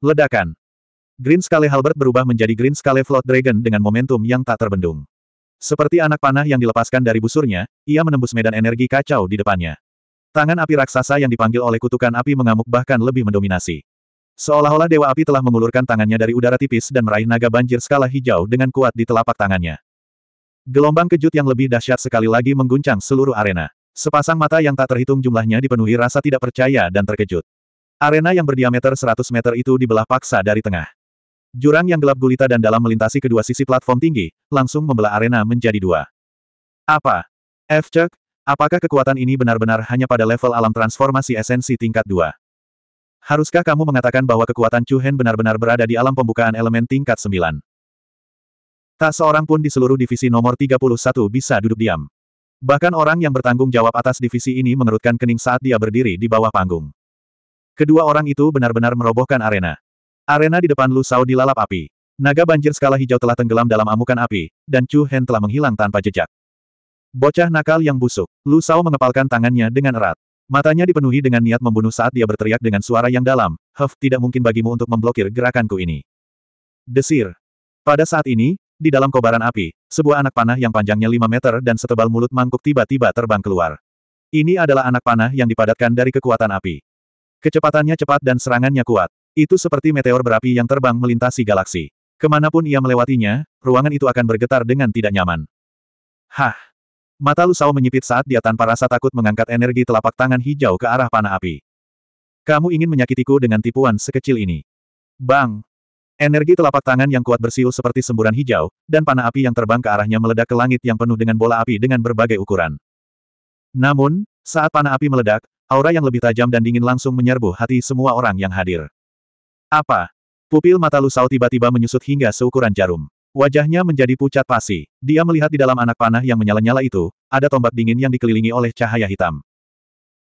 Ledakan. Green Scale Halbert berubah menjadi Green Scale Float Dragon dengan momentum yang tak terbendung. Seperti anak panah yang dilepaskan dari busurnya, ia menembus medan energi kacau di depannya. Tangan api raksasa yang dipanggil oleh kutukan api mengamuk bahkan lebih mendominasi. Seolah-olah Dewa Api telah mengulurkan tangannya dari udara tipis dan meraih naga banjir skala hijau dengan kuat di telapak tangannya. Gelombang kejut yang lebih dahsyat sekali lagi mengguncang seluruh arena. Sepasang mata yang tak terhitung jumlahnya dipenuhi rasa tidak percaya dan terkejut. Arena yang berdiameter 100 meter itu dibelah paksa dari tengah. Jurang yang gelap gulita dan dalam melintasi kedua sisi platform tinggi, langsung membelah arena menjadi dua. Apa? F. apakah kekuatan ini benar-benar hanya pada level alam transformasi esensi tingkat 2? Haruskah kamu mengatakan bahwa kekuatan Chuhen benar-benar berada di alam pembukaan elemen tingkat 9? Tak seorang pun di seluruh divisi nomor 31 bisa duduk diam. Bahkan orang yang bertanggung jawab atas divisi ini mengerutkan kening saat dia berdiri di bawah panggung. Kedua orang itu benar-benar merobohkan arena. Arena di depan Lu Sao dilalap api. Naga banjir skala hijau telah tenggelam dalam amukan api, dan Chu Hen telah menghilang tanpa jejak. Bocah nakal yang busuk, Lu Sao mengepalkan tangannya dengan erat. Matanya dipenuhi dengan niat membunuh saat dia berteriak dengan suara yang dalam, Huff, tidak mungkin bagimu untuk memblokir gerakanku ini. Desir. Pada saat ini, di dalam kobaran api, sebuah anak panah yang panjangnya 5 meter dan setebal mulut mangkuk tiba-tiba terbang keluar. Ini adalah anak panah yang dipadatkan dari kekuatan api. Kecepatannya cepat dan serangannya kuat. Itu seperti meteor berapi yang terbang melintasi galaksi. Kemanapun ia melewatinya, ruangan itu akan bergetar dengan tidak nyaman. Hah! Mata Lusau menyipit saat dia tanpa rasa takut mengangkat energi telapak tangan hijau ke arah panah api. Kamu ingin menyakitiku dengan tipuan sekecil ini. Bang! Energi telapak tangan yang kuat bersiul seperti semburan hijau, dan panah api yang terbang ke arahnya meledak ke langit yang penuh dengan bola api dengan berbagai ukuran. Namun, saat panah api meledak, Aura yang lebih tajam dan dingin langsung menyerbu hati semua orang yang hadir. Apa? Pupil mata Lusau tiba-tiba menyusut hingga seukuran jarum. Wajahnya menjadi pucat pasi. Dia melihat di dalam anak panah yang menyala-nyala itu, ada tombak dingin yang dikelilingi oleh cahaya hitam.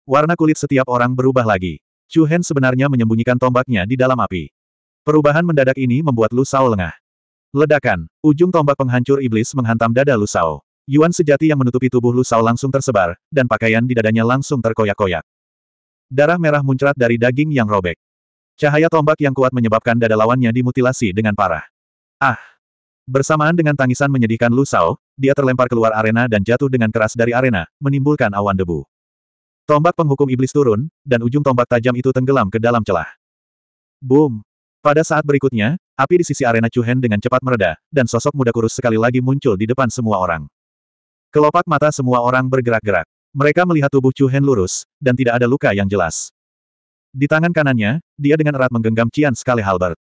Warna kulit setiap orang berubah lagi. Chu Hen sebenarnya menyembunyikan tombaknya di dalam api. Perubahan mendadak ini membuat Lusau lengah. Ledakan, ujung tombak penghancur iblis menghantam dada Lusau. Yuan sejati yang menutupi tubuh Lusau langsung tersebar, dan pakaian di dadanya langsung terkoyak-koyak. Darah merah muncrat dari daging yang robek. Cahaya tombak yang kuat menyebabkan dada lawannya dimutilasi dengan parah. Ah! Bersamaan dengan tangisan menyedihkan Lu Sao, dia terlempar keluar arena dan jatuh dengan keras dari arena, menimbulkan awan debu. Tombak penghukum iblis turun, dan ujung tombak tajam itu tenggelam ke dalam celah. Boom! Pada saat berikutnya, api di sisi arena Chuhen dengan cepat mereda, dan sosok muda kurus sekali lagi muncul di depan semua orang. Kelopak mata semua orang bergerak-gerak. Mereka melihat tubuh Chu Hen lurus, dan tidak ada luka yang jelas. Di tangan kanannya, dia dengan erat menggenggam Cian sekali Halberd.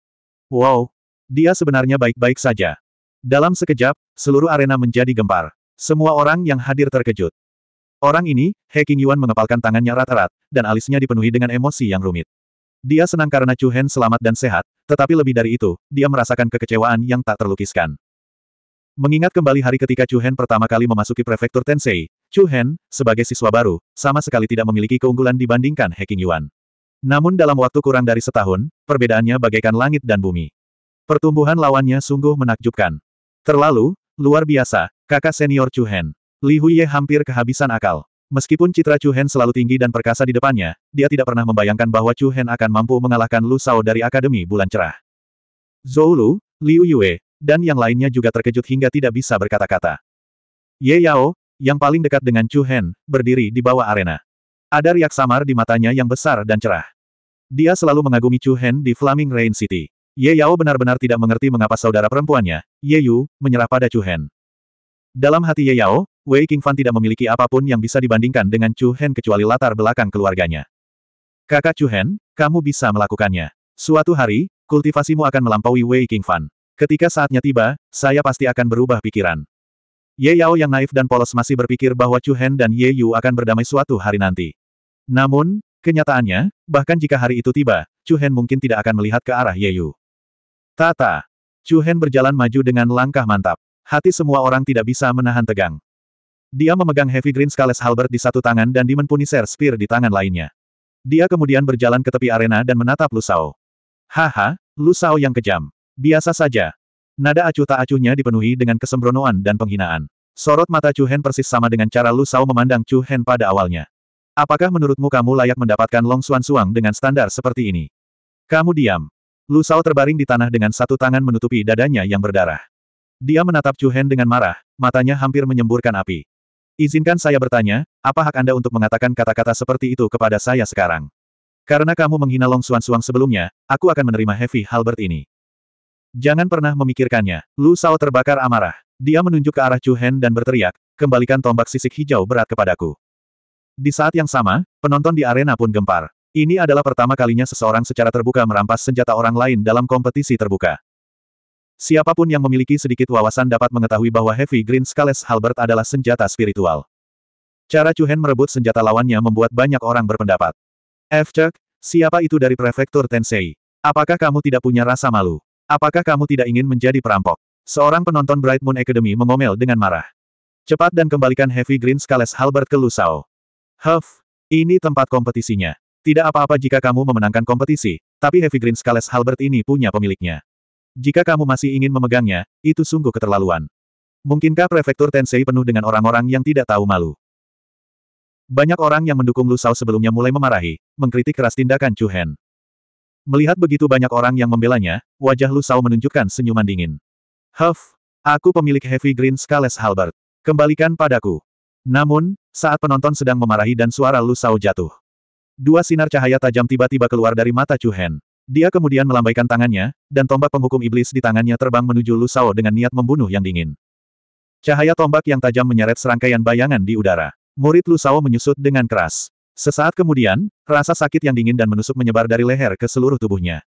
Wow! Dia sebenarnya baik-baik saja. Dalam sekejap, seluruh arena menjadi gempar. Semua orang yang hadir terkejut. Orang ini, He King Yuan mengepalkan tangannya erat-erat, dan alisnya dipenuhi dengan emosi yang rumit. Dia senang karena Chu Hen selamat dan sehat, tetapi lebih dari itu, dia merasakan kekecewaan yang tak terlukiskan. Mengingat kembali hari ketika Chu Hen pertama kali memasuki prefektur Tensei, Chu Hen, sebagai siswa baru, sama sekali tidak memiliki keunggulan dibandingkan Heking Yuan. Namun dalam waktu kurang dari setahun, perbedaannya bagaikan langit dan bumi. Pertumbuhan lawannya sungguh menakjubkan. Terlalu, luar biasa, kakak senior Chu Hen. Li Huiye hampir kehabisan akal. Meskipun citra Chu Hen selalu tinggi dan perkasa di depannya, dia tidak pernah membayangkan bahwa Chu Hen akan mampu mengalahkan Lu Sao dari Akademi Bulan Cerah. Zhou Lu, Liu Yue, dan yang lainnya juga terkejut hingga tidak bisa berkata-kata. Ye Yao, yang paling dekat dengan Chu Hen, berdiri di bawah arena. Ada riak samar di matanya yang besar dan cerah. Dia selalu mengagumi Chu Hen di Flaming Rain City. Ye Yao benar-benar tidak mengerti mengapa saudara perempuannya, Ye Yu, menyerah pada Chu Hen. Dalam hati Ye Yao, Wei King Fan tidak memiliki apapun yang bisa dibandingkan dengan Chu Hen kecuali latar belakang keluarganya. Kakak Chu Hen, kamu bisa melakukannya. Suatu hari, kultivasimu akan melampaui Wei King Fan. Ketika saatnya tiba, saya pasti akan berubah pikiran. Ye Yao yang naif dan polos masih berpikir bahwa Chu Hen dan Ye Yu akan berdamai suatu hari nanti. Namun, kenyataannya, bahkan jika hari itu tiba, Chu Hen mungkin tidak akan melihat ke arah Ye Yu. Tata! Chu Hen berjalan maju dengan langkah mantap. Hati semua orang tidak bisa menahan tegang. Dia memegang Heavy Green Scales Halberd di satu tangan dan Demon Punisher Spear di tangan lainnya. Dia kemudian berjalan ke tepi arena dan menatap Lu Lusao. Haha, Lu Lusao yang kejam. Biasa saja, Nada acuh tak acuhnya dipenuhi dengan kesembronoan dan penghinaan. Sorot mata Chu Hen persis sama dengan cara Lu Sao memandang Chu Hen pada awalnya. Apakah menurutmu kamu layak mendapatkan Long Xuan Suang dengan standar seperti ini? Kamu diam. Lu Sao terbaring di tanah dengan satu tangan menutupi dadanya yang berdarah. Dia menatap Chu Hen dengan marah, matanya hampir menyemburkan api. Izinkan saya bertanya, apa hak Anda untuk mengatakan kata-kata seperti itu kepada saya sekarang? Karena kamu menghina Long Xuan Suang sebelumnya, aku akan menerima Heavy Halbert ini. Jangan pernah memikirkannya. Lu Sao terbakar amarah. Dia menunjuk ke arah Chu Hen dan berteriak, kembalikan tombak sisik hijau berat kepadaku. Di saat yang sama, penonton di arena pun gempar. Ini adalah pertama kalinya seseorang secara terbuka merampas senjata orang lain dalam kompetisi terbuka. Siapapun yang memiliki sedikit wawasan dapat mengetahui bahwa Heavy Green Scales Halberd adalah senjata spiritual. Cara Chu Hen merebut senjata lawannya membuat banyak orang berpendapat. F. Chuck, siapa itu dari prefektur Tensei? Apakah kamu tidak punya rasa malu? Apakah kamu tidak ingin menjadi perampok? Seorang penonton Bright Moon Academy mengomel dengan marah. Cepat dan kembalikan Heavy Green Scales Halbert ke Lusao. Huff, ini tempat kompetisinya. Tidak apa-apa jika kamu memenangkan kompetisi, tapi Heavy Green Scales Halbert ini punya pemiliknya. Jika kamu masih ingin memegangnya, itu sungguh keterlaluan. Mungkinkah prefektur Tensei penuh dengan orang-orang yang tidak tahu malu? Banyak orang yang mendukung Lusao sebelumnya mulai memarahi, mengkritik keras tindakan Chu Hen. Melihat begitu banyak orang yang membelanya, wajah Lu menunjukkan senyuman dingin. Huff, aku pemilik Heavy Green Scales Halbert. Kembalikan padaku. Namun, saat penonton sedang memarahi dan suara Lu jatuh. Dua sinar cahaya tajam tiba-tiba keluar dari mata Chu Hen. Dia kemudian melambaikan tangannya, dan tombak penghukum iblis di tangannya terbang menuju Lu dengan niat membunuh yang dingin. Cahaya tombak yang tajam menyeret serangkaian bayangan di udara. Murid Lu menyusut dengan keras. Sesaat kemudian, rasa sakit yang dingin dan menusuk menyebar dari leher ke seluruh tubuhnya.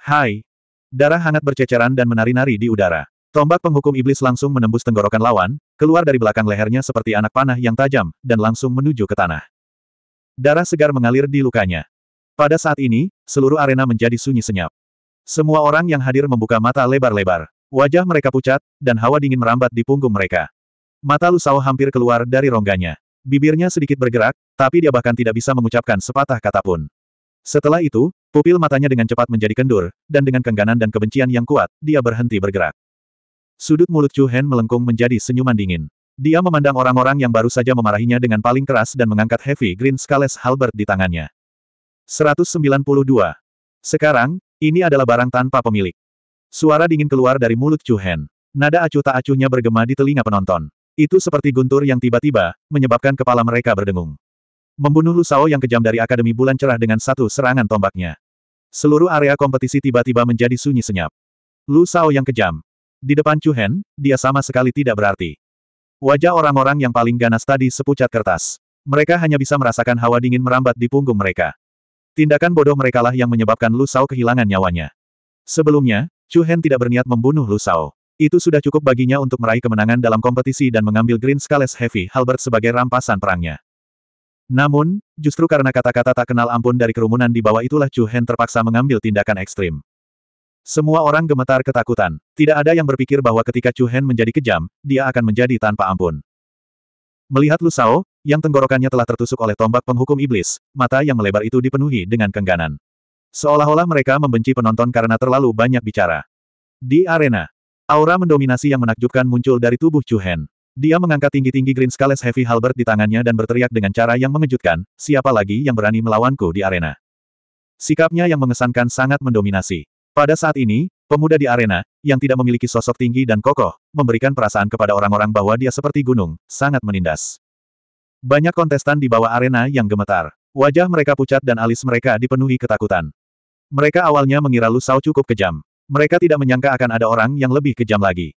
Hai! Darah hangat berceceran dan menari-nari di udara. Tombak penghukum iblis langsung menembus tenggorokan lawan, keluar dari belakang lehernya seperti anak panah yang tajam, dan langsung menuju ke tanah. Darah segar mengalir di lukanya. Pada saat ini, seluruh arena menjadi sunyi senyap. Semua orang yang hadir membuka mata lebar-lebar. Wajah mereka pucat, dan hawa dingin merambat di punggung mereka. Mata Lusao hampir keluar dari rongganya. Bibirnya sedikit bergerak, tapi dia bahkan tidak bisa mengucapkan sepatah kata pun. Setelah itu, pupil matanya dengan cepat menjadi kendur, dan dengan kengganan dan kebencian yang kuat, dia berhenti bergerak. Sudut mulut Chu Hen melengkung menjadi senyuman dingin. Dia memandang orang-orang yang baru saja memarahinya dengan paling keras dan mengangkat Heavy Green Scales Halberd di tangannya. 192. Sekarang, ini adalah barang tanpa pemilik. Suara dingin keluar dari mulut Chu Hen. Nada acuh tak acuhnya bergema di telinga penonton. Itu seperti guntur yang tiba-tiba, menyebabkan kepala mereka berdengung. Membunuh Lusao yang kejam dari Akademi Bulan Cerah dengan satu serangan tombaknya. Seluruh area kompetisi tiba-tiba menjadi sunyi senyap. Lusao yang kejam. Di depan Chu Hen, dia sama sekali tidak berarti. Wajah orang-orang yang paling ganas tadi sepucat kertas. Mereka hanya bisa merasakan hawa dingin merambat di punggung mereka. Tindakan bodoh merekalah yang menyebabkan Lu Sao kehilangan nyawanya. Sebelumnya, Chu Hen tidak berniat membunuh Lu Sao. Itu sudah cukup baginya untuk meraih kemenangan dalam kompetisi dan mengambil Green Scales Heavy Halbert sebagai rampasan perangnya. Namun, justru karena kata-kata tak kenal ampun dari kerumunan di bawah itulah Chu Hen terpaksa mengambil tindakan ekstrim. Semua orang gemetar ketakutan. Tidak ada yang berpikir bahwa ketika Chu Hen menjadi kejam, dia akan menjadi tanpa ampun. Melihat Lu Sao, yang tenggorokannya telah tertusuk oleh tombak penghukum iblis, mata yang melebar itu dipenuhi dengan kengganan. Seolah-olah mereka membenci penonton karena terlalu banyak bicara. Di arena, aura mendominasi yang menakjubkan muncul dari tubuh Chu Hen. Dia mengangkat tinggi-tinggi Green Scales Heavy Halberd di tangannya dan berteriak dengan cara yang mengejutkan, siapa lagi yang berani melawanku di arena. Sikapnya yang mengesankan sangat mendominasi. Pada saat ini, pemuda di arena, yang tidak memiliki sosok tinggi dan kokoh, memberikan perasaan kepada orang-orang bahwa dia seperti gunung, sangat menindas. Banyak kontestan di bawah arena yang gemetar. Wajah mereka pucat dan alis mereka dipenuhi ketakutan. Mereka awalnya mengira Lu cukup kejam. Mereka tidak menyangka akan ada orang yang lebih kejam lagi.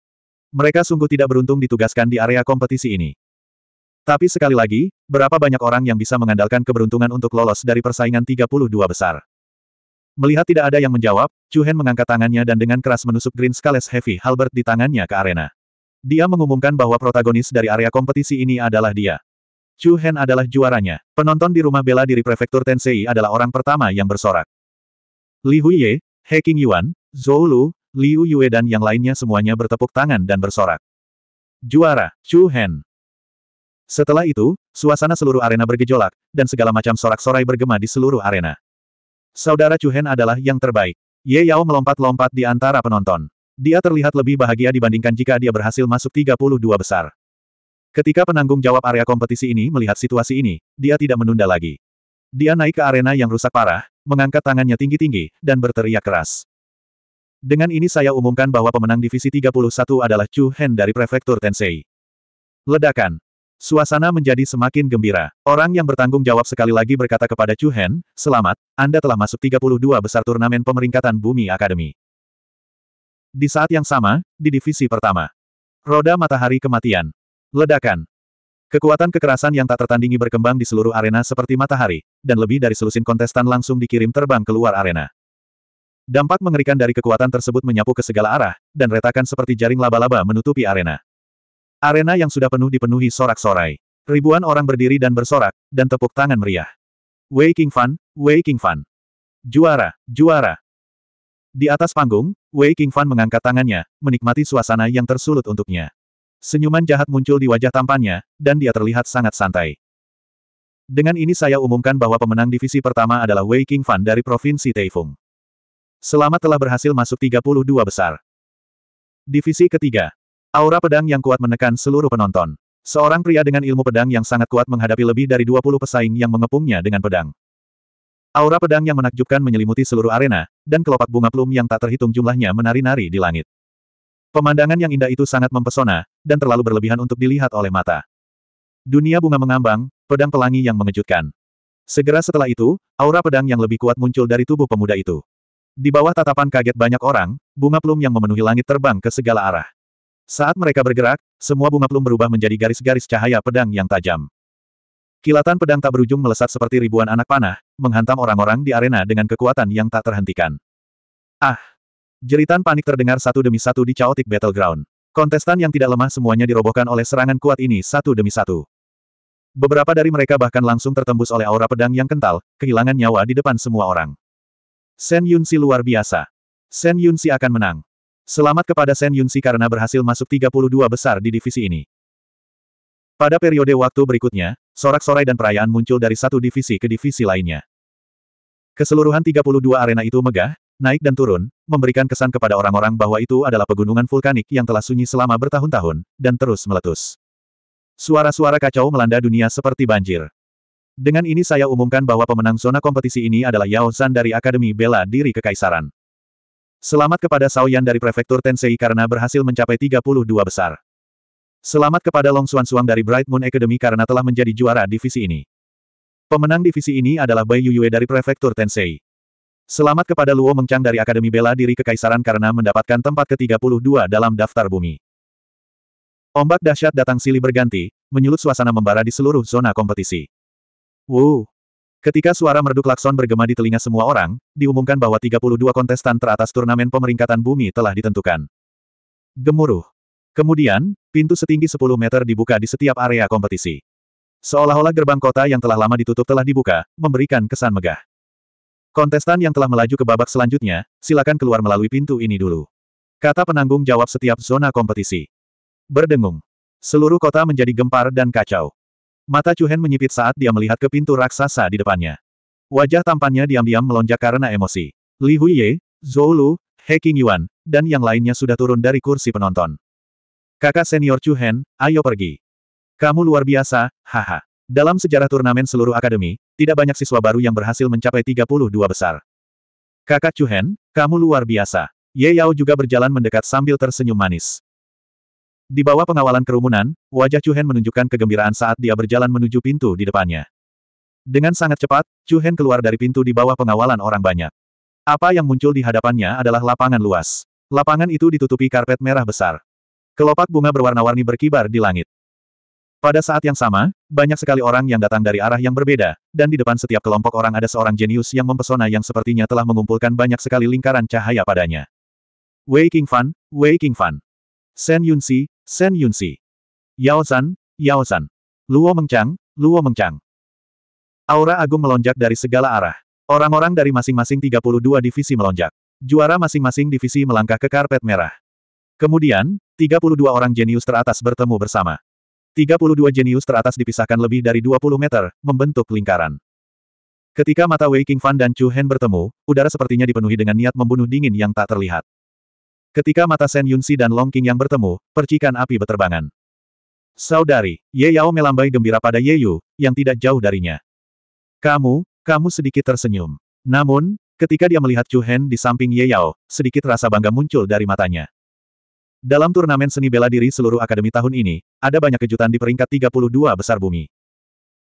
Mereka sungguh tidak beruntung ditugaskan di area kompetisi ini. Tapi sekali lagi, berapa banyak orang yang bisa mengandalkan keberuntungan untuk lolos dari persaingan 32 besar? Melihat tidak ada yang menjawab, Chu Hen mengangkat tangannya dan dengan keras menusuk Green Scales Heavy Halbert di tangannya ke arena. Dia mengumumkan bahwa protagonis dari area kompetisi ini adalah dia. Chu Hen adalah juaranya. Penonton di rumah bela diri prefektur Tensei adalah orang pertama yang bersorak. Li Huiye, He Yuan, Zhou Lu, Liu Yue dan yang lainnya semuanya bertepuk tangan dan bersorak. Juara, Chu Hen. Setelah itu, suasana seluruh arena bergejolak, dan segala macam sorak-sorai bergema di seluruh arena. Saudara Chu Hen adalah yang terbaik. Ye Yao melompat-lompat di antara penonton. Dia terlihat lebih bahagia dibandingkan jika dia berhasil masuk 32 besar. Ketika penanggung jawab area kompetisi ini melihat situasi ini, dia tidak menunda lagi. Dia naik ke arena yang rusak parah, mengangkat tangannya tinggi-tinggi, dan berteriak keras. Dengan ini saya umumkan bahwa pemenang divisi 31 adalah Chu Hen dari Prefektur Tensei. Ledakan. Suasana menjadi semakin gembira. Orang yang bertanggung jawab sekali lagi berkata kepada Chu Hen, Selamat, Anda telah masuk 32 besar turnamen pemeringkatan Bumi Akademi. Di saat yang sama, di divisi pertama. Roda Matahari Kematian. Ledakan. Kekuatan kekerasan yang tak tertandingi berkembang di seluruh arena seperti matahari, dan lebih dari selusin kontestan langsung dikirim terbang keluar arena. Dampak mengerikan dari kekuatan tersebut menyapu ke segala arah, dan retakan seperti jaring laba-laba menutupi arena. Arena yang sudah penuh dipenuhi sorak-sorai. Ribuan orang berdiri dan bersorak, dan tepuk tangan meriah. Wei King Fan, Wei King Fan. Juara, juara. Di atas panggung, Wei King Fan mengangkat tangannya, menikmati suasana yang tersulut untuknya. Senyuman jahat muncul di wajah tampannya, dan dia terlihat sangat santai. Dengan ini saya umumkan bahwa pemenang divisi pertama adalah Wei King Fan dari Provinsi Taifung. Selamat telah berhasil masuk 32 besar. Divisi ketiga. Aura pedang yang kuat menekan seluruh penonton. Seorang pria dengan ilmu pedang yang sangat kuat menghadapi lebih dari 20 pesaing yang mengepungnya dengan pedang. Aura pedang yang menakjubkan menyelimuti seluruh arena, dan kelopak bunga plum yang tak terhitung jumlahnya menari-nari di langit. Pemandangan yang indah itu sangat mempesona, dan terlalu berlebihan untuk dilihat oleh mata. Dunia bunga mengambang, pedang pelangi yang mengejutkan. Segera setelah itu, aura pedang yang lebih kuat muncul dari tubuh pemuda itu. Di bawah tatapan kaget banyak orang, bunga plum yang memenuhi langit terbang ke segala arah. Saat mereka bergerak, semua bunga plum berubah menjadi garis-garis cahaya pedang yang tajam. Kilatan pedang tak berujung melesat seperti ribuan anak panah, menghantam orang-orang di arena dengan kekuatan yang tak terhentikan. Ah! Jeritan panik terdengar satu demi satu di chaotic battleground. Kontestan yang tidak lemah semuanya dirobohkan oleh serangan kuat ini satu demi satu. Beberapa dari mereka bahkan langsung tertembus oleh aura pedang yang kental, kehilangan nyawa di depan semua orang. Sen Yunsi luar biasa. Sen Yunsi akan menang. Selamat kepada Sen Yunsi karena berhasil masuk 32 besar di divisi ini. Pada periode waktu berikutnya, sorak-sorai dan perayaan muncul dari satu divisi ke divisi lainnya. Keseluruhan 32 arena itu megah, naik dan turun, memberikan kesan kepada orang-orang bahwa itu adalah pegunungan vulkanik yang telah sunyi selama bertahun-tahun, dan terus meletus. Suara-suara kacau melanda dunia seperti banjir. Dengan ini saya umumkan bahwa pemenang zona kompetisi ini adalah Yao Zan dari Akademi Bela Diri Kekaisaran. Selamat kepada Sao Yan dari Prefektur Tensei karena berhasil mencapai 32 besar. Selamat kepada Long Xuan Suang dari Bright Moon Academy karena telah menjadi juara divisi ini. Pemenang divisi ini adalah Bai Yuyue dari Prefektur Tensei. Selamat kepada Luo Mengchang dari Akademi Bela Diri Kekaisaran karena mendapatkan tempat ke-32 dalam daftar bumi. Ombak dahsyat datang silih berganti, menyulut suasana membara di seluruh zona kompetisi. Wow! Ketika suara merdu klakson bergema di telinga semua orang, diumumkan bahwa 32 kontestan teratas turnamen pemeringkatan bumi telah ditentukan. Gemuruh. Kemudian, pintu setinggi 10 meter dibuka di setiap area kompetisi. Seolah-olah gerbang kota yang telah lama ditutup telah dibuka, memberikan kesan megah. Kontestan yang telah melaju ke babak selanjutnya, silakan keluar melalui pintu ini dulu. Kata penanggung jawab setiap zona kompetisi. Berdengung. Seluruh kota menjadi gempar dan kacau. Mata Chu Hen menyipit saat dia melihat ke pintu raksasa di depannya. Wajah tampannya diam-diam melonjak karena emosi. Li Huiye, Zhou Lu, He Qingyuan, dan yang lainnya sudah turun dari kursi penonton. Kakak senior Chu Hen, ayo pergi. Kamu luar biasa, haha. Dalam sejarah turnamen seluruh akademi, tidak banyak siswa baru yang berhasil mencapai 32 besar. Kakak Chu Hen, kamu luar biasa. Ye Yao juga berjalan mendekat sambil tersenyum manis. Di bawah pengawalan kerumunan, wajah Chu Hen menunjukkan kegembiraan saat dia berjalan menuju pintu di depannya. Dengan sangat cepat, Chu Hen keluar dari pintu di bawah pengawalan orang banyak. Apa yang muncul di hadapannya adalah lapangan luas. Lapangan itu ditutupi karpet merah besar. Kelopak bunga berwarna-warni berkibar di langit. Pada saat yang sama, banyak sekali orang yang datang dari arah yang berbeda, dan di depan setiap kelompok orang ada seorang jenius yang mempesona yang sepertinya telah mengumpulkan banyak sekali lingkaran cahaya padanya. Wei King Fan, Wei King Fan. Shen Yunxi, Shen Yunxi. Yao San, Yao San. Luo Mengchang, Luo Mengchang. Aura agung melonjak dari segala arah. Orang-orang dari masing-masing 32 divisi melonjak. Juara masing-masing divisi melangkah ke karpet merah. Kemudian, 32 orang jenius teratas bertemu bersama. 32 jenius teratas dipisahkan lebih dari 20 meter, membentuk lingkaran. Ketika mata Wei King Fan dan Chu Hen bertemu, udara sepertinya dipenuhi dengan niat membunuh dingin yang tak terlihat. Ketika mata Sen Yunsi dan Long King yang bertemu, percikan api beterbangan. Saudari, Ye Yao melambai gembira pada Ye Yu, yang tidak jauh darinya. Kamu, kamu sedikit tersenyum. Namun, ketika dia melihat Chu Hen di samping Ye Yao, sedikit rasa bangga muncul dari matanya. Dalam turnamen seni bela diri seluruh akademi tahun ini, ada banyak kejutan di peringkat 32 besar bumi.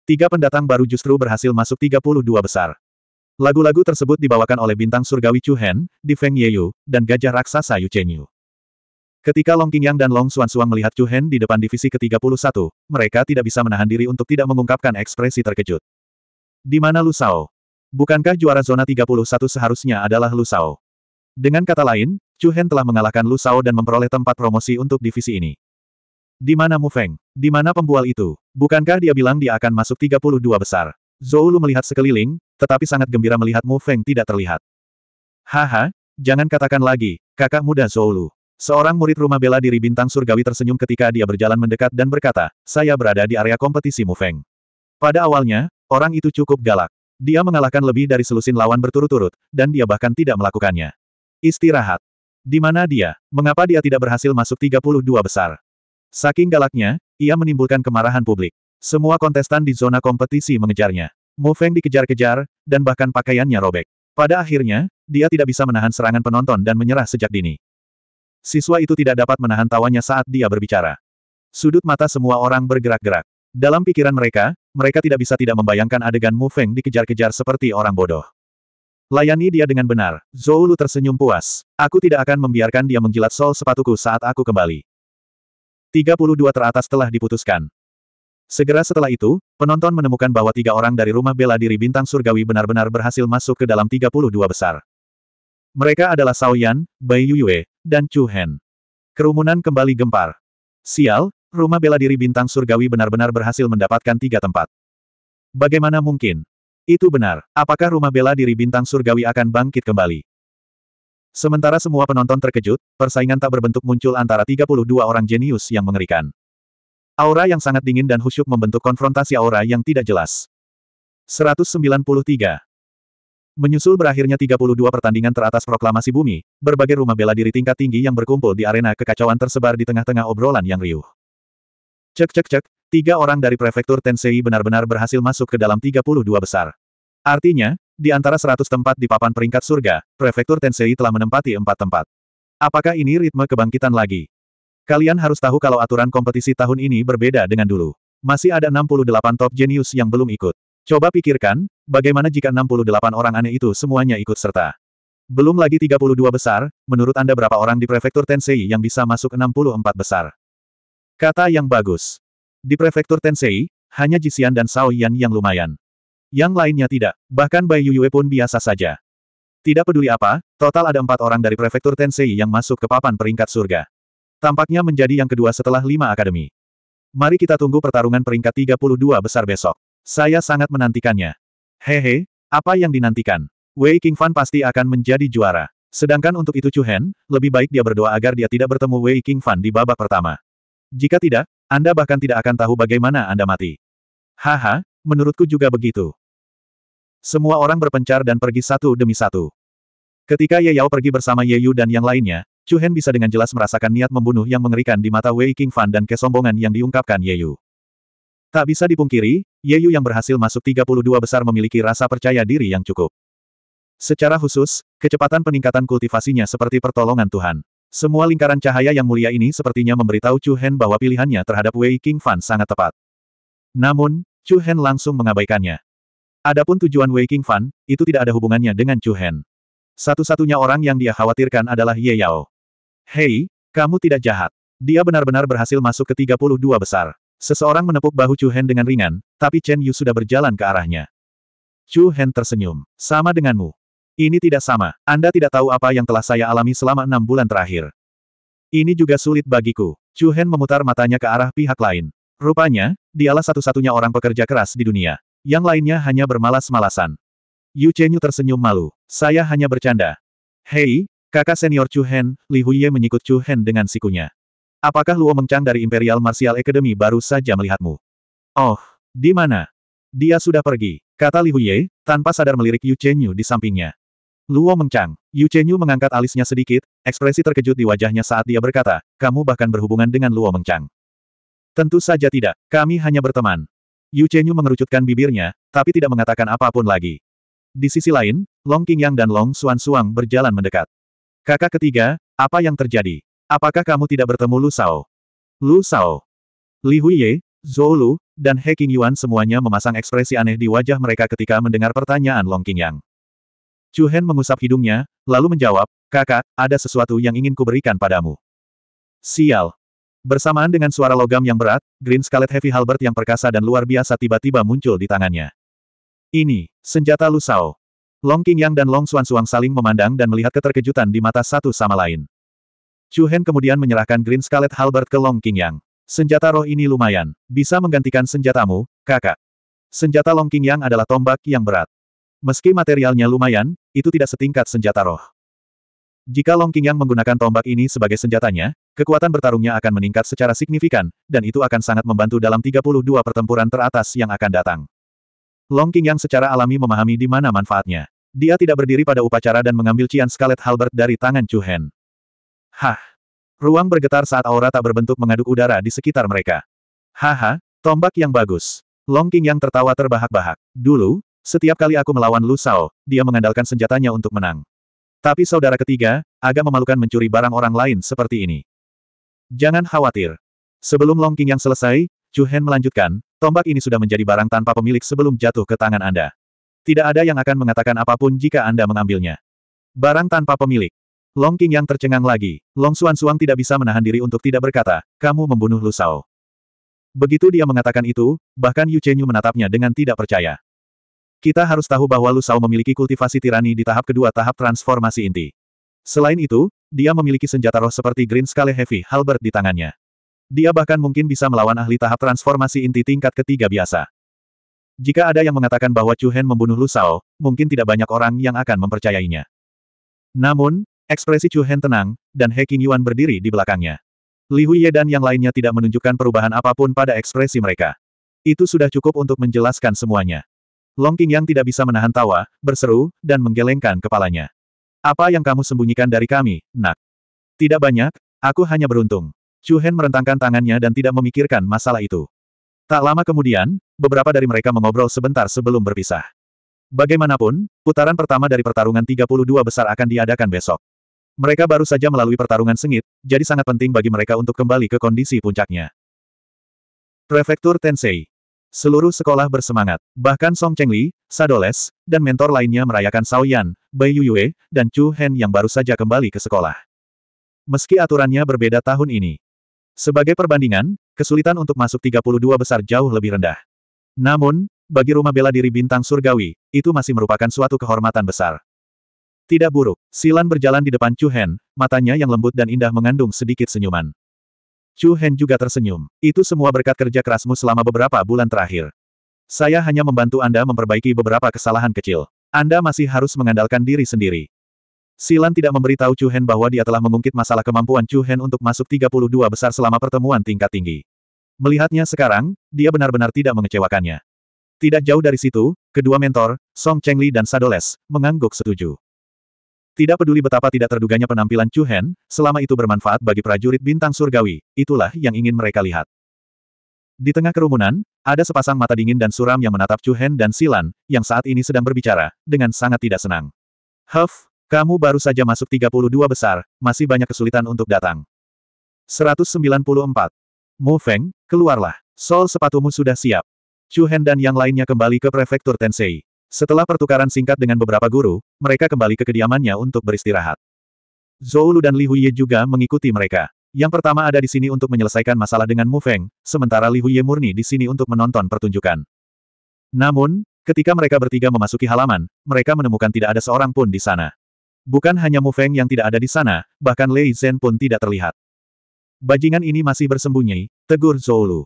Tiga pendatang baru justru berhasil masuk 32 besar. Lagu-lagu tersebut dibawakan oleh bintang surgawi Chu Hen, di Feng Yeyu, dan gajah raksasa Yu Chenyu. Ketika Long Qingyang dan Long Xuan melihat Chu Hen di depan divisi ke-31, mereka tidak bisa menahan diri untuk tidak mengungkapkan ekspresi terkejut. Di mana Lu Sao? Bukankah juara zona 31 seharusnya adalah Lu Sao? Dengan kata lain, Chu Hen telah mengalahkan Lu Sao dan memperoleh tempat promosi untuk divisi ini. Di mana Mu Feng? Di mana pembual itu? Bukankah dia bilang dia akan masuk 32 besar? Zoulu melihat sekeliling, tetapi sangat gembira melihat Mu Feng tidak terlihat. Haha, jangan katakan lagi, kakak muda Zoulu. Seorang murid rumah bela diri bintang surgawi tersenyum ketika dia berjalan mendekat dan berkata, saya berada di area kompetisi Mu Feng. Pada awalnya, orang itu cukup galak. Dia mengalahkan lebih dari selusin lawan berturut-turut, dan dia bahkan tidak melakukannya. Istirahat. Di mana dia? Mengapa dia tidak berhasil masuk 32 besar? Saking galaknya, ia menimbulkan kemarahan publik. Semua kontestan di zona kompetisi mengejarnya. Mu Feng dikejar-kejar, dan bahkan pakaiannya robek. Pada akhirnya, dia tidak bisa menahan serangan penonton dan menyerah sejak dini. Siswa itu tidak dapat menahan tawanya saat dia berbicara. Sudut mata semua orang bergerak-gerak. Dalam pikiran mereka, mereka tidak bisa tidak membayangkan adegan Mu Feng dikejar-kejar seperti orang bodoh. Layani dia dengan benar. Zhou Lu tersenyum puas. Aku tidak akan membiarkan dia menjilat sol sepatuku saat aku kembali. 32 teratas telah diputuskan. Segera setelah itu, penonton menemukan bahwa tiga orang dari rumah bela diri bintang surgawi benar-benar berhasil masuk ke dalam 32 besar. Mereka adalah Sao Yan, Bai Yuyue, dan Chu Hen. Kerumunan kembali gempar. Sial, rumah bela diri bintang surgawi benar-benar berhasil mendapatkan tiga tempat. Bagaimana mungkin? Itu benar, apakah rumah bela diri bintang surgawi akan bangkit kembali? Sementara semua penonton terkejut, persaingan tak berbentuk muncul antara 32 orang jenius yang mengerikan. Aura yang sangat dingin dan khusyuk membentuk konfrontasi aura yang tidak jelas. 193. Menyusul berakhirnya 32 pertandingan teratas proklamasi bumi, berbagai rumah bela diri tingkat tinggi yang berkumpul di arena kekacauan tersebar di tengah-tengah obrolan yang riuh. Cek cek cek, tiga orang dari prefektur Tensei benar-benar berhasil masuk ke dalam 32 besar. Artinya, di antara 100 tempat di papan peringkat surga, prefektur Tensei telah menempati empat tempat. Apakah ini ritme kebangkitan lagi? Kalian harus tahu kalau aturan kompetisi tahun ini berbeda dengan dulu. Masih ada 68 top genius yang belum ikut. Coba pikirkan, bagaimana jika 68 orang aneh itu semuanya ikut serta. Belum lagi 32 besar, menurut Anda berapa orang di prefektur Tensei yang bisa masuk 64 besar? Kata yang bagus. Di prefektur Tensei, hanya Jisian dan Sao Yan yang lumayan. Yang lainnya tidak, bahkan Bai Yuyue pun biasa saja. Tidak peduli apa, total ada empat orang dari prefektur Tensei yang masuk ke papan peringkat surga. Tampaknya menjadi yang kedua setelah lima akademi. Mari kita tunggu pertarungan peringkat 32 besar besok. Saya sangat menantikannya. Hehe, apa yang dinantikan? Wei King Fan pasti akan menjadi juara. Sedangkan untuk itu Chu Hen, lebih baik dia berdoa agar dia tidak bertemu Wei King Fan di babak pertama. Jika tidak, Anda bahkan tidak akan tahu bagaimana Anda mati. Haha, menurutku juga begitu. Semua orang berpencar dan pergi satu demi satu. Ketika Ye Yao pergi bersama Ye Yu dan yang lainnya, Chu Hen bisa dengan jelas merasakan niat membunuh yang mengerikan di mata Wei King Fan dan kesombongan yang diungkapkan Ye Yu. Tak bisa dipungkiri, Ye Yu yang berhasil masuk 32 besar memiliki rasa percaya diri yang cukup. Secara khusus, kecepatan peningkatan kultivasinya seperti pertolongan Tuhan. Semua lingkaran cahaya yang mulia ini sepertinya memberitahu Chu Hen bahwa pilihannya terhadap Wei King Fan sangat tepat. Namun, Chu Hen langsung mengabaikannya. Adapun tujuan Wei King Fan, itu tidak ada hubungannya dengan Chu Hen. Satu-satunya orang yang dia khawatirkan adalah Ye Yao. Hei, kamu tidak jahat. Dia benar-benar berhasil masuk ke 32 besar. Seseorang menepuk bahu Chu Hen dengan ringan, tapi Chen Yu sudah berjalan ke arahnya. Chu Hen tersenyum. Sama denganmu. Ini tidak sama. Anda tidak tahu apa yang telah saya alami selama enam bulan terakhir. Ini juga sulit bagiku. Chu Hen memutar matanya ke arah pihak lain. Rupanya, dialah satu-satunya orang pekerja keras di dunia. Yang lainnya hanya bermalas-malasan. Yu Chenyu tersenyum malu. Saya hanya bercanda. Hei, Kakak senior Chu Hen, Li Huiye menyikut Chu Hen dengan sikunya. Apakah Luo Mengchang dari Imperial Martial Academy baru saja melihatmu? Oh, di mana? Dia sudah pergi, kata Li Huiye, tanpa sadar melirik Yu Chenyu di sampingnya. Luo Mengchang, Yu Chenyu mengangkat alisnya sedikit, ekspresi terkejut di wajahnya saat dia berkata, kamu bahkan berhubungan dengan Luo Mengchang? Tentu saja tidak, kami hanya berteman. Yu Chenyu mengerucutkan bibirnya, tapi tidak mengatakan apapun lagi. Di sisi lain, Long Qingyang dan Long Xuan Suang berjalan mendekat. Kakak ketiga, apa yang terjadi? Apakah kamu tidak bertemu Lu Sao? Lu Sao. Li Huiye, Zhou Lu, dan He Yuan semuanya memasang ekspresi aneh di wajah mereka ketika mendengar pertanyaan Long Yang. Chu Hen mengusap hidungnya, lalu menjawab, Kakak, ada sesuatu yang ingin kuberikan padamu. Sial. Bersamaan dengan suara logam yang berat, Green Scarlet Heavy halbert yang perkasa dan luar biasa tiba-tiba muncul di tangannya. Ini, senjata Lu Sao. Long Qingyang dan Long Xuanxuang saling memandang dan melihat keterkejutan di mata satu sama lain. Chu Hen kemudian menyerahkan Green Scarlet Halbert ke Long Qingyang. Senjata roh ini lumayan, bisa menggantikan senjatamu, kakak. Senjata Long Qingyang adalah tombak yang berat. Meski materialnya lumayan, itu tidak setingkat senjata roh. Jika Long Qingyang menggunakan tombak ini sebagai senjatanya, kekuatan bertarungnya akan meningkat secara signifikan, dan itu akan sangat membantu dalam 32 pertempuran teratas yang akan datang. Long Qingyang secara alami memahami di mana manfaatnya. Dia tidak berdiri pada upacara dan mengambil Cian Scarlet halbert dari tangan Chu Hen. Hah! Ruang bergetar saat aura tak berbentuk mengaduk udara di sekitar mereka. Haha, tombak yang bagus. Long King yang tertawa terbahak-bahak. Dulu, setiap kali aku melawan Lu Sao, dia mengandalkan senjatanya untuk menang. Tapi saudara ketiga, agak memalukan mencuri barang orang lain seperti ini. Jangan khawatir. Sebelum Long King yang selesai, Chu Hen melanjutkan, tombak ini sudah menjadi barang tanpa pemilik sebelum jatuh ke tangan Anda. Tidak ada yang akan mengatakan apapun jika Anda mengambilnya. Barang tanpa pemilik. Long King yang tercengang lagi, Long Suan Suang tidak bisa menahan diri untuk tidak berkata, kamu membunuh Lu Sao. Begitu dia mengatakan itu, bahkan Yu Chenyu menatapnya dengan tidak percaya. Kita harus tahu bahwa Lu Sao memiliki kultivasi tirani di tahap kedua tahap transformasi inti. Selain itu, dia memiliki senjata roh seperti Green Scale Heavy Halberd di tangannya. Dia bahkan mungkin bisa melawan ahli tahap transformasi inti tingkat ketiga biasa. Jika ada yang mengatakan bahwa Chu Hen membunuh Lu Sao, mungkin tidak banyak orang yang akan mempercayainya. Namun, ekspresi Chu Hen tenang, dan He King Yuan berdiri di belakangnya. Li Huiye dan yang lainnya tidak menunjukkan perubahan apapun pada ekspresi mereka. Itu sudah cukup untuk menjelaskan semuanya. Long King yang tidak bisa menahan tawa, berseru, dan menggelengkan kepalanya. Apa yang kamu sembunyikan dari kami, nak? Tidak banyak, aku hanya beruntung. Chu Hen merentangkan tangannya dan tidak memikirkan masalah itu. Tak lama kemudian, beberapa dari mereka mengobrol sebentar sebelum berpisah. Bagaimanapun, putaran pertama dari pertarungan 32 besar akan diadakan besok. Mereka baru saja melalui pertarungan sengit, jadi sangat penting bagi mereka untuk kembali ke kondisi puncaknya. Prefektur Tensei. Seluruh sekolah bersemangat, bahkan Song Chengli, Sadoles, dan mentor lainnya merayakan Sao Yan, Bai Yuyue, dan Chu Hen yang baru saja kembali ke sekolah. Meski aturannya berbeda tahun ini, sebagai perbandingan, kesulitan untuk masuk 32 besar jauh lebih rendah. Namun, bagi rumah bela diri bintang surgawi, itu masih merupakan suatu kehormatan besar. Tidak buruk, Silan berjalan di depan Chu Hen, matanya yang lembut dan indah mengandung sedikit senyuman. Chu Hen juga tersenyum. Itu semua berkat kerja kerasmu selama beberapa bulan terakhir. Saya hanya membantu Anda memperbaiki beberapa kesalahan kecil. Anda masih harus mengandalkan diri sendiri. Silan tidak memberitahu Chu Hen bahwa dia telah mengungkit masalah kemampuan Chu Hen untuk masuk 32 besar selama pertemuan tingkat tinggi. Melihatnya sekarang, dia benar-benar tidak mengecewakannya. Tidak jauh dari situ, kedua mentor, Song Chengli dan Sadoles, mengangguk setuju. Tidak peduli betapa tidak terduganya penampilan Chu Hen, selama itu bermanfaat bagi prajurit bintang surgawi, itulah yang ingin mereka lihat. Di tengah kerumunan, ada sepasang mata dingin dan suram yang menatap Chu Hen dan Silan, yang saat ini sedang berbicara, dengan sangat tidak senang. Huff, kamu baru saja masuk 32 besar, masih banyak kesulitan untuk datang. 194. Mu Feng, keluarlah. Sol sepatumu sudah siap. Chu Hen dan yang lainnya kembali ke prefektur Tensei. Setelah pertukaran singkat dengan beberapa guru, mereka kembali ke kediamannya untuk beristirahat. Zhou Lu dan Li Huye juga mengikuti mereka. Yang pertama ada di sini untuk menyelesaikan masalah dengan Mu Feng, sementara Li Huye murni di sini untuk menonton pertunjukan. Namun, ketika mereka bertiga memasuki halaman, mereka menemukan tidak ada seorang pun di sana. Bukan hanya Mu Feng yang tidak ada di sana, bahkan Lei Zhen pun tidak terlihat. Bajingan ini masih bersembunyi, tegur Zhou Lu.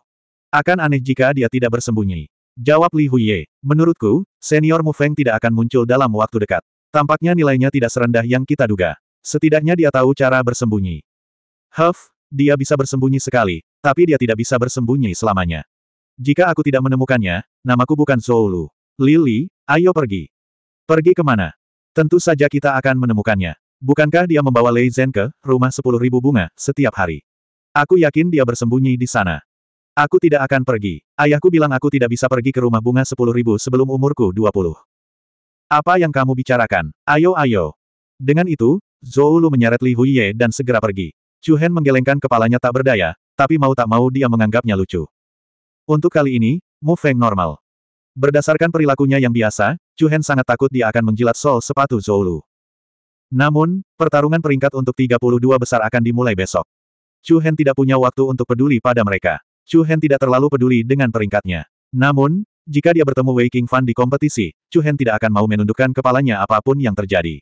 Akan aneh jika dia tidak bersembunyi. Jawab Li Huiye, menurutku, senior Mu Feng tidak akan muncul dalam waktu dekat. Tampaknya nilainya tidak serendah yang kita duga. Setidaknya dia tahu cara bersembunyi. Huff, dia bisa bersembunyi sekali, tapi dia tidak bisa bersembunyi selamanya. Jika aku tidak menemukannya, namaku bukan Zhou Lu. Lili, ayo pergi. Pergi kemana? Tentu saja kita akan menemukannya. Bukankah dia membawa Lei Zhen ke rumah sepuluh ribu bunga setiap hari? Aku yakin dia bersembunyi di sana. Aku tidak akan pergi. Ayahku bilang aku tidak bisa pergi ke rumah bunga sepuluh ribu sebelum umurku dua puluh. Apa yang kamu bicarakan? Ayo ayo. Dengan itu, Zhou Lu menyeret Li Huiye dan segera pergi. Chu Hen menggelengkan kepalanya tak berdaya, tapi mau tak mau dia menganggapnya lucu. Untuk kali ini, Mu Feng normal. Berdasarkan perilakunya yang biasa, Juhen sangat takut dia akan menjilat sol sepatu Zoulu. Namun, pertarungan peringkat untuk 32 besar akan dimulai besok. Juhen tidak punya waktu untuk peduli pada mereka. Juhen tidak terlalu peduli dengan peringkatnya. Namun, jika dia bertemu Wei King Fan di kompetisi, Juhen tidak akan mau menundukkan kepalanya apapun yang terjadi.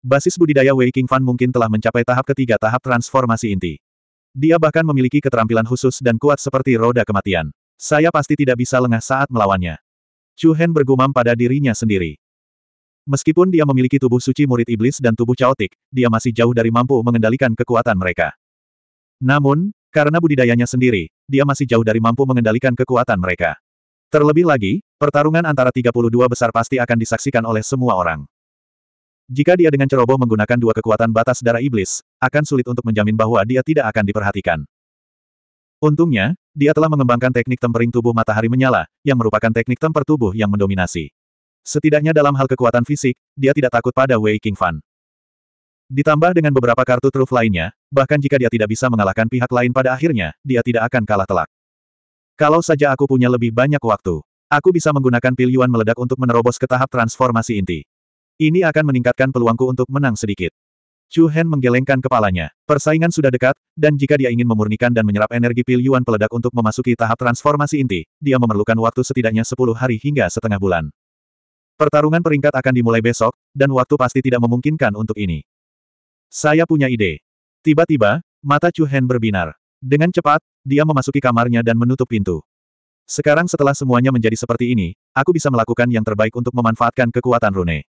Basis budidaya Wei King Fan mungkin telah mencapai tahap ketiga tahap transformasi inti. Dia bahkan memiliki keterampilan khusus dan kuat seperti roda kematian. Saya pasti tidak bisa lengah saat melawannya. Chu Hen bergumam pada dirinya sendiri. Meskipun dia memiliki tubuh suci murid iblis dan tubuh caotik, dia masih jauh dari mampu mengendalikan kekuatan mereka. Namun, karena budidayanya sendiri, dia masih jauh dari mampu mengendalikan kekuatan mereka. Terlebih lagi, pertarungan antara 32 besar pasti akan disaksikan oleh semua orang. Jika dia dengan ceroboh menggunakan dua kekuatan batas darah iblis, akan sulit untuk menjamin bahwa dia tidak akan diperhatikan. Untungnya, dia telah mengembangkan teknik tempering tubuh matahari menyala, yang merupakan teknik temper tubuh yang mendominasi. Setidaknya dalam hal kekuatan fisik, dia tidak takut pada Wei King Fan. Ditambah dengan beberapa kartu truf lainnya, bahkan jika dia tidak bisa mengalahkan pihak lain pada akhirnya, dia tidak akan kalah telak. Kalau saja aku punya lebih banyak waktu, aku bisa menggunakan pil Yuan meledak untuk menerobos ke tahap transformasi inti. Ini akan meningkatkan peluangku untuk menang sedikit. Chu Hen menggelengkan kepalanya. Persaingan sudah dekat, dan jika dia ingin memurnikan dan menyerap energi pil Yuan peledak untuk memasuki tahap transformasi inti, dia memerlukan waktu setidaknya 10 hari hingga setengah bulan. Pertarungan peringkat akan dimulai besok, dan waktu pasti tidak memungkinkan untuk ini. Saya punya ide. Tiba-tiba, mata Chu Hen berbinar. Dengan cepat, dia memasuki kamarnya dan menutup pintu. Sekarang setelah semuanya menjadi seperti ini, aku bisa melakukan yang terbaik untuk memanfaatkan kekuatan rune.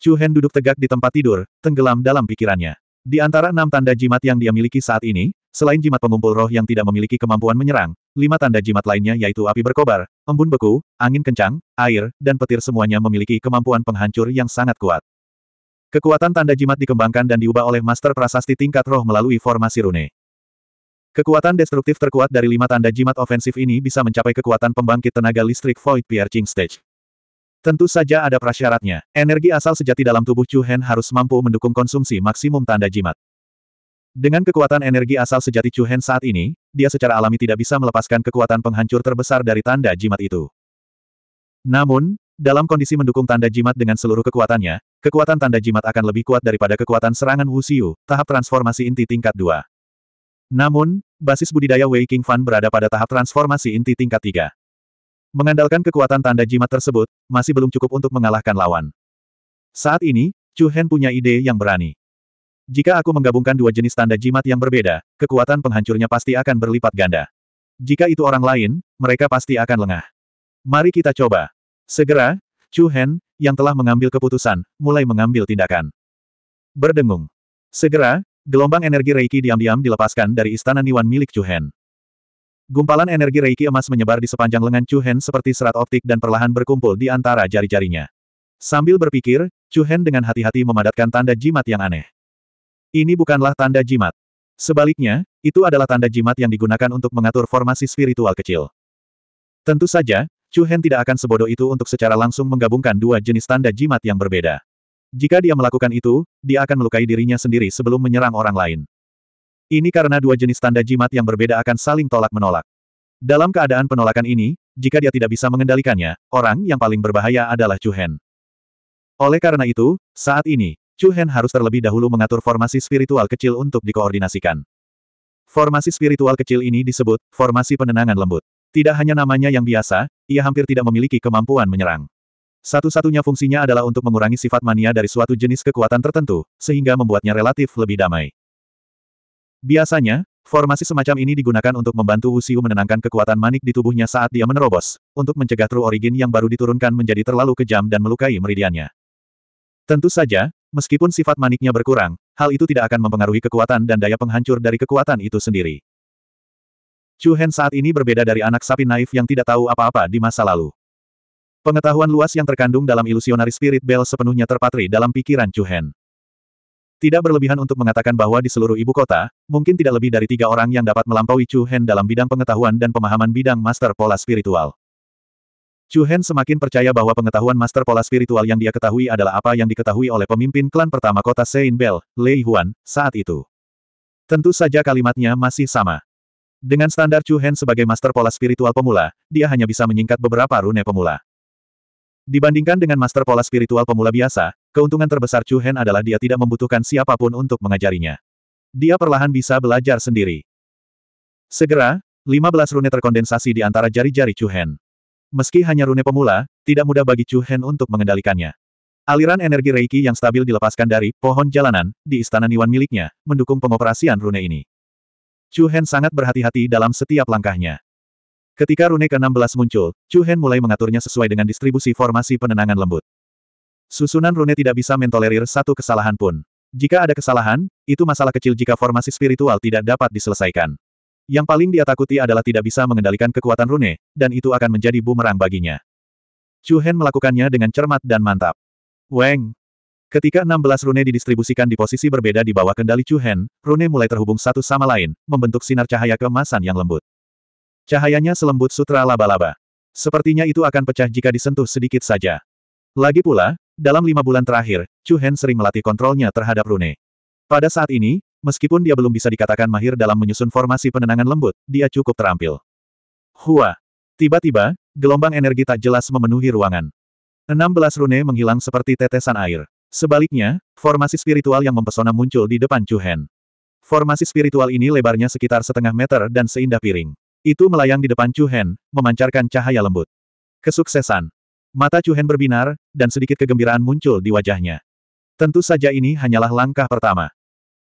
Chu Hen duduk tegak di tempat tidur, tenggelam dalam pikirannya. Di antara enam tanda jimat yang dia miliki saat ini, selain jimat pengumpul roh yang tidak memiliki kemampuan menyerang, lima tanda jimat lainnya yaitu api berkobar, embun beku, angin kencang, air, dan petir semuanya memiliki kemampuan penghancur yang sangat kuat. Kekuatan tanda jimat dikembangkan dan diubah oleh Master Prasasti tingkat roh melalui formasi rune. Kekuatan destruktif terkuat dari lima tanda jimat ofensif ini bisa mencapai kekuatan pembangkit tenaga listrik Void Piercing Stage. Tentu saja ada prasyaratnya. Energi asal sejati dalam tubuh Chu Hen harus mampu mendukung konsumsi maksimum tanda jimat. Dengan kekuatan energi asal sejati Chu Hen saat ini, dia secara alami tidak bisa melepaskan kekuatan penghancur terbesar dari tanda jimat itu. Namun, dalam kondisi mendukung tanda jimat dengan seluruh kekuatannya, kekuatan tanda jimat akan lebih kuat daripada kekuatan serangan Wu Xiu, tahap transformasi inti tingkat 2. Namun, basis budidaya Wei King Fan berada pada tahap transformasi inti tingkat 3. Mengandalkan kekuatan tanda jimat tersebut, masih belum cukup untuk mengalahkan lawan. Saat ini, Chu Hen punya ide yang berani. Jika aku menggabungkan dua jenis tanda jimat yang berbeda, kekuatan penghancurnya pasti akan berlipat ganda. Jika itu orang lain, mereka pasti akan lengah. Mari kita coba. Segera, Chu Hen, yang telah mengambil keputusan, mulai mengambil tindakan. Berdengung. Segera, gelombang energi Reiki diam-diam dilepaskan dari istana Niwan milik Chu Hen. Gumpalan energi Reiki emas menyebar di sepanjang lengan Chu Hen seperti serat optik dan perlahan berkumpul di antara jari-jarinya. Sambil berpikir, Chu Hen dengan hati-hati memadatkan tanda jimat yang aneh. Ini bukanlah tanda jimat. Sebaliknya, itu adalah tanda jimat yang digunakan untuk mengatur formasi spiritual kecil. Tentu saja, Chu Hen tidak akan sebodoh itu untuk secara langsung menggabungkan dua jenis tanda jimat yang berbeda. Jika dia melakukan itu, dia akan melukai dirinya sendiri sebelum menyerang orang lain. Ini karena dua jenis tanda jimat yang berbeda akan saling tolak-menolak. Dalam keadaan penolakan ini, jika dia tidak bisa mengendalikannya, orang yang paling berbahaya adalah Chu Hen. Oleh karena itu, saat ini, Chu Hen harus terlebih dahulu mengatur formasi spiritual kecil untuk dikoordinasikan. Formasi spiritual kecil ini disebut formasi penenangan lembut. Tidak hanya namanya yang biasa, ia hampir tidak memiliki kemampuan menyerang. Satu-satunya fungsinya adalah untuk mengurangi sifat mania dari suatu jenis kekuatan tertentu, sehingga membuatnya relatif lebih damai. Biasanya, formasi semacam ini digunakan untuk membantu Usiu menenangkan kekuatan manik di tubuhnya saat dia menerobos, untuk mencegah True Origin yang baru diturunkan menjadi terlalu kejam dan melukai meridiannya. Tentu saja, meskipun sifat maniknya berkurang, hal itu tidak akan mempengaruhi kekuatan dan daya penghancur dari kekuatan itu sendiri. Chu Hen saat ini berbeda dari anak sapi naif yang tidak tahu apa-apa di masa lalu. Pengetahuan luas yang terkandung dalam ilusionari spirit bell sepenuhnya terpatri dalam pikiran Chu Hen. Tidak berlebihan untuk mengatakan bahwa di seluruh ibu kota, mungkin tidak lebih dari tiga orang yang dapat melampaui Chu Hen dalam bidang pengetahuan dan pemahaman bidang master pola spiritual. Chu Hen semakin percaya bahwa pengetahuan master pola spiritual yang dia ketahui adalah apa yang diketahui oleh pemimpin klan pertama kota Sein Bell, Lei Huan, saat itu. Tentu saja kalimatnya masih sama. Dengan standar Chu Hen sebagai master pola spiritual pemula, dia hanya bisa menyingkat beberapa rune pemula. Dibandingkan dengan master pola spiritual pemula biasa, Keuntungan terbesar Chu Hen adalah dia tidak membutuhkan siapapun untuk mengajarinya. Dia perlahan bisa belajar sendiri. Segera, 15 rune terkondensasi di antara jari-jari Chu Hen. Meski hanya rune pemula, tidak mudah bagi Chu Hen untuk mengendalikannya. Aliran energi Reiki yang stabil dilepaskan dari pohon jalanan di istana Niwan miliknya, mendukung pengoperasian rune ini. Chu Hen sangat berhati-hati dalam setiap langkahnya. Ketika rune ke-16 muncul, Chu Hen mulai mengaturnya sesuai dengan distribusi formasi penenangan lembut. Susunan rune tidak bisa mentolerir satu kesalahan pun. Jika ada kesalahan, itu masalah kecil jika formasi spiritual tidak dapat diselesaikan. Yang paling dia takuti adalah tidak bisa mengendalikan kekuatan rune, dan itu akan menjadi bumerang baginya. Chu Hen melakukannya dengan cermat dan mantap. Weng! Ketika 16 rune didistribusikan di posisi berbeda di bawah kendali Chu Hen, rune mulai terhubung satu sama lain, membentuk sinar cahaya kemasan yang lembut. Cahayanya selembut sutra laba-laba. Sepertinya itu akan pecah jika disentuh sedikit saja. Lagi pula, dalam lima bulan terakhir, Chu Hen sering melatih kontrolnya terhadap Rune. Pada saat ini, meskipun dia belum bisa dikatakan mahir dalam menyusun formasi penenangan lembut, dia cukup terampil. Hua! Tiba-tiba, gelombang energi tak jelas memenuhi ruangan. 16 rune menghilang seperti tetesan air. Sebaliknya, formasi spiritual yang mempesona muncul di depan Chu Hen. Formasi spiritual ini lebarnya sekitar setengah meter dan seindah piring. Itu melayang di depan Chu Hen, memancarkan cahaya lembut. Kesuksesan. Mata Hen berbinar, dan sedikit kegembiraan muncul di wajahnya. Tentu saja ini hanyalah langkah pertama.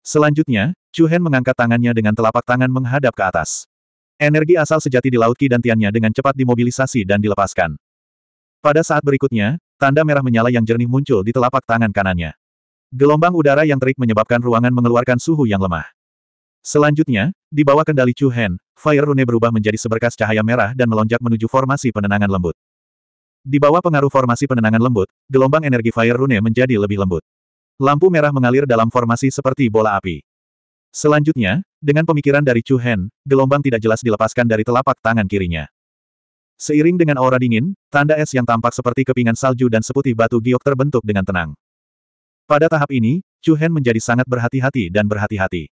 Selanjutnya, Hen mengangkat tangannya dengan telapak tangan menghadap ke atas. Energi asal sejati di laut Tiannya dengan cepat dimobilisasi dan dilepaskan. Pada saat berikutnya, tanda merah menyala yang jernih muncul di telapak tangan kanannya. Gelombang udara yang terik menyebabkan ruangan mengeluarkan suhu yang lemah. Selanjutnya, di bawah kendali Chu Hen, Fire Rune berubah menjadi seberkas cahaya merah dan melonjak menuju formasi penenangan lembut. Di bawah pengaruh formasi penenangan lembut, gelombang energi Fire Rune menjadi lebih lembut. Lampu merah mengalir dalam formasi seperti bola api. Selanjutnya, dengan pemikiran dari Chu Hen, gelombang tidak jelas dilepaskan dari telapak tangan kirinya. Seiring dengan aura dingin, tanda es yang tampak seperti kepingan salju dan seputih batu giok terbentuk dengan tenang. Pada tahap ini, Chu Hen menjadi sangat berhati-hati dan berhati-hati.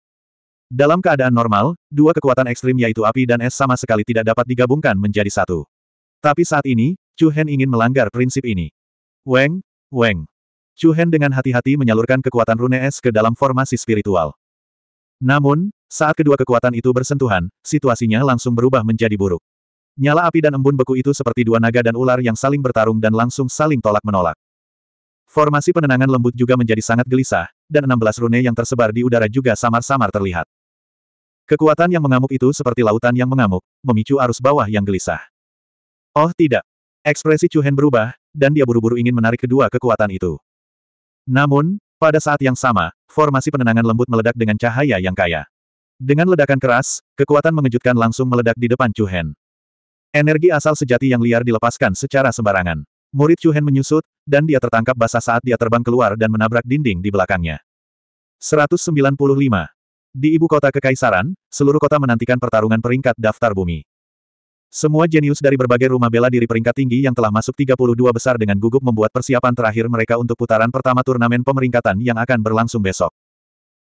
Dalam keadaan normal, dua kekuatan ekstrim yaitu api dan es sama sekali tidak dapat digabungkan menjadi satu. Tapi saat ini, Chu Hen ingin melanggar prinsip ini. Weng, Weng. Chu Hen dengan hati-hati menyalurkan kekuatan rune es ke dalam formasi spiritual. Namun, saat kedua kekuatan itu bersentuhan, situasinya langsung berubah menjadi buruk. Nyala api dan embun beku itu seperti dua naga dan ular yang saling bertarung dan langsung saling tolak-menolak. Formasi penenangan lembut juga menjadi sangat gelisah, dan 16 rune yang tersebar di udara juga samar-samar terlihat. Kekuatan yang mengamuk itu seperti lautan yang mengamuk, memicu arus bawah yang gelisah. Oh tidak, Ekspresi Hen berubah, dan dia buru-buru ingin menarik kedua kekuatan itu. Namun, pada saat yang sama, formasi penenangan lembut meledak dengan cahaya yang kaya. Dengan ledakan keras, kekuatan mengejutkan langsung meledak di depan Hen. Energi asal sejati yang liar dilepaskan secara sembarangan. Murid Hen menyusut, dan dia tertangkap basah saat dia terbang keluar dan menabrak dinding di belakangnya. 195. Di ibu kota Kekaisaran, seluruh kota menantikan pertarungan peringkat daftar bumi. Semua jenius dari berbagai rumah bela diri peringkat tinggi yang telah masuk 32 besar dengan gugup membuat persiapan terakhir mereka untuk putaran pertama turnamen pemeringkatan yang akan berlangsung besok.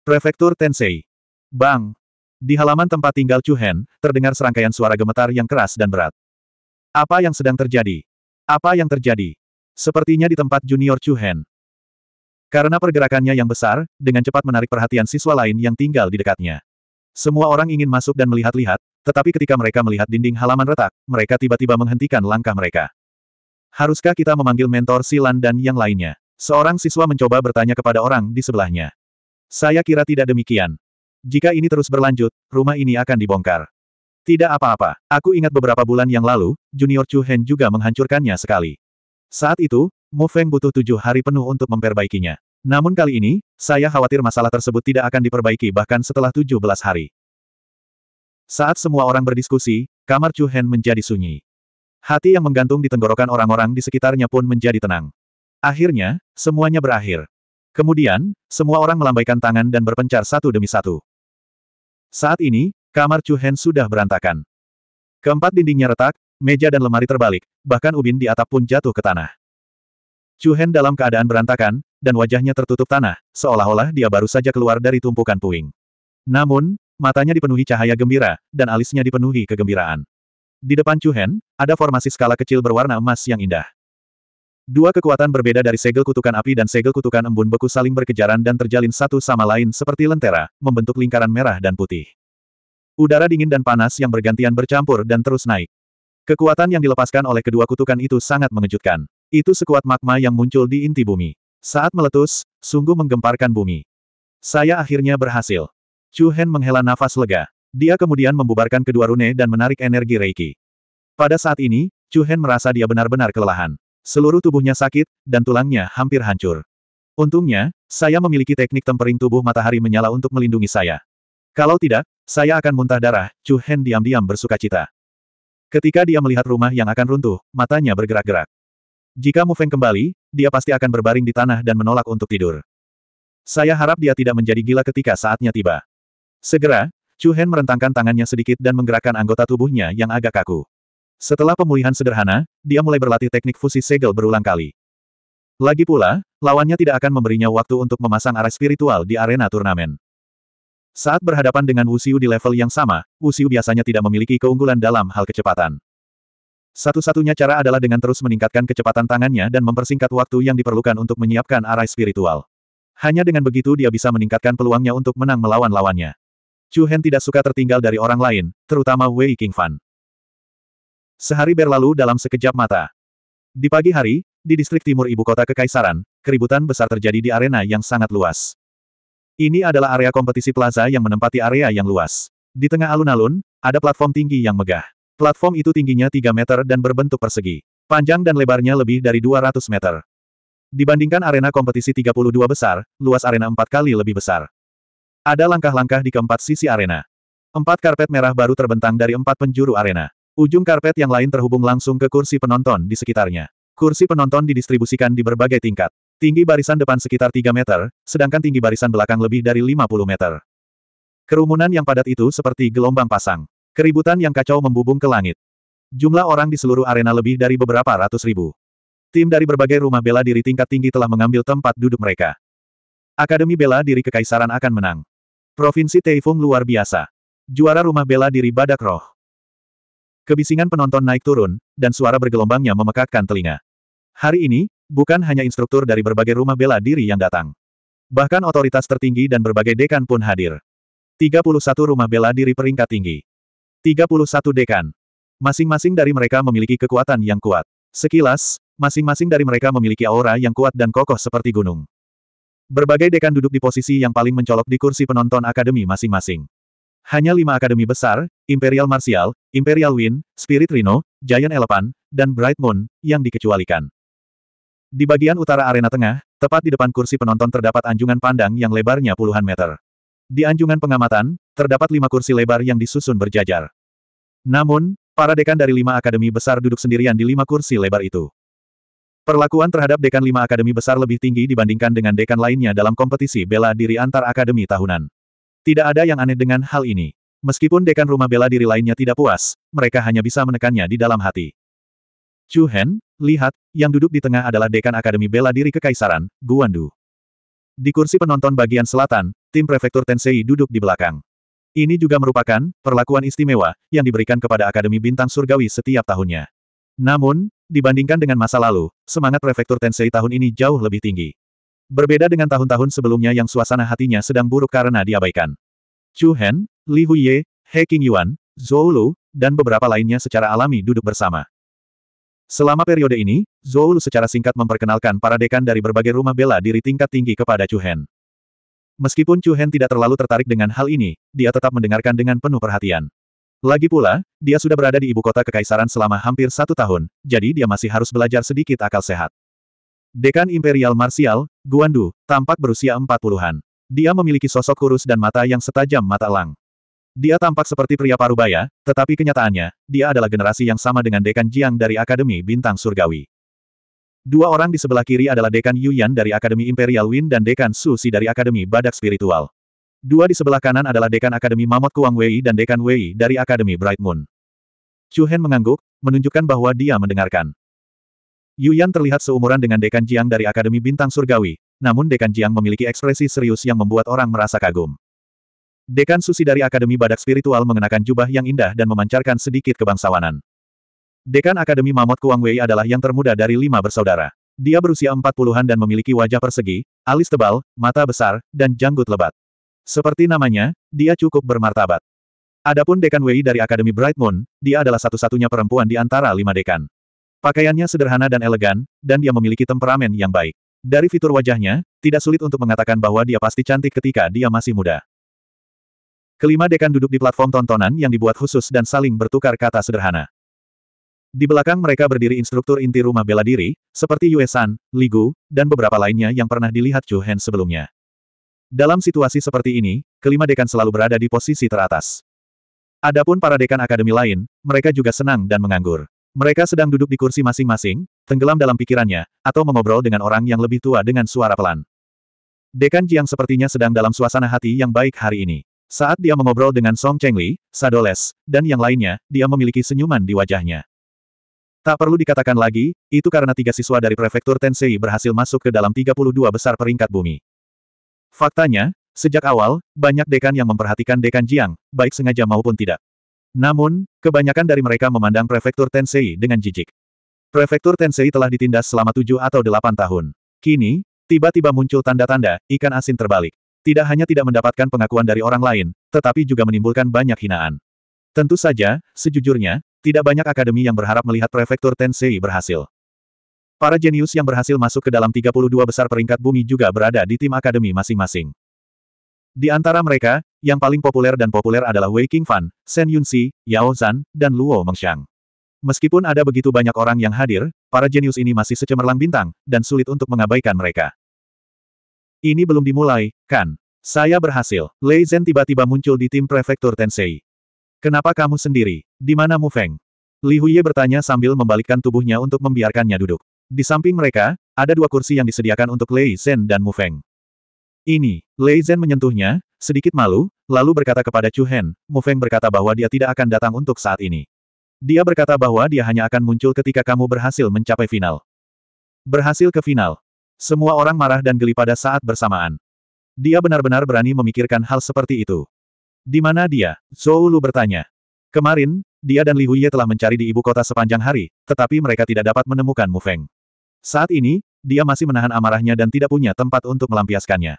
Prefektur Tensei. Bang! Di halaman tempat tinggal Chuhen, terdengar serangkaian suara gemetar yang keras dan berat. Apa yang sedang terjadi? Apa yang terjadi? Sepertinya di tempat junior Chuhen. Karena pergerakannya yang besar, dengan cepat menarik perhatian siswa lain yang tinggal di dekatnya. Semua orang ingin masuk dan melihat-lihat, tetapi ketika mereka melihat dinding halaman retak, mereka tiba-tiba menghentikan langkah mereka. Haruskah kita memanggil mentor Silan dan yang lainnya? Seorang siswa mencoba bertanya kepada orang di sebelahnya. Saya kira tidak demikian. Jika ini terus berlanjut, rumah ini akan dibongkar. Tidak apa-apa, aku ingat beberapa bulan yang lalu, Junior Chu Hen juga menghancurkannya sekali. Saat itu, Mu Feng butuh tujuh hari penuh untuk memperbaikinya. Namun kali ini, saya khawatir masalah tersebut tidak akan diperbaiki bahkan setelah tujuh belas hari. Saat semua orang berdiskusi, kamar Chu Hen menjadi sunyi. Hati yang menggantung di tenggorokan orang-orang di sekitarnya pun menjadi tenang. Akhirnya, semuanya berakhir. Kemudian, semua orang melambaikan tangan dan berpencar satu demi satu. Saat ini, kamar Chu Hen sudah berantakan. Keempat dindingnya retak, meja dan lemari terbalik, bahkan ubin di atap pun jatuh ke tanah. Chu Hen dalam keadaan berantakan, dan wajahnya tertutup tanah, seolah-olah dia baru saja keluar dari tumpukan puing. Namun, matanya dipenuhi cahaya gembira, dan alisnya dipenuhi kegembiraan. Di depan Chu ada formasi skala kecil berwarna emas yang indah. Dua kekuatan berbeda dari segel kutukan api dan segel kutukan embun beku saling berkejaran dan terjalin satu sama lain seperti lentera, membentuk lingkaran merah dan putih. Udara dingin dan panas yang bergantian bercampur dan terus naik. Kekuatan yang dilepaskan oleh kedua kutukan itu sangat mengejutkan. Itu sekuat magma yang muncul di inti bumi. Saat meletus, sungguh menggemparkan bumi. Saya akhirnya berhasil. Chu Hen menghela nafas lega. Dia kemudian membubarkan kedua rune dan menarik energi Reiki. Pada saat ini, Chu Hen merasa dia benar-benar kelelahan. Seluruh tubuhnya sakit, dan tulangnya hampir hancur. Untungnya, saya memiliki teknik tempering tubuh matahari menyala untuk melindungi saya. Kalau tidak, saya akan muntah darah, Chu Hen diam-diam bersuka cita. Ketika dia melihat rumah yang akan runtuh, matanya bergerak-gerak. Jika Mu Feng kembali, dia pasti akan berbaring di tanah dan menolak untuk tidur. Saya harap dia tidak menjadi gila ketika saatnya tiba. Segera, Chu Hen merentangkan tangannya sedikit dan menggerakkan anggota tubuhnya yang agak kaku. Setelah pemulihan sederhana, dia mulai berlatih teknik fusi segel berulang kali. Lagi pula, lawannya tidak akan memberinya waktu untuk memasang arah spiritual di arena turnamen. Saat berhadapan dengan Wuxiu di level yang sama, Wuxiu biasanya tidak memiliki keunggulan dalam hal kecepatan. Satu-satunya cara adalah dengan terus meningkatkan kecepatan tangannya dan mempersingkat waktu yang diperlukan untuk menyiapkan arai spiritual. Hanya dengan begitu dia bisa meningkatkan peluangnya untuk menang melawan lawannya. Chu Hen tidak suka tertinggal dari orang lain, terutama Wei Fan. Sehari berlalu dalam sekejap mata. Di pagi hari, di distrik timur ibu kota Kekaisaran, keributan besar terjadi di arena yang sangat luas. Ini adalah area kompetisi plaza yang menempati area yang luas. Di tengah alun-alun, ada platform tinggi yang megah. Platform itu tingginya 3 meter dan berbentuk persegi. Panjang dan lebarnya lebih dari 200 meter. Dibandingkan arena kompetisi 32 besar, luas arena empat kali lebih besar. Ada langkah-langkah di keempat sisi arena. Empat karpet merah baru terbentang dari empat penjuru arena. Ujung karpet yang lain terhubung langsung ke kursi penonton di sekitarnya. Kursi penonton didistribusikan di berbagai tingkat. Tinggi barisan depan sekitar 3 meter, sedangkan tinggi barisan belakang lebih dari 50 meter. Kerumunan yang padat itu seperti gelombang pasang. Keributan yang kacau membubung ke langit. Jumlah orang di seluruh arena lebih dari beberapa ratus ribu. Tim dari berbagai rumah bela diri tingkat tinggi telah mengambil tempat duduk mereka. Akademi bela diri kekaisaran akan menang. Provinsi Teifung luar biasa. Juara rumah bela diri badak roh. Kebisingan penonton naik turun, dan suara bergelombangnya memekakkan telinga. Hari ini, bukan hanya instruktur dari berbagai rumah bela diri yang datang. Bahkan otoritas tertinggi dan berbagai dekan pun hadir. 31 rumah bela diri peringkat tinggi. 31 dekan. Masing-masing dari mereka memiliki kekuatan yang kuat. Sekilas, masing-masing dari mereka memiliki aura yang kuat dan kokoh seperti gunung. Berbagai dekan duduk di posisi yang paling mencolok di kursi penonton akademi masing-masing. Hanya lima akademi besar, Imperial Martial, Imperial Wind, Spirit Rhino, Giant Elephant, dan Bright Moon, yang dikecualikan. Di bagian utara arena tengah, tepat di depan kursi penonton terdapat anjungan pandang yang lebarnya puluhan meter. Di anjungan pengamatan, terdapat lima kursi lebar yang disusun berjajar. Namun, para dekan dari lima akademi besar duduk sendirian di lima kursi lebar itu. Perlakuan terhadap dekan lima akademi besar lebih tinggi dibandingkan dengan dekan lainnya dalam kompetisi bela diri antar akademi tahunan. Tidak ada yang aneh dengan hal ini. Meskipun dekan rumah bela diri lainnya tidak puas, mereka hanya bisa menekannya di dalam hati. Chu Hen, lihat, yang duduk di tengah adalah dekan akademi bela diri kekaisaran, Guandu. Di kursi penonton bagian selatan, tim prefektur Tensei duduk di belakang. Ini juga merupakan perlakuan istimewa yang diberikan kepada Akademi Bintang Surgawi setiap tahunnya. Namun, dibandingkan dengan masa lalu, semangat prefektur Tensei tahun ini jauh lebih tinggi. Berbeda dengan tahun-tahun sebelumnya yang suasana hatinya sedang buruk karena diabaikan. Chu Hen, Li Huiye, He Qingyuan, Zhou Lu, dan beberapa lainnya secara alami duduk bersama. Selama periode ini, Zhou Lu secara singkat memperkenalkan para dekan dari berbagai rumah bela diri tingkat tinggi kepada Chu Hen. Meskipun Chu Hen tidak terlalu tertarik dengan hal ini, dia tetap mendengarkan dengan penuh perhatian. Lagi pula, dia sudah berada di ibu kota kekaisaran selama hampir satu tahun, jadi dia masih harus belajar sedikit akal sehat. Dekan Imperial Martial, Guandu, tampak berusia empat puluhan. Dia memiliki sosok kurus dan mata yang setajam mata elang. Dia tampak seperti pria parubaya, tetapi kenyataannya, dia adalah generasi yang sama dengan Dekan Jiang dari Akademi Bintang Surgawi. Dua orang di sebelah kiri adalah Dekan Yuyan dari Akademi Imperial Wind dan Dekan Su Si dari Akademi Badak Spiritual. Dua di sebelah kanan adalah Dekan Akademi Mamot Kuang Wei dan Dekan Wei dari Akademi Bright Moon. Chu Hen mengangguk, menunjukkan bahwa dia mendengarkan. Yu Yan terlihat seumuran dengan Dekan Jiang dari Akademi Bintang Surgawi, namun Dekan Jiang memiliki ekspresi serius yang membuat orang merasa kagum. Dekan Susi dari Akademi Badak Spiritual mengenakan jubah yang indah dan memancarkan sedikit kebangsawanan. Dekan Akademi Mamot Kuang Wei adalah yang termuda dari lima bersaudara. Dia berusia empat puluhan dan memiliki wajah persegi, alis tebal, mata besar, dan janggut lebat. Seperti namanya, dia cukup bermartabat. Adapun dekan Wei dari Akademi Bright Moon, dia adalah satu-satunya perempuan di antara lima dekan. Pakaiannya sederhana dan elegan, dan dia memiliki temperamen yang baik. Dari fitur wajahnya, tidak sulit untuk mengatakan bahwa dia pasti cantik ketika dia masih muda. Kelima dekan duduk di platform tontonan yang dibuat khusus dan saling bertukar kata sederhana. Di belakang mereka berdiri instruktur inti rumah bela diri, seperti Yue San, Gu, dan beberapa lainnya yang pernah dilihat Chu Hen sebelumnya. Dalam situasi seperti ini, kelima dekan selalu berada di posisi teratas. Adapun para dekan akademi lain, mereka juga senang dan menganggur. Mereka sedang duduk di kursi masing-masing, tenggelam dalam pikirannya, atau mengobrol dengan orang yang lebih tua dengan suara pelan. Dekan Jiang sepertinya sedang dalam suasana hati yang baik hari ini. Saat dia mengobrol dengan Song Chengli, Sadoles, dan yang lainnya, dia memiliki senyuman di wajahnya. Tak perlu dikatakan lagi, itu karena tiga siswa dari prefektur Tensei berhasil masuk ke dalam 32 besar peringkat bumi. Faktanya, sejak awal, banyak dekan yang memperhatikan dekan Jiang, baik sengaja maupun tidak. Namun, kebanyakan dari mereka memandang prefektur Tensei dengan jijik. Prefektur Tensei telah ditindas selama tujuh atau delapan tahun. Kini, tiba-tiba muncul tanda-tanda, ikan asin terbalik. Tidak hanya tidak mendapatkan pengakuan dari orang lain, tetapi juga menimbulkan banyak hinaan. Tentu saja, sejujurnya, tidak banyak akademi yang berharap melihat prefektur Tensei berhasil. Para jenius yang berhasil masuk ke dalam 32 besar peringkat bumi juga berada di tim akademi masing-masing. Di antara mereka, yang paling populer dan populer adalah Wei Qingfan, Shen Yunxi, Yao Zan, dan Luo Mengxiang. Meskipun ada begitu banyak orang yang hadir, para jenius ini masih secemerlang bintang, dan sulit untuk mengabaikan mereka. Ini belum dimulai, kan? Saya berhasil. Lei Zhen tiba-tiba muncul di tim prefektur Tensei. Kenapa kamu sendiri? Di mana Mu Feng? Li Huye bertanya sambil membalikkan tubuhnya untuk membiarkannya duduk. Di samping mereka, ada dua kursi yang disediakan untuk Lei Zhen dan Mu Feng. Ini, Lei Zhen menyentuhnya, sedikit malu, lalu berkata kepada Chu Hen, Mu Feng berkata bahwa dia tidak akan datang untuk saat ini. Dia berkata bahwa dia hanya akan muncul ketika kamu berhasil mencapai final. Berhasil ke final. Semua orang marah dan geli pada saat bersamaan. Dia benar-benar berani memikirkan hal seperti itu. Di mana dia? Zhou Lu bertanya. Kemarin, dia dan Li Huye telah mencari di ibu kota sepanjang hari, tetapi mereka tidak dapat menemukan Mu Feng. Saat ini, dia masih menahan amarahnya dan tidak punya tempat untuk melampiaskannya.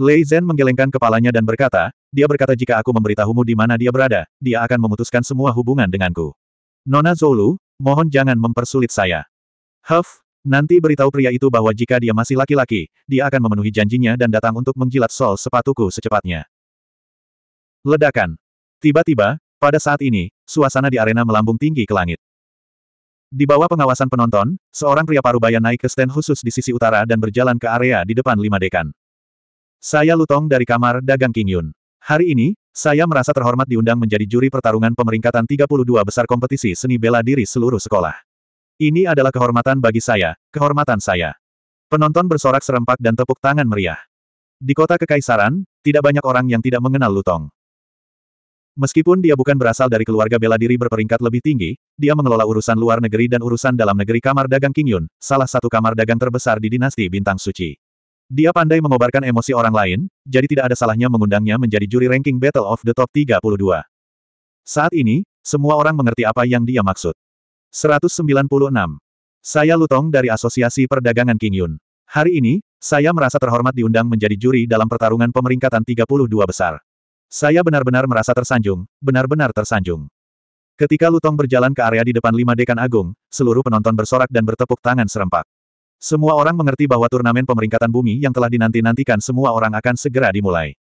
Lei Zhen menggelengkan kepalanya dan berkata, dia berkata jika aku memberitahumu di mana dia berada, dia akan memutuskan semua hubungan denganku. Nona Zolu, mohon jangan mempersulit saya. Huff, nanti beritahu pria itu bahwa jika dia masih laki-laki, dia akan memenuhi janjinya dan datang untuk menjilat sol sepatuku secepatnya. Ledakan. Tiba-tiba, pada saat ini, suasana di arena melambung tinggi ke langit. Di bawah pengawasan penonton, seorang pria parubaya naik ke stand khusus di sisi utara dan berjalan ke area di depan lima dekan. Saya Lutong dari kamar dagang King Yun. Hari ini, saya merasa terhormat diundang menjadi juri pertarungan pemeringkatan 32 besar kompetisi seni bela diri seluruh sekolah. Ini adalah kehormatan bagi saya, kehormatan saya. Penonton bersorak serempak dan tepuk tangan meriah. Di kota Kekaisaran, tidak banyak orang yang tidak mengenal Lutong. Meskipun dia bukan berasal dari keluarga bela diri berperingkat lebih tinggi, dia mengelola urusan luar negeri dan urusan dalam negeri kamar dagang King Yun, salah satu kamar dagang terbesar di dinasti Bintang Suci. Dia pandai mengobarkan emosi orang lain, jadi tidak ada salahnya mengundangnya menjadi juri ranking Battle of the Top 32. Saat ini, semua orang mengerti apa yang dia maksud. 196. Saya Lutong dari Asosiasi Perdagangan King Yun. Hari ini, saya merasa terhormat diundang menjadi juri dalam pertarungan pemeringkatan 32 besar. Saya benar-benar merasa tersanjung, benar-benar tersanjung. Ketika Lutong berjalan ke area di depan lima dekan agung, seluruh penonton bersorak dan bertepuk tangan serempak. Semua orang mengerti bahwa turnamen pemeringkatan bumi yang telah dinanti-nantikan semua orang akan segera dimulai.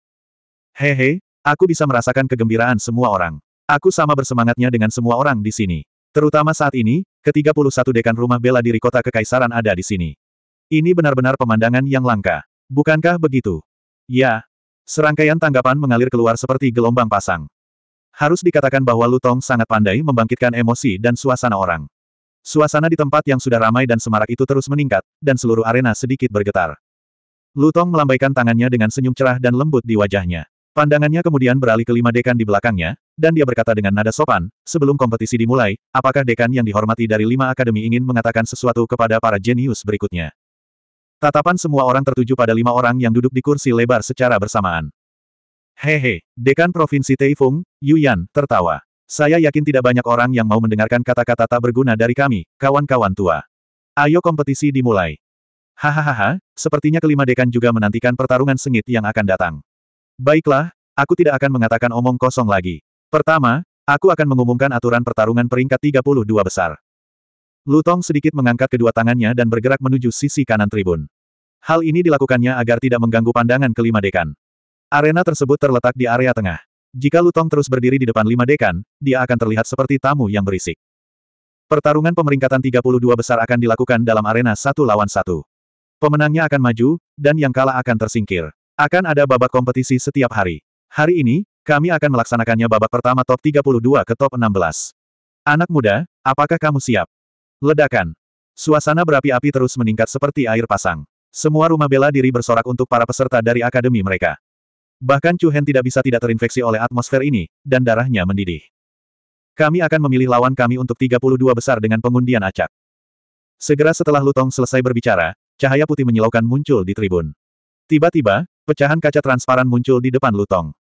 Hehe, aku bisa merasakan kegembiraan semua orang. Aku sama bersemangatnya dengan semua orang di sini. Terutama saat ini, ke-31 dekan rumah bela diri kota kekaisaran ada di sini. Ini benar-benar pemandangan yang langka. Bukankah begitu? Ya, Serangkaian tanggapan mengalir keluar seperti gelombang pasang. Harus dikatakan bahwa Lutong sangat pandai membangkitkan emosi dan suasana orang. Suasana di tempat yang sudah ramai dan semarak itu terus meningkat, dan seluruh arena sedikit bergetar. Lutong melambaikan tangannya dengan senyum cerah dan lembut di wajahnya. Pandangannya kemudian beralih ke lima dekan di belakangnya, dan dia berkata dengan nada sopan, sebelum kompetisi dimulai, apakah dekan yang dihormati dari lima akademi ingin mengatakan sesuatu kepada para jenius berikutnya? Tatapan semua orang tertuju pada lima orang yang duduk di kursi lebar secara bersamaan. Hehe, Dekan Provinsi Taifung, Yuyan, tertawa. Saya yakin tidak banyak orang yang mau mendengarkan kata-kata tak berguna dari kami, kawan-kawan tua. Ayo kompetisi dimulai. Hahaha, sepertinya kelima dekan juga menantikan pertarungan sengit yang akan datang. Baiklah, aku tidak akan mengatakan omong kosong lagi. Pertama, aku akan mengumumkan aturan pertarungan peringkat 32 besar. Lutong sedikit mengangkat kedua tangannya dan bergerak menuju sisi kanan tribun. Hal ini dilakukannya agar tidak mengganggu pandangan kelima dekan. Arena tersebut terletak di area tengah. Jika Lutong terus berdiri di depan lima dekan, dia akan terlihat seperti tamu yang berisik. Pertarungan pemeringkatan 32 besar akan dilakukan dalam arena satu lawan satu. Pemenangnya akan maju, dan yang kalah akan tersingkir. Akan ada babak kompetisi setiap hari. Hari ini, kami akan melaksanakannya babak pertama top 32 ke top 16. Anak muda, apakah kamu siap? Ledakan. Suasana berapi-api terus meningkat seperti air pasang. Semua rumah bela diri bersorak untuk para peserta dari akademi mereka. Bahkan Chu Hen tidak bisa tidak terinfeksi oleh atmosfer ini, dan darahnya mendidih. Kami akan memilih lawan kami untuk 32 besar dengan pengundian acak. Segera setelah Lutong selesai berbicara, cahaya putih menyilaukan muncul di tribun. Tiba-tiba, pecahan kaca transparan muncul di depan Lutong.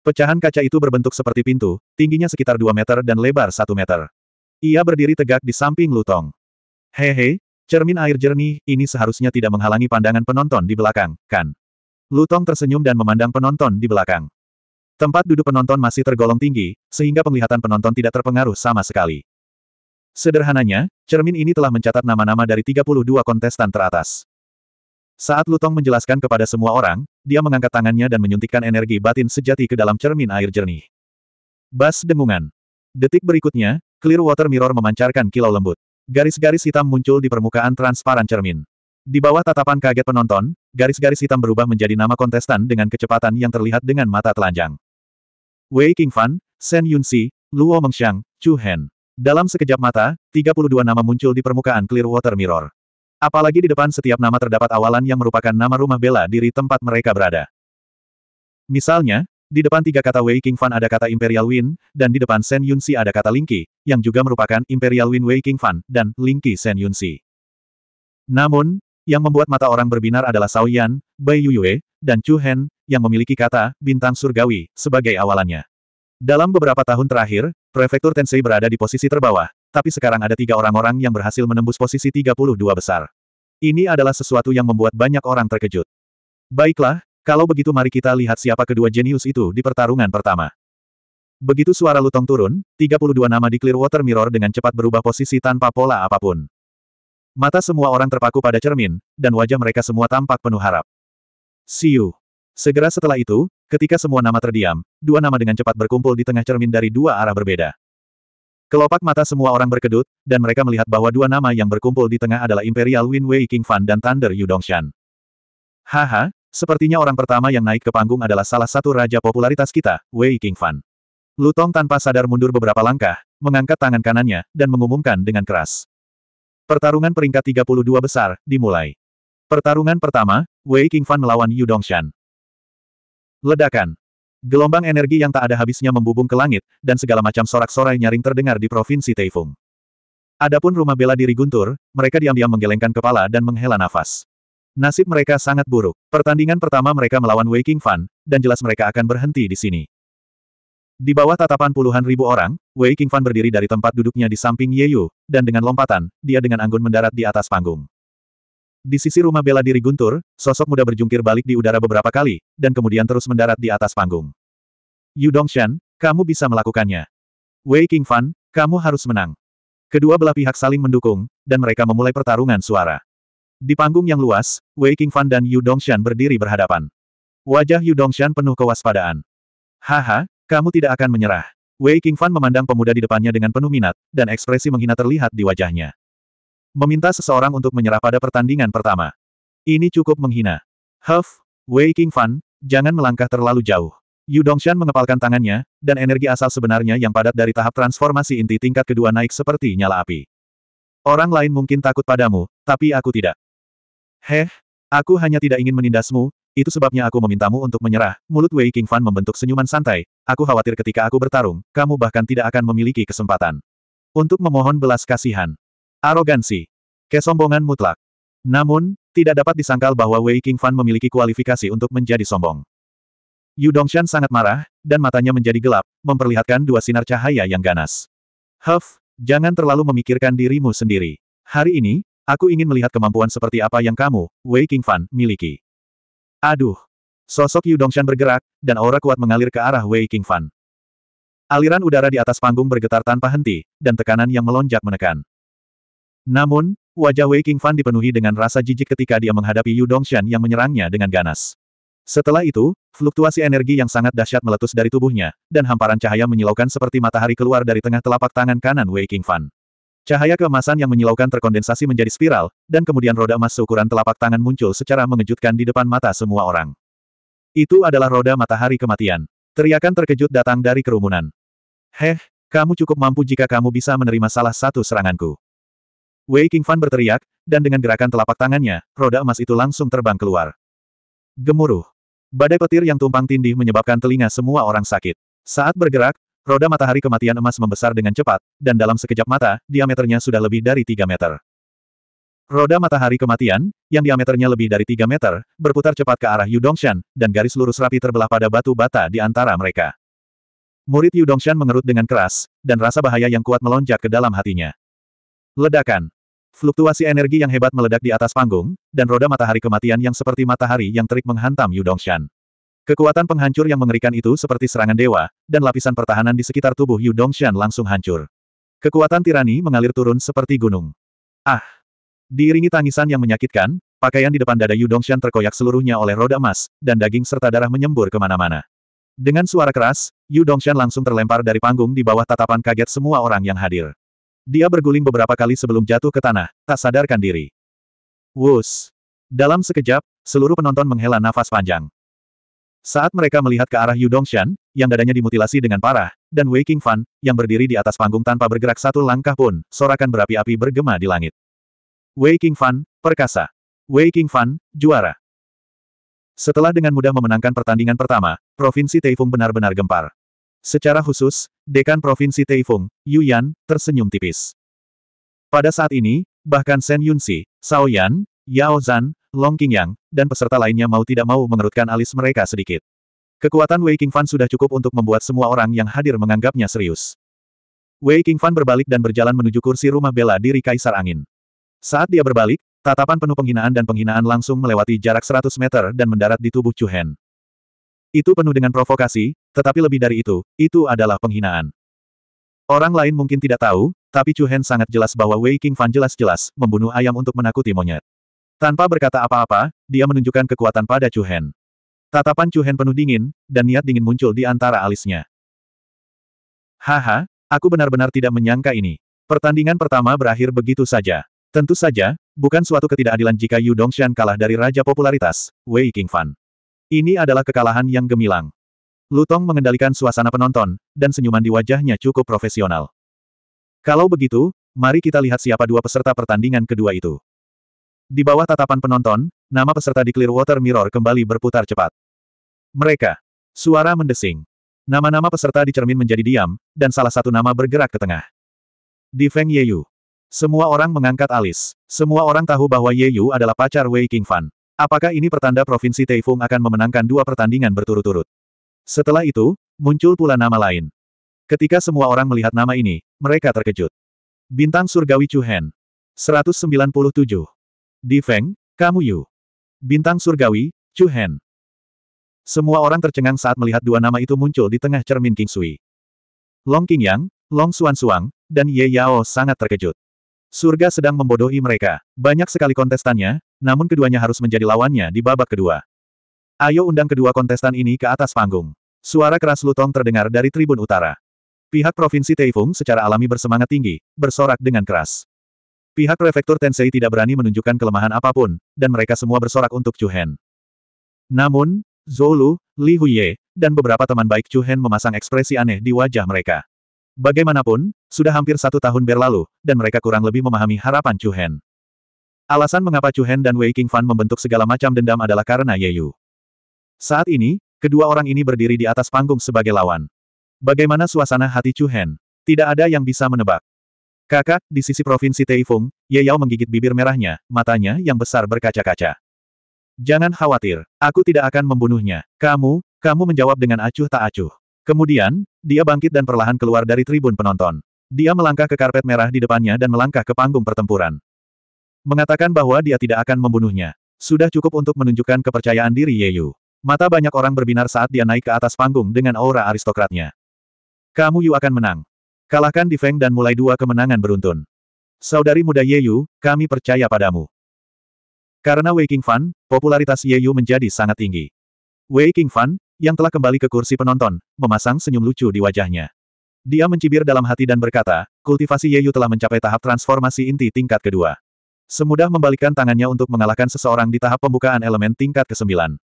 Pecahan kaca itu berbentuk seperti pintu, tingginya sekitar 2 meter dan lebar 1 meter. Ia berdiri tegak di samping Lutong. Hehe, cermin air jernih, ini seharusnya tidak menghalangi pandangan penonton di belakang, kan? Lutong tersenyum dan memandang penonton di belakang. Tempat duduk penonton masih tergolong tinggi, sehingga penglihatan penonton tidak terpengaruh sama sekali. Sederhananya, cermin ini telah mencatat nama-nama dari 32 kontestan teratas. Saat Lutong menjelaskan kepada semua orang, dia mengangkat tangannya dan menyuntikkan energi batin sejati ke dalam cermin air jernih. Bas dengungan. Detik berikutnya, Clear Water Mirror memancarkan kilau lembut. Garis-garis hitam muncul di permukaan transparan cermin. Di bawah tatapan kaget penonton, garis-garis hitam berubah menjadi nama kontestan dengan kecepatan yang terlihat dengan mata telanjang. Wei Qingfan, Shen Yunxi, Luo Mengxiang, Chu Hen. Dalam sekejap mata, 32 nama muncul di permukaan Clear Water Mirror. Apalagi di depan setiap nama terdapat awalan yang merupakan nama rumah bela diri tempat mereka berada. Misalnya, di depan tiga kata Wei King Fan ada kata Imperial Win, dan di depan Shen Yunxi ada kata Lingqi, yang juga merupakan Imperial Win Wei King Fan, dan Lingqi Shen Yunxi. Namun, yang membuat mata orang berbinar adalah Sao Yan, Bai Yuyue, dan Chu Hen, yang memiliki kata bintang surgawi sebagai awalannya. Dalam beberapa tahun terakhir, Prefektur Tensei berada di posisi terbawah, tapi sekarang ada tiga orang-orang yang berhasil menembus posisi 32 besar. Ini adalah sesuatu yang membuat banyak orang terkejut. Baiklah, kalau begitu mari kita lihat siapa kedua jenius itu di pertarungan pertama. Begitu suara Lutong turun, 32 nama di Clear Water Mirror dengan cepat berubah posisi tanpa pola apapun. Mata semua orang terpaku pada cermin, dan wajah mereka semua tampak penuh harap. Siu. Segera setelah itu, ketika semua nama terdiam, dua nama dengan cepat berkumpul di tengah cermin dari dua arah berbeda. Kelopak mata semua orang berkedut, dan mereka melihat bahwa dua nama yang berkumpul di tengah adalah Imperial Wind King Fan dan Thunder Yu Dongshan. Haha, Sepertinya orang pertama yang naik ke panggung adalah salah satu raja popularitas kita, Wei Qingfan. Lutong tanpa sadar mundur beberapa langkah, mengangkat tangan kanannya, dan mengumumkan dengan keras. Pertarungan peringkat 32 besar, dimulai. Pertarungan pertama, Wei Qingfan melawan Yu Dongshan. Ledakan. Gelombang energi yang tak ada habisnya membubung ke langit, dan segala macam sorak-sorai nyaring terdengar di Provinsi Taifung. Adapun rumah bela diri Guntur, mereka diam-diam menggelengkan kepala dan menghela nafas. Nasib mereka sangat buruk. Pertandingan pertama mereka melawan Waking Fan, dan jelas mereka akan berhenti di sini. Di bawah tatapan puluhan ribu orang, Wei Fan berdiri dari tempat duduknya di samping Ye Yu, dan dengan lompatan, dia dengan anggun mendarat di atas panggung. Di sisi rumah bela diri guntur, sosok muda berjungkir balik di udara beberapa kali, dan kemudian terus mendarat di atas panggung. Yu Dongshan, kamu bisa melakukannya. Wei Fan, kamu harus menang. Kedua belah pihak saling mendukung, dan mereka memulai pertarungan suara. Di panggung yang luas, Wei Qingfan dan Yu Dongshan berdiri berhadapan. Wajah Yu Dongshan penuh kewaspadaan. Haha, kamu tidak akan menyerah. Wei Qingfan memandang pemuda di depannya dengan penuh minat, dan ekspresi menghina terlihat di wajahnya. Meminta seseorang untuk menyerah pada pertandingan pertama. Ini cukup menghina. Huff, Wei Qingfan, jangan melangkah terlalu jauh. Yu Dongshan mengepalkan tangannya, dan energi asal sebenarnya yang padat dari tahap transformasi inti tingkat kedua naik seperti nyala api. Orang lain mungkin takut padamu, tapi aku tidak. Heh, aku hanya tidak ingin menindasmu, itu sebabnya aku memintamu untuk menyerah. Mulut Wei King Fan membentuk senyuman santai. Aku khawatir ketika aku bertarung, kamu bahkan tidak akan memiliki kesempatan. Untuk memohon belas kasihan. Arogansi. Kesombongan mutlak. Namun, tidak dapat disangkal bahwa Wei King Fan memiliki kualifikasi untuk menjadi sombong. Yu Dongshan sangat marah, dan matanya menjadi gelap, memperlihatkan dua sinar cahaya yang ganas. Huff, jangan terlalu memikirkan dirimu sendiri. Hari ini, Aku ingin melihat kemampuan seperti apa yang kamu, Wei Fan, miliki. Aduh. Sosok Yu Dongshan bergerak, dan aura kuat mengalir ke arah Wei Fan. Aliran udara di atas panggung bergetar tanpa henti, dan tekanan yang melonjak menekan. Namun, wajah Wei Fan dipenuhi dengan rasa jijik ketika dia menghadapi Yu Dongshan yang menyerangnya dengan ganas. Setelah itu, fluktuasi energi yang sangat dahsyat meletus dari tubuhnya, dan hamparan cahaya menyilaukan seperti matahari keluar dari tengah telapak tangan kanan Wei Fan. Cahaya keemasan yang menyilaukan terkondensasi menjadi spiral, dan kemudian roda emas seukuran telapak tangan muncul secara mengejutkan di depan mata semua orang. Itu adalah roda matahari kematian. Teriakan terkejut datang dari kerumunan. Heh, kamu cukup mampu jika kamu bisa menerima salah satu seranganku. Wei King Fan berteriak, dan dengan gerakan telapak tangannya, roda emas itu langsung terbang keluar. Gemuruh. Badai petir yang tumpang tindih menyebabkan telinga semua orang sakit. Saat bergerak, Roda matahari kematian emas membesar dengan cepat, dan dalam sekejap mata, diameternya sudah lebih dari 3 meter. Roda matahari kematian, yang diameternya lebih dari 3 meter, berputar cepat ke arah Yudongshan, dan garis lurus rapi terbelah pada batu bata di antara mereka. Murid Yudongshan mengerut dengan keras, dan rasa bahaya yang kuat melonjak ke dalam hatinya. Ledakan. Fluktuasi energi yang hebat meledak di atas panggung, dan roda matahari kematian yang seperti matahari yang terik menghantam Yudongshan. Kekuatan penghancur yang mengerikan itu seperti serangan dewa, dan lapisan pertahanan di sekitar tubuh Yu Dongshan langsung hancur. Kekuatan tirani mengalir turun seperti gunung. Ah! Diiringi tangisan yang menyakitkan, pakaian di depan dada Yu Dongshan terkoyak seluruhnya oleh roda emas, dan daging serta darah menyembur kemana-mana. Dengan suara keras, Yu Dongshan langsung terlempar dari panggung di bawah tatapan kaget semua orang yang hadir. Dia berguling beberapa kali sebelum jatuh ke tanah, tak sadarkan diri. Wus! Dalam sekejap, seluruh penonton menghela nafas panjang. Saat mereka melihat ke arah Yu Dongshan, yang dadanya dimutilasi dengan parah, dan Wei Fan, yang berdiri di atas panggung tanpa bergerak satu langkah pun, sorakan berapi-api bergema di langit. Wei Fan, perkasa. Wei Fan, juara. Setelah dengan mudah memenangkan pertandingan pertama, Provinsi Taifung benar-benar gempar. Secara khusus, Dekan Provinsi Taifung, Yu Yan, tersenyum tipis. Pada saat ini, bahkan Shen Yunxi, Zhao Yan, Yao Zan, Long Qingyang, dan peserta lainnya mau tidak mau mengerutkan alis mereka sedikit. Kekuatan Wei Qingfan sudah cukup untuk membuat semua orang yang hadir menganggapnya serius. Wei Qingfan berbalik dan berjalan menuju kursi rumah bela diri Kaisar Angin. Saat dia berbalik, tatapan penuh penghinaan dan penghinaan langsung melewati jarak 100 meter dan mendarat di tubuh Chu Hen. Itu penuh dengan provokasi, tetapi lebih dari itu, itu adalah penghinaan. Orang lain mungkin tidak tahu, tapi Chu Hen sangat jelas bahwa Wei Qingfan jelas-jelas membunuh ayam untuk menakuti monyet. Tanpa berkata apa-apa, dia menunjukkan kekuatan pada Chu Hen. Tatapan Chu Hen penuh dingin, dan niat dingin muncul di antara alisnya. Haha, aku benar-benar tidak menyangka ini. Pertandingan pertama berakhir begitu saja. Tentu saja, bukan suatu ketidakadilan jika Yu Dongshan kalah dari Raja Popularitas, Wei Qingfan. Ini adalah kekalahan yang gemilang. Lutong mengendalikan suasana penonton, dan senyuman di wajahnya cukup profesional. Kalau begitu, mari kita lihat siapa dua peserta pertandingan kedua itu. Di bawah tatapan penonton, nama peserta di Clear Water Mirror kembali berputar cepat. Mereka. Suara mendesing. Nama-nama peserta di cermin menjadi diam, dan salah satu nama bergerak ke tengah. Di Feng Yeyu. Semua orang mengangkat alis. Semua orang tahu bahwa Yeyu adalah pacar Wei King Fan. Apakah ini pertanda Provinsi Taifung akan memenangkan dua pertandingan berturut-turut? Setelah itu, muncul pula nama lain. Ketika semua orang melihat nama ini, mereka terkejut. Bintang Surgawi Chu Hen. 197. Di Feng, kamu Yu. Bintang Surgawi, Chu Hen. Semua orang tercengang saat melihat dua nama itu muncul di tengah cermin King Sui. Long King Yang, Long Xuan Suang, dan Ye Yao sangat terkejut. Surga sedang membodohi mereka. Banyak sekali kontestannya, namun keduanya harus menjadi lawannya di babak kedua. Ayo undang kedua kontestan ini ke atas panggung. Suara keras Lutong terdengar dari tribun utara. Pihak Provinsi Taifung secara alami bersemangat tinggi, bersorak dengan keras. Pihak prefektur Tensei tidak berani menunjukkan kelemahan apapun, dan mereka semua bersorak untuk Chu Hen. Namun, Zhou Li Huye, dan beberapa teman baik Chu Hen memasang ekspresi aneh di wajah mereka. Bagaimanapun, sudah hampir satu tahun berlalu, dan mereka kurang lebih memahami harapan Chu Hen. Alasan mengapa Chu Hen dan Wei King Fan membentuk segala macam dendam adalah karena Ye Yu. Saat ini, kedua orang ini berdiri di atas panggung sebagai lawan. Bagaimana suasana hati Chu Hen? Tidak ada yang bisa menebak. Kakak, di sisi provinsi Teifung, Ye Yao menggigit bibir merahnya, matanya yang besar berkaca-kaca. Jangan khawatir, aku tidak akan membunuhnya. Kamu, kamu menjawab dengan acuh tak acuh. Kemudian, dia bangkit dan perlahan keluar dari tribun penonton. Dia melangkah ke karpet merah di depannya dan melangkah ke panggung pertempuran. Mengatakan bahwa dia tidak akan membunuhnya. Sudah cukup untuk menunjukkan kepercayaan diri Ye Yu. Mata banyak orang berbinar saat dia naik ke atas panggung dengan aura aristokratnya. Kamu Yu akan menang. Kalahkan di Feng dan mulai dua kemenangan beruntun. Saudari muda Ye Yu, kami percaya padamu. Karena Wei King Fan, popularitas Ye Yu menjadi sangat tinggi. Wei King Fan, yang telah kembali ke kursi penonton, memasang senyum lucu di wajahnya. Dia mencibir dalam hati dan berkata, kultivasi Ye Yu telah mencapai tahap transformasi inti tingkat kedua. Semudah membalikkan tangannya untuk mengalahkan seseorang di tahap pembukaan elemen tingkat ke-9.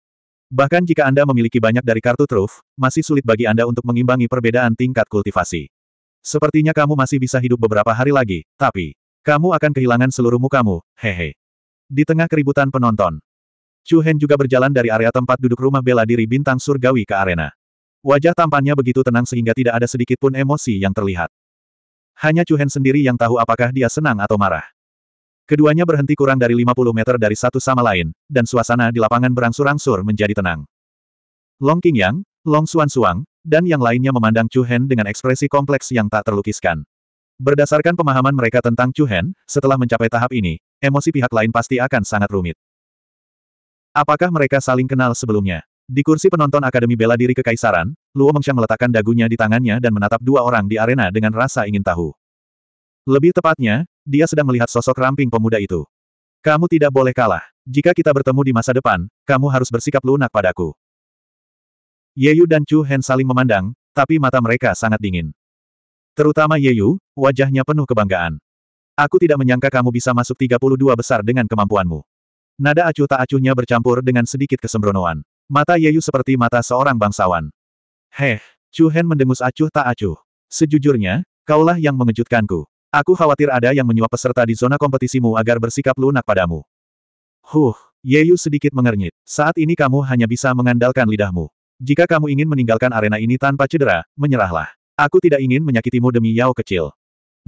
Bahkan jika Anda memiliki banyak dari kartu truf, masih sulit bagi Anda untuk mengimbangi perbedaan tingkat kultivasi. Sepertinya kamu masih bisa hidup beberapa hari lagi, tapi, kamu akan kehilangan seluruh mukamu, hehe. Di tengah keributan penonton, Chu Hen juga berjalan dari area tempat duduk rumah bela diri bintang surgawi ke arena. Wajah tampannya begitu tenang sehingga tidak ada sedikit pun emosi yang terlihat. Hanya Chu Hen sendiri yang tahu apakah dia senang atau marah. Keduanya berhenti kurang dari 50 meter dari satu sama lain, dan suasana di lapangan berangsur-angsur menjadi tenang. Long Qingyang, Long Xuan Suang, dan yang lainnya memandang Chu Hen dengan ekspresi kompleks yang tak terlukiskan. Berdasarkan pemahaman mereka tentang Chu Hen, setelah mencapai tahap ini, emosi pihak lain pasti akan sangat rumit. Apakah mereka saling kenal sebelumnya? Di kursi penonton Akademi Bela Diri Kekaisaran, Luo Mengxiang meletakkan dagunya di tangannya dan menatap dua orang di arena dengan rasa ingin tahu. Lebih tepatnya, dia sedang melihat sosok ramping pemuda itu. Kamu tidak boleh kalah. Jika kita bertemu di masa depan, kamu harus bersikap lunak padaku. Yeyu dan Chu Hen saling memandang, tapi mata mereka sangat dingin. Terutama Yeyu, wajahnya penuh kebanggaan. Aku tidak menyangka kamu bisa masuk 32 besar dengan kemampuanmu. Nada acuh tak acuhnya bercampur dengan sedikit kesembronoan. Mata Yeyu seperti mata seorang bangsawan. Heh, Chu Hen mendengus acuh tak acuh. Sejujurnya, kaulah yang mengejutkanku. Aku khawatir ada yang menyuap peserta di zona kompetisimu agar bersikap lunak padamu. Huh, Yeyu Yu sedikit mengernyit. Saat ini kamu hanya bisa mengandalkan lidahmu. Jika kamu ingin meninggalkan arena ini tanpa cedera, menyerahlah. Aku tidak ingin menyakitimu demi Yao kecil.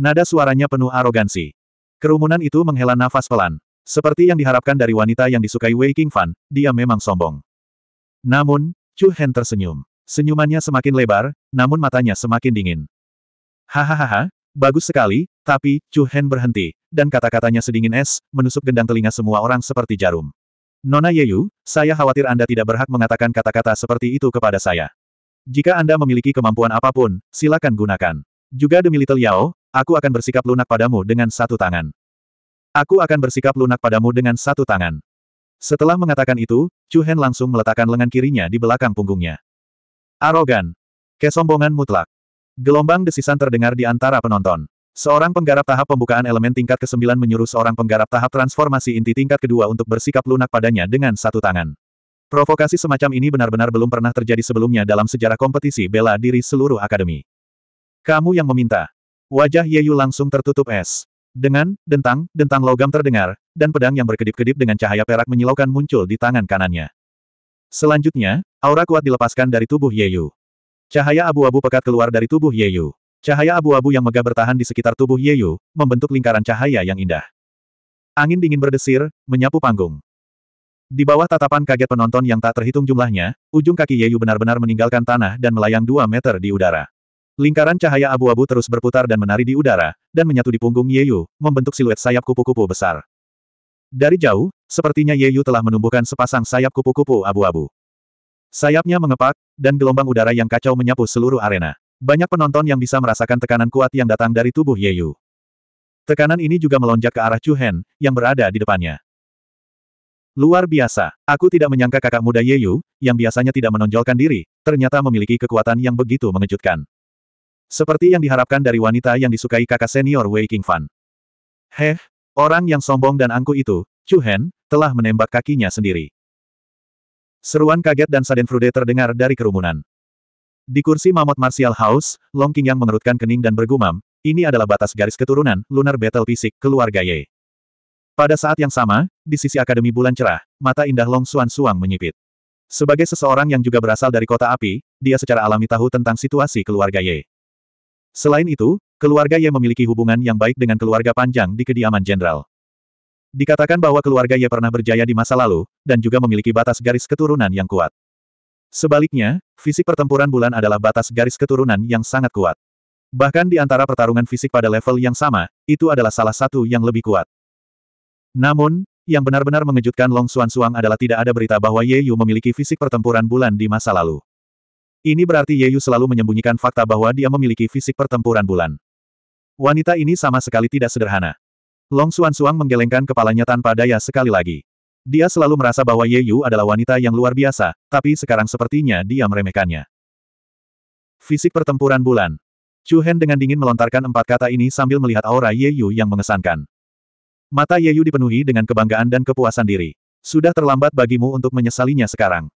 Nada suaranya penuh arogansi. Kerumunan itu menghela nafas pelan. Seperti yang diharapkan dari wanita yang disukai Wei King Fan. dia memang sombong. Namun, Chu Hen tersenyum. Senyumannya semakin lebar, namun matanya semakin dingin. Hahaha, bagus sekali, tapi, Chu Hen berhenti, dan kata-katanya sedingin es, menusuk gendang telinga semua orang seperti jarum. Nona Yeyu, saya khawatir Anda tidak berhak mengatakan kata-kata seperti itu kepada saya. Jika Anda memiliki kemampuan apapun, silakan gunakan. Juga demi Little Yao, aku akan bersikap lunak padamu dengan satu tangan. Aku akan bersikap lunak padamu dengan satu tangan. Setelah mengatakan itu, Chu Hen langsung meletakkan lengan kirinya di belakang punggungnya. Arogan. Kesombongan mutlak. Gelombang desisan terdengar di antara penonton. Seorang penggarap tahap pembukaan elemen tingkat ke-9 menyuruh seorang penggarap tahap transformasi inti tingkat kedua untuk bersikap lunak padanya dengan satu tangan. Provokasi semacam ini benar-benar belum pernah terjadi sebelumnya dalam sejarah kompetisi bela diri seluruh akademi. Kamu yang meminta. Wajah Ye Yu langsung tertutup es. Dengan, dentang, dentang logam terdengar, dan pedang yang berkedip-kedip dengan cahaya perak menyilaukan muncul di tangan kanannya. Selanjutnya, aura kuat dilepaskan dari tubuh Ye Yu. Cahaya abu-abu pekat keluar dari tubuh Ye Yu. Cahaya abu-abu yang megah bertahan di sekitar tubuh Yeyu, membentuk lingkaran cahaya yang indah. Angin dingin berdesir, menyapu panggung. Di bawah tatapan kaget penonton yang tak terhitung jumlahnya, ujung kaki Yeyu benar-benar meninggalkan tanah dan melayang dua meter di udara. Lingkaran cahaya abu-abu terus berputar dan menari di udara, dan menyatu di punggung Yeyu, membentuk siluet sayap kupu-kupu besar. Dari jauh, sepertinya Yeyu telah menumbuhkan sepasang sayap kupu-kupu abu-abu. Sayapnya mengepak, dan gelombang udara yang kacau menyapu seluruh arena. Banyak penonton yang bisa merasakan tekanan kuat yang datang dari tubuh Ye Yu. Tekanan ini juga melonjak ke arah Chu Hen, yang berada di depannya. Luar biasa, aku tidak menyangka kakak muda Ye Yu, yang biasanya tidak menonjolkan diri, ternyata memiliki kekuatan yang begitu mengejutkan. Seperti yang diharapkan dari wanita yang disukai kakak senior Wei King Fan. Heh, orang yang sombong dan angkuh itu, Chu Hen, telah menembak kakinya sendiri. Seruan kaget dan frude terdengar dari kerumunan. Di kursi Mamot Martial House, Long yang mengerutkan kening dan bergumam, ini adalah batas garis keturunan, lunar battle fisik, keluarga Ye. Pada saat yang sama, di sisi Akademi Bulan Cerah, mata indah Long Suan Suang menyipit. Sebagai seseorang yang juga berasal dari kota api, dia secara alami tahu tentang situasi keluarga Ye. Selain itu, keluarga Ye memiliki hubungan yang baik dengan keluarga panjang di kediaman jenderal. Dikatakan bahwa keluarga Ye pernah berjaya di masa lalu, dan juga memiliki batas garis keturunan yang kuat. Sebaliknya, fisik pertempuran bulan adalah batas garis keturunan yang sangat kuat. Bahkan di antara pertarungan fisik pada level yang sama, itu adalah salah satu yang lebih kuat. Namun, yang benar-benar mengejutkan Long Xuan Suang adalah tidak ada berita bahwa Ye Yu memiliki fisik pertempuran bulan di masa lalu. Ini berarti Ye Yu selalu menyembunyikan fakta bahwa dia memiliki fisik pertempuran bulan. Wanita ini sama sekali tidak sederhana. Long Xuan Suang menggelengkan kepalanya tanpa daya sekali lagi. Dia selalu merasa bahwa Ye Yu adalah wanita yang luar biasa, tapi sekarang sepertinya dia meremehkannya. Fisik pertempuran bulan. Chu Hen dengan dingin melontarkan empat kata ini sambil melihat aura Ye Yu yang mengesankan. Mata Ye Yu dipenuhi dengan kebanggaan dan kepuasan diri. Sudah terlambat bagimu untuk menyesalinya sekarang.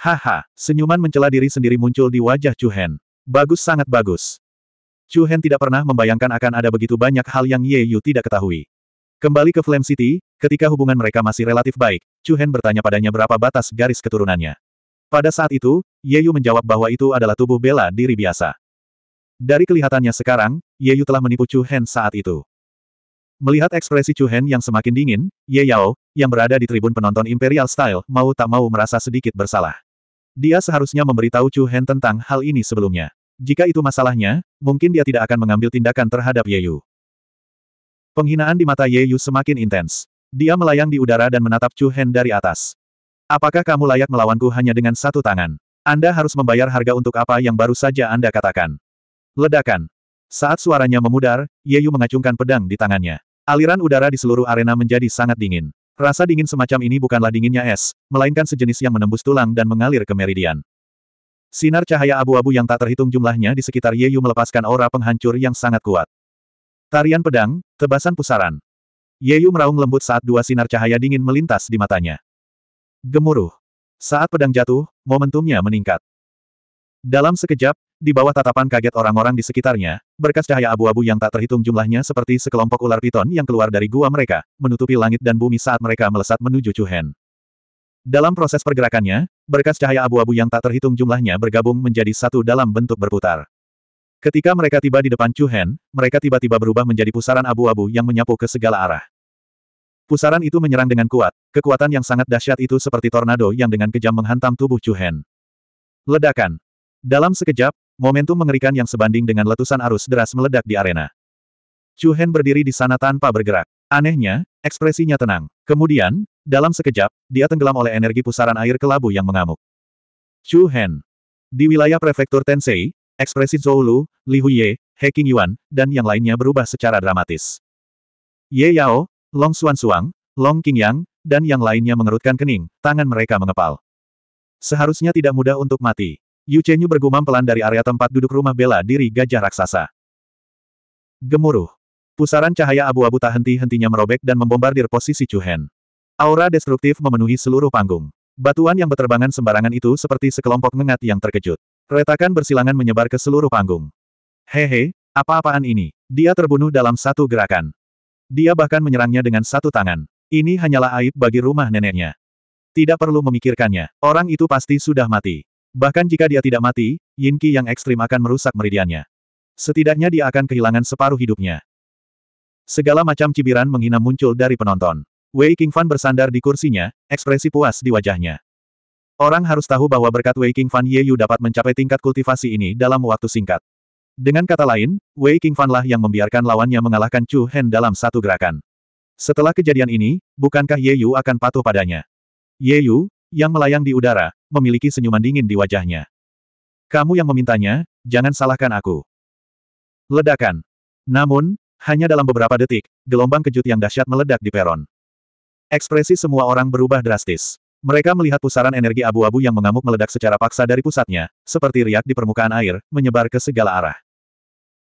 Haha, senyuman mencela diri sendiri muncul di wajah Chu Hen. Bagus sangat bagus. Chu Hen tidak pernah membayangkan akan ada begitu banyak hal yang Ye Yu tidak ketahui. Kembali ke Flame City, Ketika hubungan mereka masih relatif baik, Chu Hen bertanya padanya berapa batas garis keturunannya. Pada saat itu, Ye Yu menjawab bahwa itu adalah tubuh bela diri biasa. Dari kelihatannya sekarang, Ye Yu telah menipu Chu Hen saat itu. Melihat ekspresi Chu Hen yang semakin dingin, Ye Yao, yang berada di tribun penonton Imperial Style, mau tak mau merasa sedikit bersalah. Dia seharusnya memberitahu Chu Hen tentang hal ini sebelumnya. Jika itu masalahnya, mungkin dia tidak akan mengambil tindakan terhadap Ye Yu. Penghinaan di mata Ye Yu semakin intens. Dia melayang di udara dan menatap Chu Hen dari atas. Apakah kamu layak melawanku hanya dengan satu tangan? Anda harus membayar harga untuk apa yang baru saja Anda katakan. Ledakan. Saat suaranya memudar, Ye Yu mengacungkan pedang di tangannya. Aliran udara di seluruh arena menjadi sangat dingin. Rasa dingin semacam ini bukanlah dinginnya es, melainkan sejenis yang menembus tulang dan mengalir ke meridian. Sinar cahaya abu-abu yang tak terhitung jumlahnya di sekitar Ye Yu melepaskan aura penghancur yang sangat kuat. Tarian pedang, tebasan pusaran, Ye Yu meraung lembut saat dua sinar cahaya dingin melintas di matanya. Gemuruh. Saat pedang jatuh, momentumnya meningkat. Dalam sekejap, di bawah tatapan kaget orang-orang di sekitarnya, berkas cahaya abu-abu yang tak terhitung jumlahnya seperti sekelompok ular piton yang keluar dari gua mereka, menutupi langit dan bumi saat mereka melesat menuju Chuhen. Dalam proses pergerakannya, berkas cahaya abu-abu yang tak terhitung jumlahnya bergabung menjadi satu dalam bentuk berputar. Ketika mereka tiba di depan Chu mereka tiba-tiba berubah menjadi pusaran abu-abu yang menyapu ke segala arah. Pusaran itu menyerang dengan kuat, kekuatan yang sangat dahsyat itu seperti tornado yang dengan kejam menghantam tubuh Chu Hen. Ledakan. Dalam sekejap, momentum mengerikan yang sebanding dengan letusan arus deras meledak di arena. Chu Hen berdiri di sana tanpa bergerak. Anehnya, ekspresinya tenang. Kemudian, dalam sekejap, dia tenggelam oleh energi pusaran air kelabu yang mengamuk. Chu Hen. Di wilayah prefektur Tensei, ekspresi Zhou Lu, Li Huye, He Qingyuan, dan yang lainnya berubah secara dramatis. Ye Yao, Long Xuan Suang, Long King Yang, dan yang lainnya mengerutkan kening, tangan mereka mengepal. Seharusnya tidak mudah untuk mati. Yu Chenyu bergumam pelan dari area tempat duduk rumah bela diri gajah raksasa. Gemuruh. Pusaran cahaya abu-abu tak henti-hentinya merobek dan membombardir posisi Chu Hen. Aura destruktif memenuhi seluruh panggung. Batuan yang berterbangan sembarangan itu seperti sekelompok ngengat yang terkejut. Retakan bersilangan menyebar ke seluruh panggung. Hehe, apa-apaan ini? Dia terbunuh dalam satu gerakan. Dia bahkan menyerangnya dengan satu tangan. Ini hanyalah aib bagi rumah neneknya. Tidak perlu memikirkannya. Orang itu pasti sudah mati. Bahkan jika dia tidak mati, Yin Qi yang ekstrim akan merusak meridiannya. Setidaknya dia akan kehilangan separuh hidupnya. Segala macam cibiran menghina muncul dari penonton. Wei King Fan bersandar di kursinya, ekspresi puas di wajahnya. Orang harus tahu bahwa berkat Wei Qingfan Ye Yu dapat mencapai tingkat kultivasi ini dalam waktu singkat. Dengan kata lain, Wei lah yang membiarkan lawannya mengalahkan Chu Hen dalam satu gerakan. Setelah kejadian ini, bukankah Ye Yu akan patuh padanya? Ye Yu, yang melayang di udara, memiliki senyuman dingin di wajahnya. Kamu yang memintanya, jangan salahkan aku. Ledakan. Namun, hanya dalam beberapa detik, gelombang kejut yang dahsyat meledak di peron. Ekspresi semua orang berubah drastis. Mereka melihat pusaran energi abu-abu yang mengamuk meledak secara paksa dari pusatnya, seperti riak di permukaan air, menyebar ke segala arah.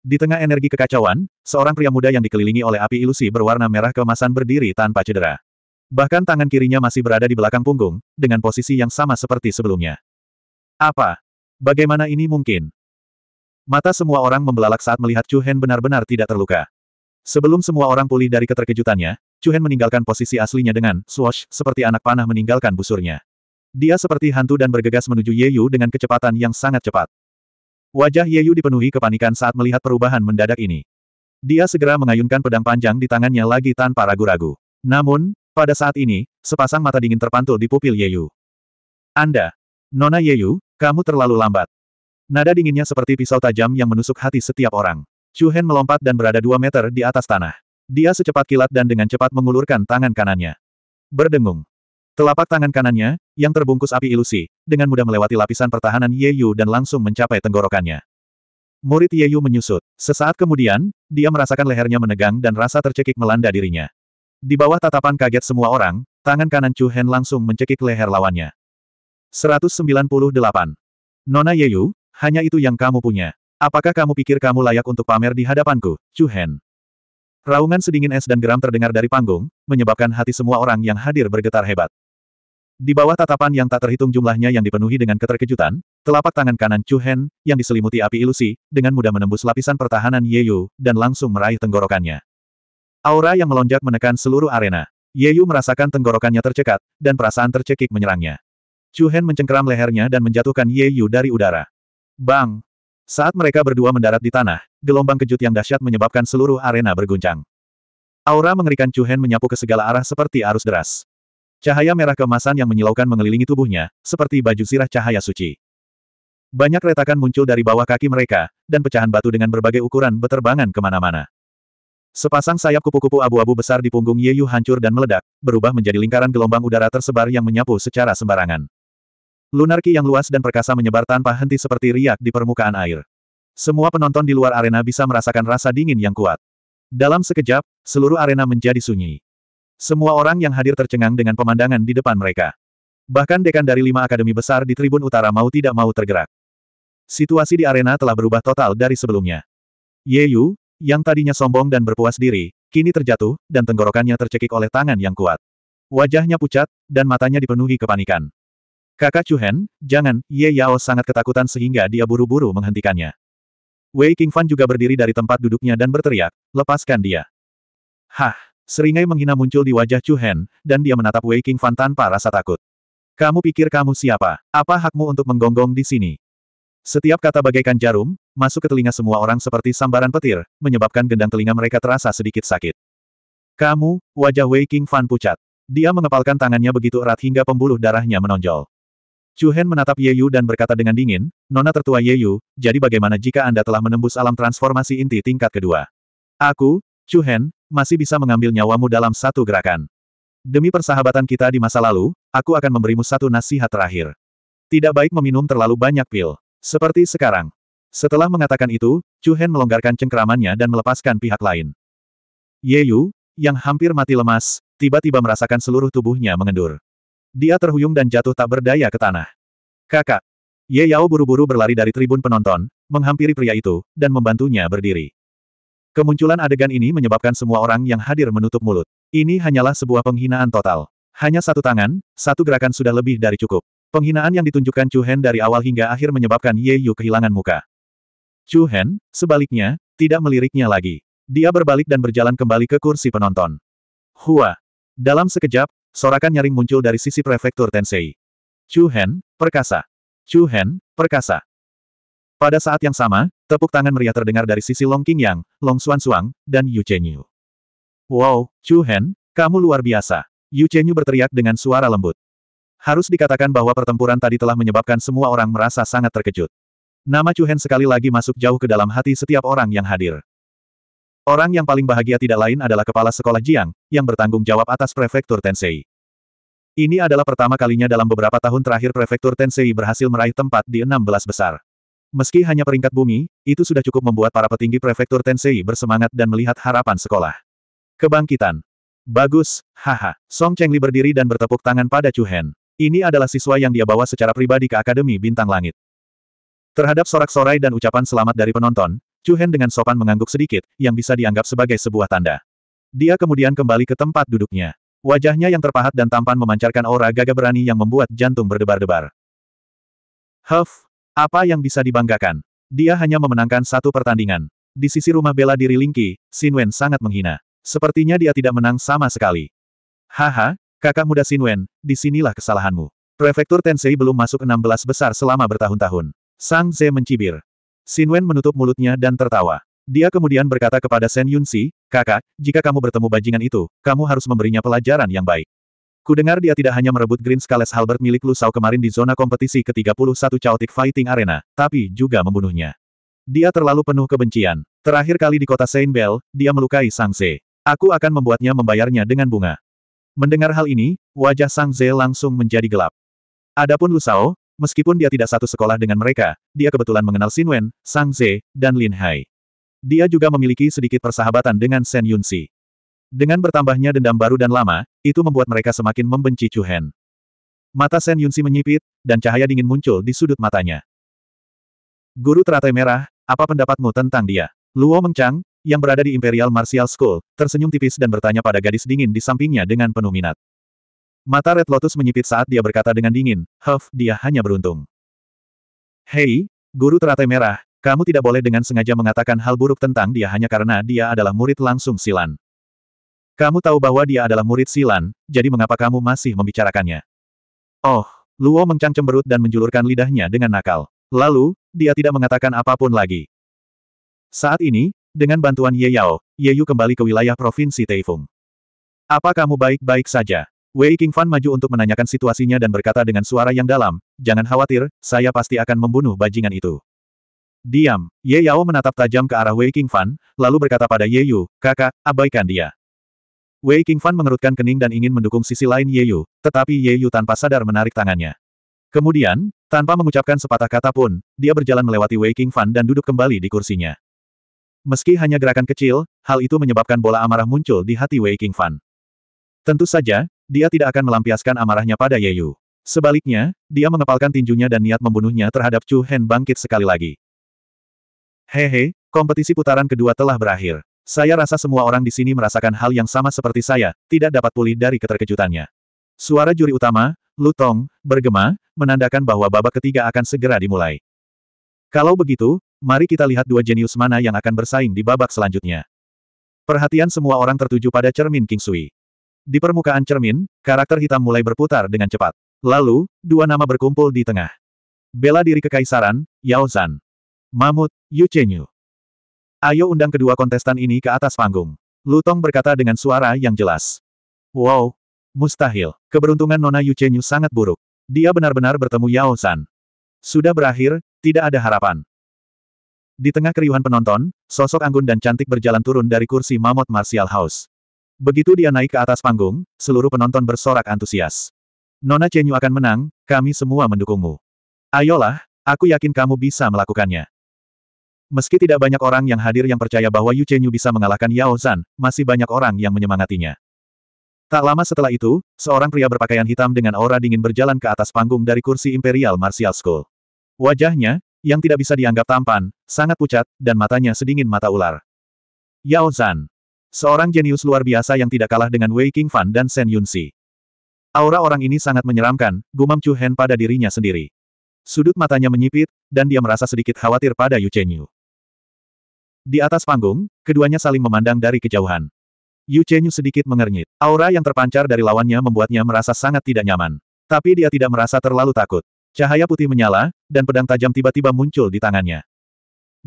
Di tengah energi kekacauan, seorang pria muda yang dikelilingi oleh api ilusi berwarna merah kemasan berdiri tanpa cedera. Bahkan tangan kirinya masih berada di belakang punggung, dengan posisi yang sama seperti sebelumnya. Apa? Bagaimana ini mungkin? Mata semua orang membelalak saat melihat Chu Hen benar-benar tidak terluka. Sebelum semua orang pulih dari keterkejutannya, Chu Hen meninggalkan posisi aslinya dengan swash seperti anak panah meninggalkan busurnya. Dia seperti hantu dan bergegas menuju Ye Yu dengan kecepatan yang sangat cepat. Wajah Ye Yu dipenuhi kepanikan saat melihat perubahan mendadak ini. Dia segera mengayunkan pedang panjang di tangannya lagi tanpa ragu-ragu. Namun, pada saat ini, sepasang mata dingin terpantul di pupil Ye Yu. Anda, Nona Ye Yu, kamu terlalu lambat. Nada dinginnya seperti pisau tajam yang menusuk hati setiap orang. Chu Hen melompat dan berada dua meter di atas tanah. Dia secepat kilat dan dengan cepat mengulurkan tangan kanannya. Berdengung. Telapak tangan kanannya, yang terbungkus api ilusi, dengan mudah melewati lapisan pertahanan Ye Yu dan langsung mencapai tenggorokannya. Murid Ye Yu menyusut. Sesaat kemudian, dia merasakan lehernya menegang dan rasa tercekik melanda dirinya. Di bawah tatapan kaget semua orang, tangan kanan Chu Hen langsung mencekik leher lawannya. 198. Nona Ye Yu, hanya itu yang kamu punya. Apakah kamu pikir kamu layak untuk pamer di hadapanku, Chu Hen? Raungan sedingin es dan geram terdengar dari panggung, menyebabkan hati semua orang yang hadir bergetar hebat. Di bawah tatapan yang tak terhitung jumlahnya yang dipenuhi dengan keterkejutan, telapak tangan kanan Chu Hen, yang diselimuti api ilusi, dengan mudah menembus lapisan pertahanan Ye Yu, dan langsung meraih tenggorokannya. Aura yang melonjak menekan seluruh arena. Ye Yu merasakan tenggorokannya tercekat, dan perasaan tercekik menyerangnya. Chu Hen mencengkeram lehernya dan menjatuhkan Ye Yu dari udara. Bang! Saat mereka berdua mendarat di tanah, gelombang kejut yang dahsyat menyebabkan seluruh arena berguncang. Aura mengerikan Chu Hen menyapu ke segala arah seperti arus deras. Cahaya merah kemasan yang menyilaukan mengelilingi tubuhnya, seperti baju sirah cahaya suci. Banyak retakan muncul dari bawah kaki mereka, dan pecahan batu dengan berbagai ukuran beterbangan kemana-mana. Sepasang sayap kupu-kupu abu-abu besar di punggung Ye Yu hancur dan meledak, berubah menjadi lingkaran gelombang udara tersebar yang menyapu secara sembarangan. Lunarki yang luas dan perkasa menyebar tanpa henti seperti riak di permukaan air. Semua penonton di luar arena bisa merasakan rasa dingin yang kuat. Dalam sekejap, seluruh arena menjadi sunyi. Semua orang yang hadir tercengang dengan pemandangan di depan mereka. Bahkan dekan dari lima akademi besar di tribun utara mau tidak mau tergerak. Situasi di arena telah berubah total dari sebelumnya. Ye Yu, yang tadinya sombong dan berpuas diri, kini terjatuh, dan tenggorokannya tercekik oleh tangan yang kuat. Wajahnya pucat, dan matanya dipenuhi kepanikan. Kakak Chuhen, jangan, Ye Yao sangat ketakutan sehingga dia buru-buru menghentikannya. Wei King Fan juga berdiri dari tempat duduknya dan berteriak, lepaskan dia. Hah, seringai menghina muncul di wajah Chuhen, dan dia menatap Wei King Fan tanpa rasa takut. Kamu pikir kamu siapa? Apa hakmu untuk menggonggong di sini? Setiap kata bagaikan jarum, masuk ke telinga semua orang seperti sambaran petir, menyebabkan gendang telinga mereka terasa sedikit sakit. Kamu, wajah Wei King Fan pucat. Dia mengepalkan tangannya begitu erat hingga pembuluh darahnya menonjol. Chu Hen menatap Ye Yu dan berkata dengan dingin, Nona tertua Ye Yu, jadi bagaimana jika Anda telah menembus alam transformasi inti tingkat kedua? Aku, Chu Hen, masih bisa mengambil nyawamu dalam satu gerakan. Demi persahabatan kita di masa lalu, aku akan memberimu satu nasihat terakhir. Tidak baik meminum terlalu banyak pil. Seperti sekarang. Setelah mengatakan itu, Chu Hen melonggarkan cengkeramannya dan melepaskan pihak lain. Ye Yu, yang hampir mati lemas, tiba-tiba merasakan seluruh tubuhnya mengendur. Dia terhuyung dan jatuh tak berdaya ke tanah. Kakak! Ye Yao buru-buru berlari dari tribun penonton, menghampiri pria itu, dan membantunya berdiri. Kemunculan adegan ini menyebabkan semua orang yang hadir menutup mulut. Ini hanyalah sebuah penghinaan total. Hanya satu tangan, satu gerakan sudah lebih dari cukup. Penghinaan yang ditunjukkan Chu Hen dari awal hingga akhir menyebabkan Ye Yu kehilangan muka. Chu Hen, sebaliknya, tidak meliriknya lagi. Dia berbalik dan berjalan kembali ke kursi penonton. Hua! Dalam sekejap, Sorakan nyaring muncul dari sisi prefektur Tensei. Chu Hen, perkasa. Chu Hen, perkasa. Pada saat yang sama, tepuk tangan meriah terdengar dari sisi Long King Yang, Long Xuan Suang, dan Yu Chenyu. Wow, Chu Hen, kamu luar biasa. Yu Chenyu berteriak dengan suara lembut. Harus dikatakan bahwa pertempuran tadi telah menyebabkan semua orang merasa sangat terkejut. Nama Chu Hen sekali lagi masuk jauh ke dalam hati setiap orang yang hadir. Orang yang paling bahagia tidak lain adalah kepala sekolah Jiang, yang bertanggung jawab atas prefektur Tensei. Ini adalah pertama kalinya dalam beberapa tahun terakhir prefektur Tensei berhasil meraih tempat di 16 besar. Meski hanya peringkat bumi, itu sudah cukup membuat para petinggi prefektur Tensei bersemangat dan melihat harapan sekolah. Kebangkitan. Bagus, haha. Song Chengli berdiri dan bertepuk tangan pada Chu Hen. Ini adalah siswa yang dia bawa secara pribadi ke Akademi Bintang Langit. Terhadap sorak-sorai dan ucapan selamat dari penonton, Chu Hen dengan sopan mengangguk sedikit, yang bisa dianggap sebagai sebuah tanda. Dia kemudian kembali ke tempat duduknya. Wajahnya yang terpahat dan tampan memancarkan aura gagah berani yang membuat jantung berdebar-debar. Huff, apa yang bisa dibanggakan? Dia hanya memenangkan satu pertandingan. Di sisi rumah bela diri Lingqi, Wen sangat menghina. Sepertinya dia tidak menang sama sekali. Haha, kakak muda Xin Wen, disinilah kesalahanmu. Prefektur Tensei belum masuk 16 besar selama bertahun-tahun. Sang Ze mencibir. Sinwen menutup mulutnya dan tertawa. Dia kemudian berkata kepada Sen Si, kakak, jika kamu bertemu bajingan itu, kamu harus memberinya pelajaran yang baik. Kudengar dia tidak hanya merebut Green Scales Halberd milik Lusau kemarin di zona kompetisi ke-31 Chaotic Fighting Arena, tapi juga membunuhnya. Dia terlalu penuh kebencian. Terakhir kali di kota Saint Bell, dia melukai Sang Ze. Aku akan membuatnya membayarnya dengan bunga. Mendengar hal ini, wajah Sang Ze langsung menjadi gelap. Adapun Lusao, Meskipun dia tidak satu sekolah dengan mereka, dia kebetulan mengenal Xin Wen, Sang Ze, dan Lin Hai. Dia juga memiliki sedikit persahabatan dengan Shen Yunxi. Dengan bertambahnya dendam baru dan lama, itu membuat mereka semakin membenci Chu Hen. Mata Shen Yunxi menyipit, dan cahaya dingin muncul di sudut matanya. Guru teratai merah, apa pendapatmu tentang dia? Luo Mengchang, yang berada di Imperial Martial School, tersenyum tipis dan bertanya pada gadis dingin di sampingnya dengan penuh minat. Mata Red Lotus menyipit saat dia berkata dengan dingin, Huff, dia hanya beruntung. Hei, Guru Teratai Merah, kamu tidak boleh dengan sengaja mengatakan hal buruk tentang dia hanya karena dia adalah murid langsung Silan. Kamu tahu bahwa dia adalah murid Silan, jadi mengapa kamu masih membicarakannya? Oh, Luo mengcang cemberut dan menjulurkan lidahnya dengan nakal. Lalu, dia tidak mengatakan apapun lagi. Saat ini, dengan bantuan Ye Yao, Ye Yu kembali ke wilayah Provinsi Taifung. Apa kamu baik-baik saja? Wei Qingfan maju untuk menanyakan situasinya dan berkata dengan suara yang dalam, jangan khawatir, saya pasti akan membunuh bajingan itu. Diam, Ye Yao menatap tajam ke arah Wei Qingfan, lalu berkata pada Ye Yu, kakak, abaikan dia. Wei Qingfan mengerutkan kening dan ingin mendukung sisi lain Ye Yu, tetapi Ye Yu tanpa sadar menarik tangannya. Kemudian, tanpa mengucapkan sepatah kata pun, dia berjalan melewati Wei Qingfan dan duduk kembali di kursinya. Meski hanya gerakan kecil, hal itu menyebabkan bola amarah muncul di hati Wei Qingfan. Tentu saja, dia tidak akan melampiaskan amarahnya pada Yeyu. Sebaliknya, dia mengepalkan tinjunya dan niat membunuhnya terhadap Chu Hen bangkit sekali lagi. Hehe, kompetisi putaran kedua telah berakhir. Saya rasa semua orang di sini merasakan hal yang sama seperti saya, tidak dapat pulih dari keterkejutannya. Suara juri utama, Lu Tong, bergema, menandakan bahwa babak ketiga akan segera dimulai. Kalau begitu, mari kita lihat dua jenius mana yang akan bersaing di babak selanjutnya. Perhatian semua orang tertuju pada cermin King Sui. Di permukaan cermin, karakter hitam mulai berputar dengan cepat. Lalu, dua nama berkumpul di tengah. Bela diri kekaisaran, Yao Zan. Mamut, Yu Chenyu. Ayo undang kedua kontestan ini ke atas panggung. Lutong berkata dengan suara yang jelas. Wow, mustahil. Keberuntungan Nona Yu Chenyu sangat buruk. Dia benar-benar bertemu Yao Zan. Sudah berakhir, tidak ada harapan. Di tengah keriuhan penonton, sosok anggun dan cantik berjalan turun dari kursi Mamut Martial House. Begitu dia naik ke atas panggung, seluruh penonton bersorak antusias. Nona Chenyu akan menang, kami semua mendukungmu. Ayolah, aku yakin kamu bisa melakukannya. Meski tidak banyak orang yang hadir yang percaya bahwa Yu Chenyu bisa mengalahkan Yao Zan, masih banyak orang yang menyemangatinya. Tak lama setelah itu, seorang pria berpakaian hitam dengan aura dingin berjalan ke atas panggung dari kursi Imperial Martial School. Wajahnya, yang tidak bisa dianggap tampan, sangat pucat, dan matanya sedingin mata ular. Yao Zan. Seorang jenius luar biasa yang tidak kalah dengan Wei Fan dan Shen Yunxi. Aura orang ini sangat menyeramkan, gumam Chu Hen pada dirinya sendiri. Sudut matanya menyipit, dan dia merasa sedikit khawatir pada Yu Chen Yu. Di atas panggung, keduanya saling memandang dari kejauhan. Yu Chen Yu sedikit mengernyit. Aura yang terpancar dari lawannya membuatnya merasa sangat tidak nyaman. Tapi dia tidak merasa terlalu takut. Cahaya putih menyala, dan pedang tajam tiba-tiba muncul di tangannya.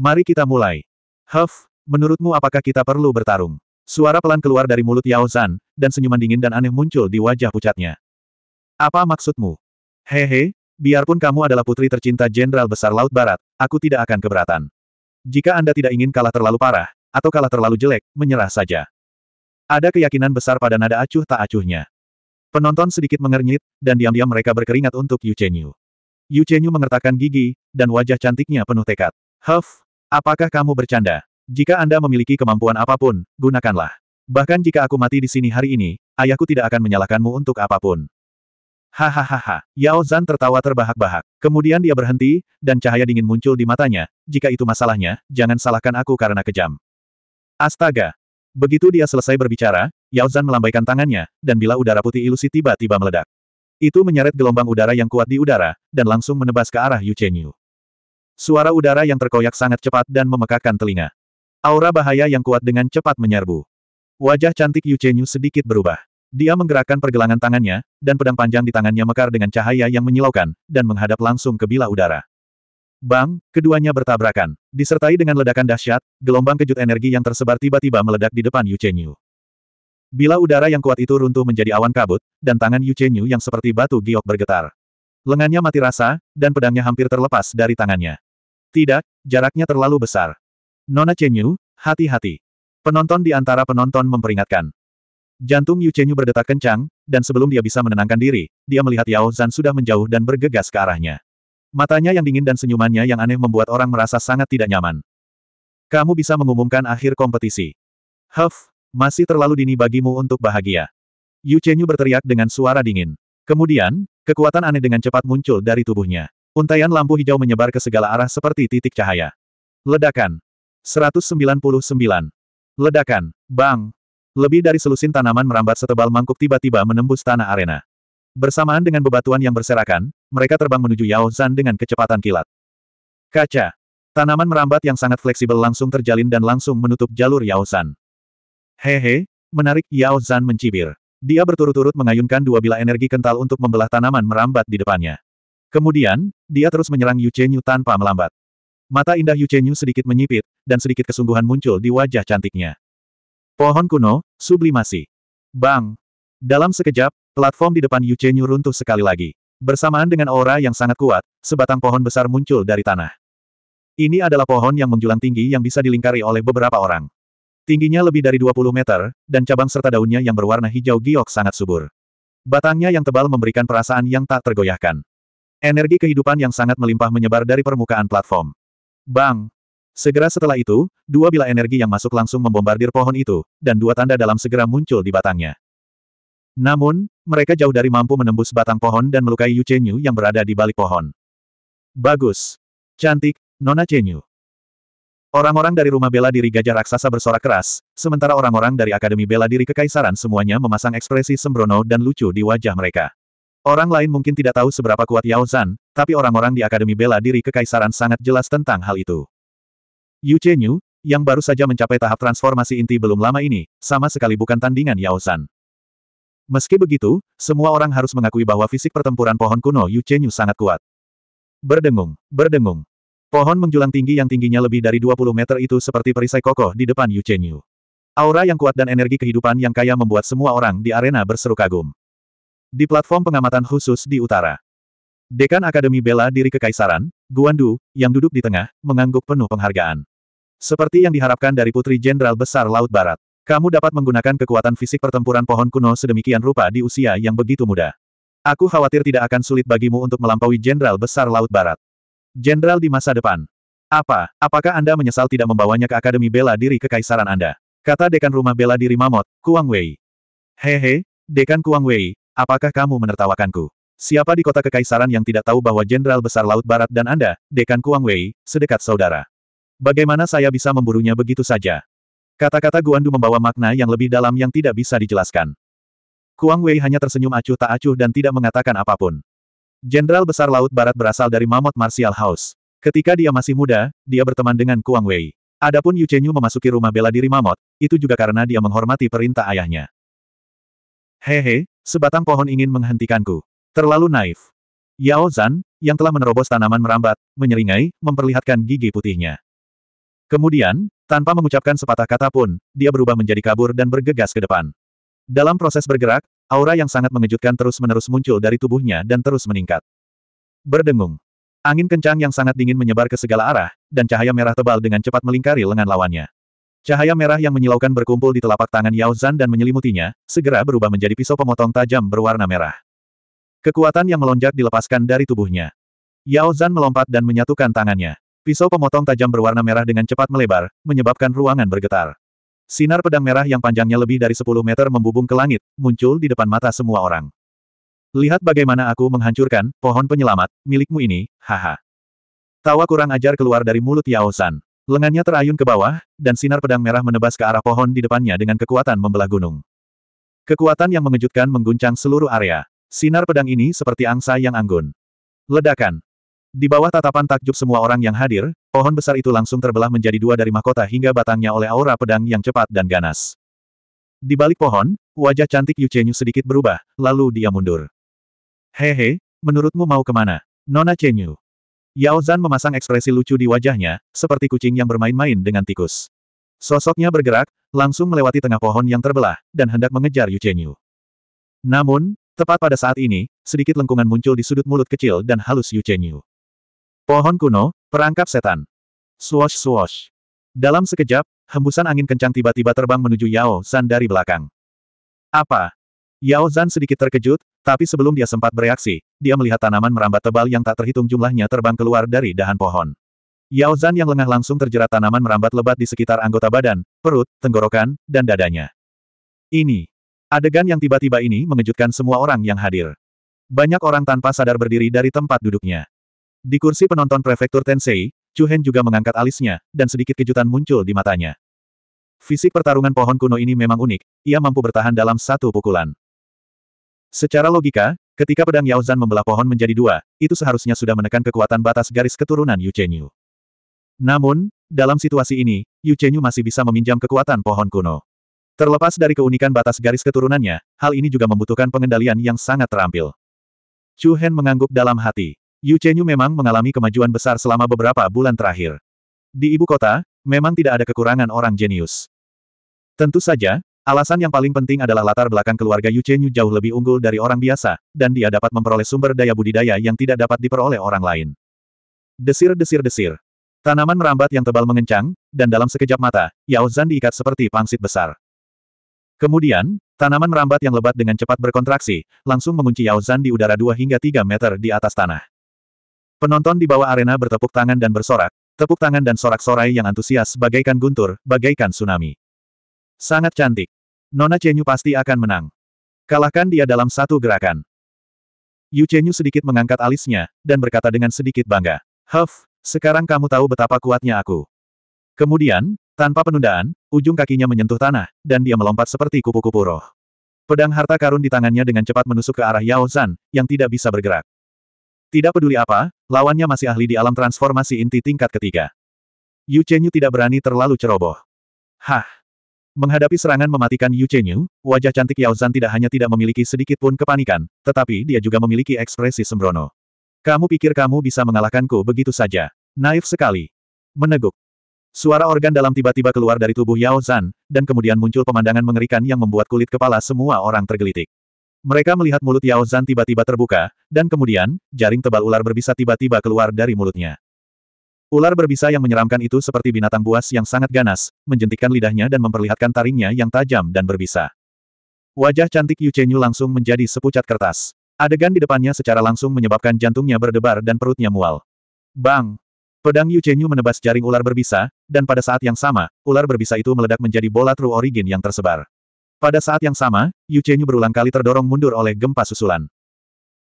Mari kita mulai. Huff, menurutmu apakah kita perlu bertarung? Suara pelan keluar dari mulut Yao Zan, dan senyuman dingin dan aneh muncul di wajah pucatnya. Apa maksudmu? Hehe, biarpun kamu adalah putri tercinta Jenderal Besar Laut Barat, aku tidak akan keberatan. Jika Anda tidak ingin kalah terlalu parah, atau kalah terlalu jelek, menyerah saja. Ada keyakinan besar pada nada acuh tak acuhnya. Penonton sedikit mengernyit, dan diam-diam mereka berkeringat untuk Yu Chenyu. Yu Chenyu mengertakkan gigi, dan wajah cantiknya penuh tekad. Huff, apakah kamu bercanda? Jika Anda memiliki kemampuan apapun, gunakanlah. Bahkan jika aku mati di sini hari ini, ayahku tidak akan menyalahkanmu untuk apapun. Hahaha, Yao Zan tertawa terbahak-bahak. Kemudian dia berhenti, dan cahaya dingin muncul di matanya. Jika itu masalahnya, jangan salahkan aku karena kejam. Astaga! Begitu dia selesai berbicara, Yao Zan melambaikan tangannya, dan bila udara putih ilusi tiba-tiba meledak. Itu menyeret gelombang udara yang kuat di udara, dan langsung menebas ke arah Yu Chenyu. Suara udara yang terkoyak sangat cepat dan memekakkan telinga. Aura bahaya yang kuat dengan cepat menyerbu. Wajah cantik Yu Chenyu sedikit berubah. Dia menggerakkan pergelangan tangannya, dan pedang panjang di tangannya mekar dengan cahaya yang menyilaukan, dan menghadap langsung ke bila udara. Bang, keduanya bertabrakan. Disertai dengan ledakan dahsyat, gelombang kejut energi yang tersebar tiba-tiba meledak di depan Yu Chenyu. Bila udara yang kuat itu runtuh menjadi awan kabut, dan tangan Yu Chenyu yang seperti batu giok bergetar. Lengannya mati rasa, dan pedangnya hampir terlepas dari tangannya. Tidak, jaraknya terlalu besar. Nona Chenyu, hati-hati. Penonton di antara penonton memperingatkan. Jantung Yu Chenyu berdetak kencang, dan sebelum dia bisa menenangkan diri, dia melihat Yao Zan sudah menjauh dan bergegas ke arahnya. Matanya yang dingin dan senyumannya yang aneh membuat orang merasa sangat tidak nyaman. Kamu bisa mengumumkan akhir kompetisi. Huff, masih terlalu dini bagimu untuk bahagia. Yu Chenyu berteriak dengan suara dingin. Kemudian, kekuatan aneh dengan cepat muncul dari tubuhnya. Untaian lampu hijau menyebar ke segala arah seperti titik cahaya. Ledakan. 199. Ledakan. Bang. Lebih dari selusin tanaman merambat setebal mangkuk tiba-tiba menembus tanah arena. Bersamaan dengan bebatuan yang berserakan, mereka terbang menuju Yao Zan dengan kecepatan kilat. Kaca. Tanaman merambat yang sangat fleksibel langsung terjalin dan langsung menutup jalur Yao Zan. Hehe, menarik Yao Zan mencibir. Dia berturut-turut mengayunkan dua bila energi kental untuk membelah tanaman merambat di depannya. Kemudian, dia terus menyerang Yu Chenyu tanpa melambat. Mata indah Yu Chenyu sedikit menyipit, dan sedikit kesungguhan muncul di wajah cantiknya. Pohon kuno, sublimasi. Bang! Dalam sekejap, platform di depan Yu Chenyu runtuh sekali lagi. Bersamaan dengan aura yang sangat kuat, sebatang pohon besar muncul dari tanah. Ini adalah pohon yang menjulang tinggi yang bisa dilingkari oleh beberapa orang. Tingginya lebih dari 20 meter, dan cabang serta daunnya yang berwarna hijau giok sangat subur. Batangnya yang tebal memberikan perasaan yang tak tergoyahkan. Energi kehidupan yang sangat melimpah menyebar dari permukaan platform. Bang! Segera setelah itu, dua bila energi yang masuk langsung membombardir pohon itu, dan dua tanda dalam segera muncul di batangnya. Namun, mereka jauh dari mampu menembus batang pohon dan melukai Yu Chenyu yang berada di balik pohon. Bagus. Cantik, Nona Chenyu. Orang-orang dari rumah bela diri gajah raksasa bersorak keras, sementara orang-orang dari Akademi Bela Diri Kekaisaran semuanya memasang ekspresi sembrono dan lucu di wajah mereka. Orang lain mungkin tidak tahu seberapa kuat Yao Zan, tapi orang-orang di Akademi Bela Diri Kekaisaran sangat jelas tentang hal itu. Yu Chenyu, yang baru saja mencapai tahap transformasi inti belum lama ini, sama sekali bukan tandingan Yao San. Meski begitu, semua orang harus mengakui bahwa fisik pertempuran pohon kuno Yu Chenyu sangat kuat. Berdengung, berdengung. Pohon menjulang tinggi yang tingginya lebih dari 20 meter itu seperti perisai kokoh di depan Yu Chenyu. Aura yang kuat dan energi kehidupan yang kaya membuat semua orang di arena berseru kagum. Di platform pengamatan khusus di utara. Dekan Akademi Bela Diri Kekaisaran, Guandu, yang duduk di tengah, mengangguk penuh penghargaan. Seperti yang diharapkan dari Putri Jenderal Besar Laut Barat, kamu dapat menggunakan kekuatan fisik pertempuran pohon kuno sedemikian rupa di usia yang begitu muda. Aku khawatir tidak akan sulit bagimu untuk melampaui Jenderal Besar Laut Barat. Jenderal di masa depan. Apa, apakah Anda menyesal tidak membawanya ke Akademi Bela Diri Kekaisaran Anda? Kata Dekan Rumah Bela Diri Mamot, Kuang Wei. Hehe, Dekan Kuang Wei, apakah kamu menertawakanku? Siapa di kota kekaisaran yang tidak tahu bahwa Jenderal Besar Laut Barat dan Anda, Dekan Kuang Wei, sedekat saudara? Bagaimana saya bisa memburunya begitu saja? Kata-kata Guandu membawa makna yang lebih dalam yang tidak bisa dijelaskan. Kuang Wei hanya tersenyum acuh tak acuh dan tidak mengatakan apapun. Jenderal Besar Laut Barat berasal dari Mammoth Martial House. Ketika dia masih muda, dia berteman dengan Kuang Wei. Adapun Yu Chenyu memasuki rumah bela diri Mammoth, itu juga karena dia menghormati perintah ayahnya. Hehe, sebatang pohon ingin menghentikanku. Terlalu naif. Yao Zan, yang telah menerobos tanaman merambat, menyeringai, memperlihatkan gigi putihnya. Kemudian, tanpa mengucapkan sepatah kata pun, dia berubah menjadi kabur dan bergegas ke depan. Dalam proses bergerak, aura yang sangat mengejutkan terus-menerus muncul dari tubuhnya dan terus meningkat. Berdengung. Angin kencang yang sangat dingin menyebar ke segala arah, dan cahaya merah tebal dengan cepat melingkari lengan lawannya. Cahaya merah yang menyilaukan berkumpul di telapak tangan Yao Zan dan menyelimutinya, segera berubah menjadi pisau pemotong tajam berwarna merah. Kekuatan yang melonjak dilepaskan dari tubuhnya. Yao Zan melompat dan menyatukan tangannya. Pisau pemotong tajam berwarna merah dengan cepat melebar, menyebabkan ruangan bergetar. Sinar pedang merah yang panjangnya lebih dari 10 meter membubung ke langit, muncul di depan mata semua orang. Lihat bagaimana aku menghancurkan pohon penyelamat, milikmu ini, haha. Tawa kurang ajar keluar dari mulut Yao San. Lengannya terayun ke bawah, dan sinar pedang merah menebas ke arah pohon di depannya dengan kekuatan membelah gunung. Kekuatan yang mengejutkan mengguncang seluruh area. Sinar pedang ini seperti angsa yang anggun. Ledakan. Di bawah tatapan takjub semua orang yang hadir, pohon besar itu langsung terbelah menjadi dua dari mahkota hingga batangnya oleh aura pedang yang cepat dan ganas. Di balik pohon, wajah cantik Yu Chenyu sedikit berubah, lalu dia mundur. Hehe, menurutmu mau kemana? Nona Chenyu. Yao Zan memasang ekspresi lucu di wajahnya, seperti kucing yang bermain-main dengan tikus. Sosoknya bergerak, langsung melewati tengah pohon yang terbelah, dan hendak mengejar Yu Chenyu. Namun, tepat pada saat ini, sedikit lengkungan muncul di sudut mulut kecil dan halus Yu Chenyu. Pohon kuno, perangkap setan. Swash swash. Dalam sekejap, hembusan angin kencang tiba-tiba terbang menuju Yao Zan dari belakang. Apa? Yao Zan sedikit terkejut, tapi sebelum dia sempat bereaksi, dia melihat tanaman merambat tebal yang tak terhitung jumlahnya terbang keluar dari dahan pohon. Yao Zan yang lengah langsung terjerat tanaman merambat lebat di sekitar anggota badan, perut, tenggorokan, dan dadanya. Ini. Adegan yang tiba-tiba ini mengejutkan semua orang yang hadir. Banyak orang tanpa sadar berdiri dari tempat duduknya. Di kursi penonton prefektur Tensei, Chu Hen juga mengangkat alisnya, dan sedikit kejutan muncul di matanya. Fisik pertarungan pohon kuno ini memang unik, ia mampu bertahan dalam satu pukulan. Secara logika, ketika pedang Yao Yaozan membelah pohon menjadi dua, itu seharusnya sudah menekan kekuatan batas garis keturunan Yu Chenyu. Namun, dalam situasi ini, Yu Chenyu masih bisa meminjam kekuatan pohon kuno. Terlepas dari keunikan batas garis keturunannya, hal ini juga membutuhkan pengendalian yang sangat terampil. Chu Hen mengangguk dalam hati. Yu Chenyu memang mengalami kemajuan besar selama beberapa bulan terakhir. Di ibu kota, memang tidak ada kekurangan orang jenius. Tentu saja, alasan yang paling penting adalah latar belakang keluarga Yu Chenyu jauh lebih unggul dari orang biasa, dan dia dapat memperoleh sumber daya budidaya yang tidak dapat diperoleh orang lain. Desir-desir-desir. Tanaman merambat yang tebal mengencang, dan dalam sekejap mata, Yao Zan diikat seperti pangsit besar. Kemudian, tanaman merambat yang lebat dengan cepat berkontraksi, langsung mengunci Yao Zan di udara 2 hingga 3 meter di atas tanah. Penonton di bawah arena bertepuk tangan dan bersorak, tepuk tangan dan sorak-sorai yang antusias bagaikan guntur, bagaikan tsunami. Sangat cantik. Nona Chenyu pasti akan menang. Kalahkan dia dalam satu gerakan. Yu Chenyu sedikit mengangkat alisnya, dan berkata dengan sedikit bangga. Huff, sekarang kamu tahu betapa kuatnya aku. Kemudian, tanpa penundaan, ujung kakinya menyentuh tanah, dan dia melompat seperti kupu-kupu roh. Pedang harta karun di tangannya dengan cepat menusuk ke arah Yao Zan, yang tidak bisa bergerak. Tidak peduli apa, lawannya masih ahli di alam transformasi inti tingkat ketiga. Yu Chenyu tidak berani terlalu ceroboh. Hah! Menghadapi serangan mematikan Yu Chenyu, wajah cantik Yao Zan tidak hanya tidak memiliki sedikit pun kepanikan, tetapi dia juga memiliki ekspresi sembrono. Kamu pikir kamu bisa mengalahkanku begitu saja? Naif sekali. Meneguk. Suara organ dalam tiba-tiba keluar dari tubuh Yao Zan, dan kemudian muncul pemandangan mengerikan yang membuat kulit kepala semua orang tergelitik. Mereka melihat mulut Yao Zan tiba-tiba terbuka, dan kemudian, jaring tebal ular berbisa tiba-tiba keluar dari mulutnya. Ular berbisa yang menyeramkan itu seperti binatang buas yang sangat ganas, menjentikkan lidahnya dan memperlihatkan taringnya yang tajam dan berbisa. Wajah cantik Yu Chenyu langsung menjadi sepucat kertas. Adegan di depannya secara langsung menyebabkan jantungnya berdebar dan perutnya mual. Bang! Pedang Yu Chenyu menebas jaring ular berbisa, dan pada saat yang sama, ular berbisa itu meledak menjadi bola True Origin yang tersebar. Pada saat yang sama, Yu Chenyu berulang kali terdorong mundur oleh gempa susulan.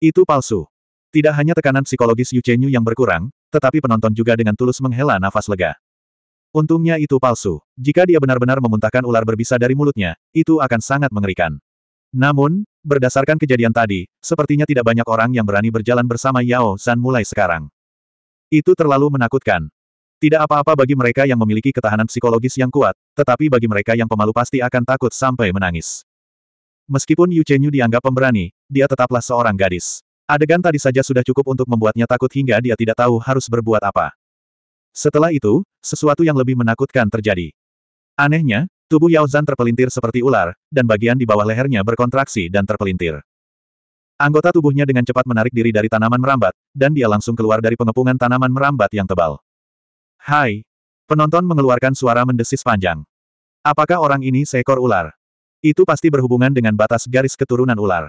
Itu palsu. Tidak hanya tekanan psikologis Yu Chenyu yang berkurang, tetapi penonton juga dengan tulus menghela nafas lega. Untungnya itu palsu. Jika dia benar-benar memuntahkan ular berbisa dari mulutnya, itu akan sangat mengerikan. Namun, berdasarkan kejadian tadi, sepertinya tidak banyak orang yang berani berjalan bersama Yao San mulai sekarang. Itu terlalu menakutkan. Tidak apa-apa bagi mereka yang memiliki ketahanan psikologis yang kuat, tetapi bagi mereka yang pemalu pasti akan takut sampai menangis. Meskipun Yu Chenyu dianggap pemberani, dia tetaplah seorang gadis. Adegan tadi saja sudah cukup untuk membuatnya takut hingga dia tidak tahu harus berbuat apa. Setelah itu, sesuatu yang lebih menakutkan terjadi. Anehnya, Tubuh Yao Zan terpelintir seperti ular, dan bagian di bawah lehernya berkontraksi dan terpelintir. Anggota tubuhnya dengan cepat menarik diri dari tanaman merambat, dan dia langsung keluar dari pengepungan tanaman merambat yang tebal. Hai. Penonton mengeluarkan suara mendesis panjang. Apakah orang ini seekor ular? Itu pasti berhubungan dengan batas garis keturunan ular.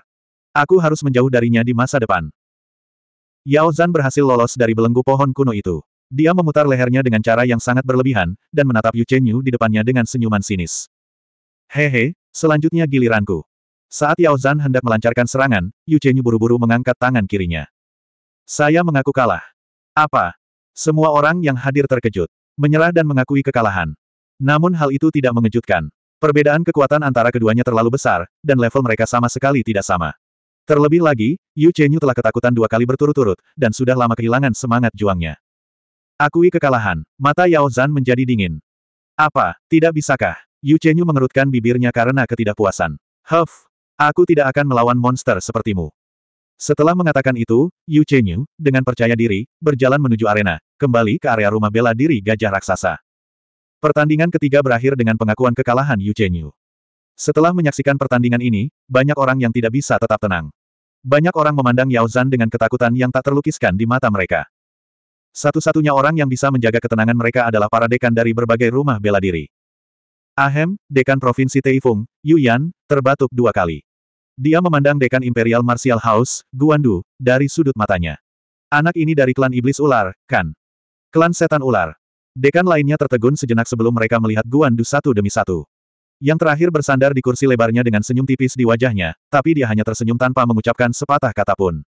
Aku harus menjauh darinya di masa depan. Yao Zan berhasil lolos dari belenggu pohon kuno itu. Dia memutar lehernya dengan cara yang sangat berlebihan, dan menatap Yu Chen Yu di depannya dengan senyuman sinis. Hehe, selanjutnya giliranku. Saat Yao Zan hendak melancarkan serangan, Yu Chenyu buru-buru mengangkat tangan kirinya. Saya mengaku kalah. Apa? Semua orang yang hadir terkejut. Menyerah dan mengakui kekalahan. Namun hal itu tidak mengejutkan. Perbedaan kekuatan antara keduanya terlalu besar, dan level mereka sama sekali tidak sama. Terlebih lagi, Yu Chenyu telah ketakutan dua kali berturut-turut, dan sudah lama kehilangan semangat juangnya. Akui kekalahan, mata Yao Zan menjadi dingin. Apa, tidak bisakah? Yu Chenyu mengerutkan bibirnya karena ketidakpuasan. Huff, aku tidak akan melawan monster sepertimu. Setelah mengatakan itu, Yu Chenyu, dengan percaya diri, berjalan menuju arena, kembali ke area rumah bela diri gajah raksasa. Pertandingan ketiga berakhir dengan pengakuan kekalahan Yu Chenyu. Setelah menyaksikan pertandingan ini, banyak orang yang tidak bisa tetap tenang. Banyak orang memandang Yao Zan dengan ketakutan yang tak terlukiskan di mata mereka. Satu-satunya orang yang bisa menjaga ketenangan mereka adalah para dekan dari berbagai rumah bela diri. Ahem, dekan provinsi Teifung, Yu Yan, terbatuk dua kali. Dia memandang dekan Imperial Martial House, Guandu, dari sudut matanya. Anak ini dari klan Iblis Ular, kan? Klan Setan Ular. Dekan lainnya tertegun sejenak sebelum mereka melihat Guandu satu demi satu. Yang terakhir bersandar di kursi lebarnya dengan senyum tipis di wajahnya, tapi dia hanya tersenyum tanpa mengucapkan sepatah kata pun.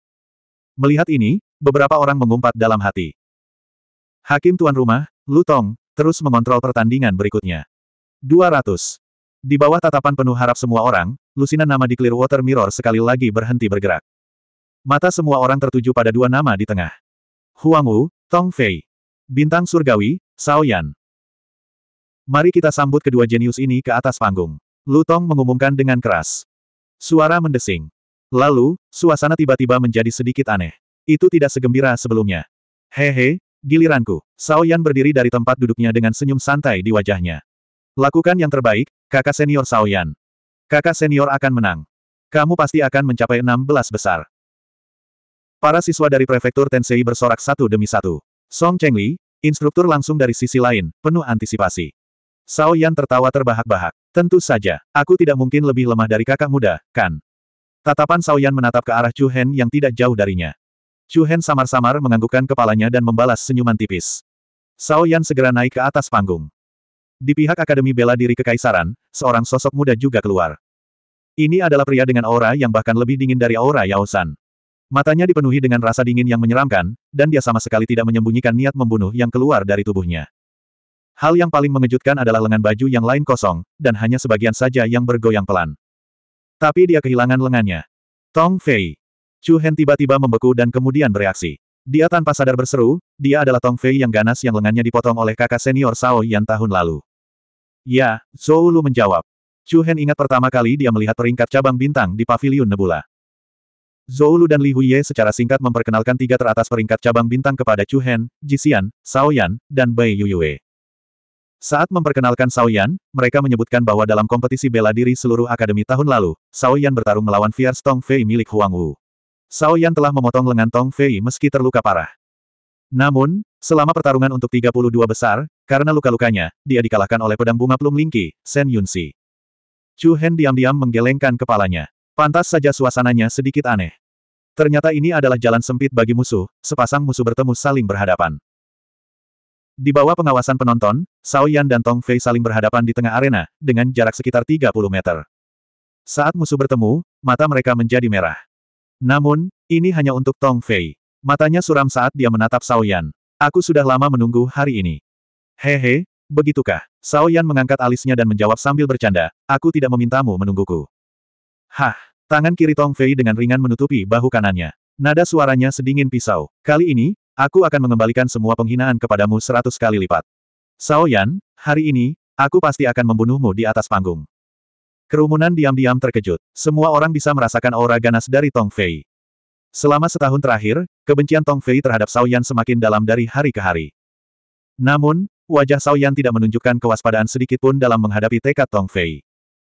Melihat ini, beberapa orang mengumpat dalam hati. Hakim tuan rumah, Lu Tong terus mengontrol pertandingan berikutnya. 200. Di bawah tatapan penuh harap semua orang, lusinan nama di Clearwater Mirror sekali lagi berhenti bergerak. Mata semua orang tertuju pada dua nama di tengah. Huang Wu, Tong Fei. Bintang Surgawi, Sao Yan. Mari kita sambut kedua jenius ini ke atas panggung. Lu Tong mengumumkan dengan keras. Suara mendesing. Lalu, suasana tiba-tiba menjadi sedikit aneh. Itu tidak segembira sebelumnya. Hehe, giliranku. Sao Yan berdiri dari tempat duduknya dengan senyum santai di wajahnya. Lakukan yang terbaik, kakak senior Sao Yan. Kakak senior akan menang. Kamu pasti akan mencapai 16 besar. Para siswa dari prefektur Tensei bersorak satu demi satu. Song Chengli, instruktur langsung dari sisi lain, penuh antisipasi. Sao Yan tertawa terbahak-bahak. Tentu saja, aku tidak mungkin lebih lemah dari kakak muda, kan? Tatapan Sao Yan menatap ke arah Chu Hen yang tidak jauh darinya. Chu Hen samar-samar menganggukkan kepalanya dan membalas senyuman tipis. Sao Yan segera naik ke atas panggung. Di pihak Akademi Bela Diri Kekaisaran, seorang sosok muda juga keluar. Ini adalah pria dengan aura yang bahkan lebih dingin dari aura Yao Matanya dipenuhi dengan rasa dingin yang menyeramkan, dan dia sama sekali tidak menyembunyikan niat membunuh yang keluar dari tubuhnya. Hal yang paling mengejutkan adalah lengan baju yang lain kosong, dan hanya sebagian saja yang bergoyang pelan. Tapi dia kehilangan lengannya. Tong Fei. Chu Hen tiba-tiba membeku dan kemudian bereaksi. Dia tanpa sadar berseru, dia adalah Tong Fei yang ganas yang lengannya dipotong oleh kakak senior Sao Yan tahun lalu. Ya, Zhou Lu menjawab. Chu Hen ingat pertama kali dia melihat peringkat cabang bintang di Paviliun Nebula. Zhou Lu dan Li Huye secara singkat memperkenalkan tiga teratas peringkat cabang bintang kepada Chu Hen, Jisian, Sao Yan, dan Bai Yuyue. Saat memperkenalkan Sao Yan, mereka menyebutkan bahwa dalam kompetisi bela diri seluruh akademi tahun lalu, Sao Yan bertarung melawan Fierce Tong Fei milik Huang Wu. Sao Yan telah memotong lengan Tong Fei meski terluka parah. Namun, selama pertarungan untuk 32 besar, karena luka-lukanya, dia dikalahkan oleh pedang bunga Plum Lingqi, Shen Yunxi. Chu Hen diam-diam menggelengkan kepalanya. Pantas saja suasananya sedikit aneh. Ternyata ini adalah jalan sempit bagi musuh, sepasang musuh bertemu saling berhadapan. Di bawah pengawasan penonton, Sao Yan dan Tong Fei saling berhadapan di tengah arena, dengan jarak sekitar 30 meter. Saat musuh bertemu, mata mereka menjadi merah. Namun, ini hanya untuk Tong Fei. Matanya suram saat dia menatap Sao Yan. Aku sudah lama menunggu hari ini. Hehe, begitukah? Sao Yan mengangkat alisnya dan menjawab sambil bercanda, aku tidak memintamu menungguku. Hah, tangan kiri Tong Fei dengan ringan menutupi bahu kanannya. Nada suaranya sedingin pisau. Kali ini, aku akan mengembalikan semua penghinaan kepadamu seratus kali lipat. Sao Yan, hari ini, aku pasti akan membunuhmu di atas panggung. Kerumunan diam-diam terkejut. Semua orang bisa merasakan aura ganas dari Tong Fei. Selama setahun terakhir, kebencian Tong Fei terhadap Sao Yan semakin dalam dari hari ke hari. Namun, wajah Sao Yan tidak menunjukkan kewaspadaan sedikit pun dalam menghadapi tekad Tong Fei.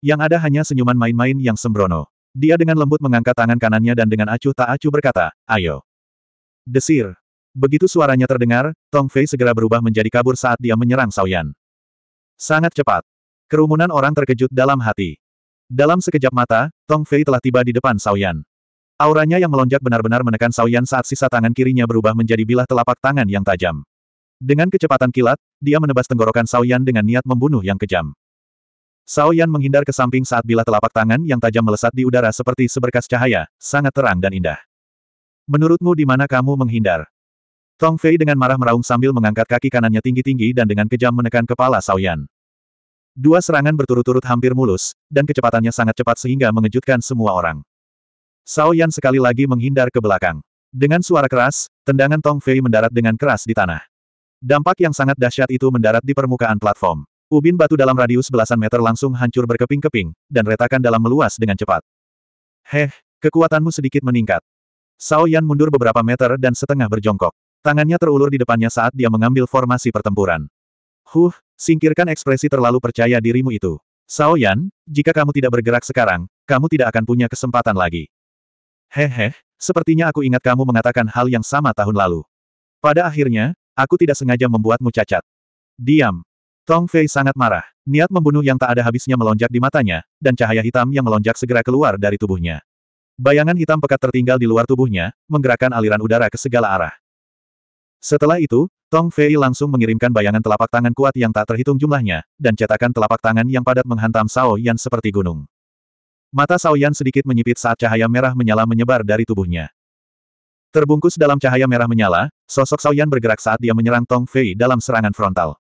Yang ada hanya senyuman main-main yang sembrono. Dia dengan lembut mengangkat tangan kanannya dan dengan acuh tak acuh berkata, ayo. Desir. Begitu suaranya terdengar, Tong Fei segera berubah menjadi kabur saat dia menyerang Sao Yan. Sangat cepat. Kerumunan orang terkejut dalam hati. Dalam sekejap mata, Tong Fei telah tiba di depan Sao Yan. Auranya yang melonjak benar-benar menekan Saoyan saat sisa tangan kirinya berubah menjadi bilah telapak tangan yang tajam. Dengan kecepatan kilat, dia menebas tenggorokan Saoyan dengan niat membunuh yang kejam. Saoyan menghindar ke samping saat bilah telapak tangan yang tajam melesat di udara seperti seberkas cahaya, sangat terang dan indah. Menurutmu di mana kamu menghindar? Tong Fei dengan marah meraung sambil mengangkat kaki kanannya tinggi-tinggi dan dengan kejam menekan kepala Saoyan. Dua serangan berturut-turut hampir mulus, dan kecepatannya sangat cepat sehingga mengejutkan semua orang. Sao Yan sekali lagi menghindar ke belakang. Dengan suara keras, tendangan Tong Fei mendarat dengan keras di tanah. Dampak yang sangat dahsyat itu mendarat di permukaan platform. Ubin batu dalam radius belasan meter langsung hancur berkeping-keping, dan retakan dalam meluas dengan cepat. Heh, kekuatanmu sedikit meningkat. Sao Yan mundur beberapa meter dan setengah berjongkok. Tangannya terulur di depannya saat dia mengambil formasi pertempuran. Huh, singkirkan ekspresi terlalu percaya dirimu itu. Sao Yan, jika kamu tidak bergerak sekarang, kamu tidak akan punya kesempatan lagi. Hehe, sepertinya aku ingat kamu mengatakan hal yang sama tahun lalu. Pada akhirnya, aku tidak sengaja membuatmu cacat. Diam. Tong Fei sangat marah. Niat membunuh yang tak ada habisnya melonjak di matanya, dan cahaya hitam yang melonjak segera keluar dari tubuhnya. Bayangan hitam pekat tertinggal di luar tubuhnya, menggerakkan aliran udara ke segala arah. Setelah itu, Tong Fei langsung mengirimkan bayangan telapak tangan kuat yang tak terhitung jumlahnya, dan cetakan telapak tangan yang padat menghantam Sao Yan seperti gunung. Mata Saoyan sedikit menyipit saat cahaya merah menyala menyebar dari tubuhnya. Terbungkus dalam cahaya merah menyala, sosok Saoyan bergerak saat dia menyerang Tong Fei dalam serangan frontal.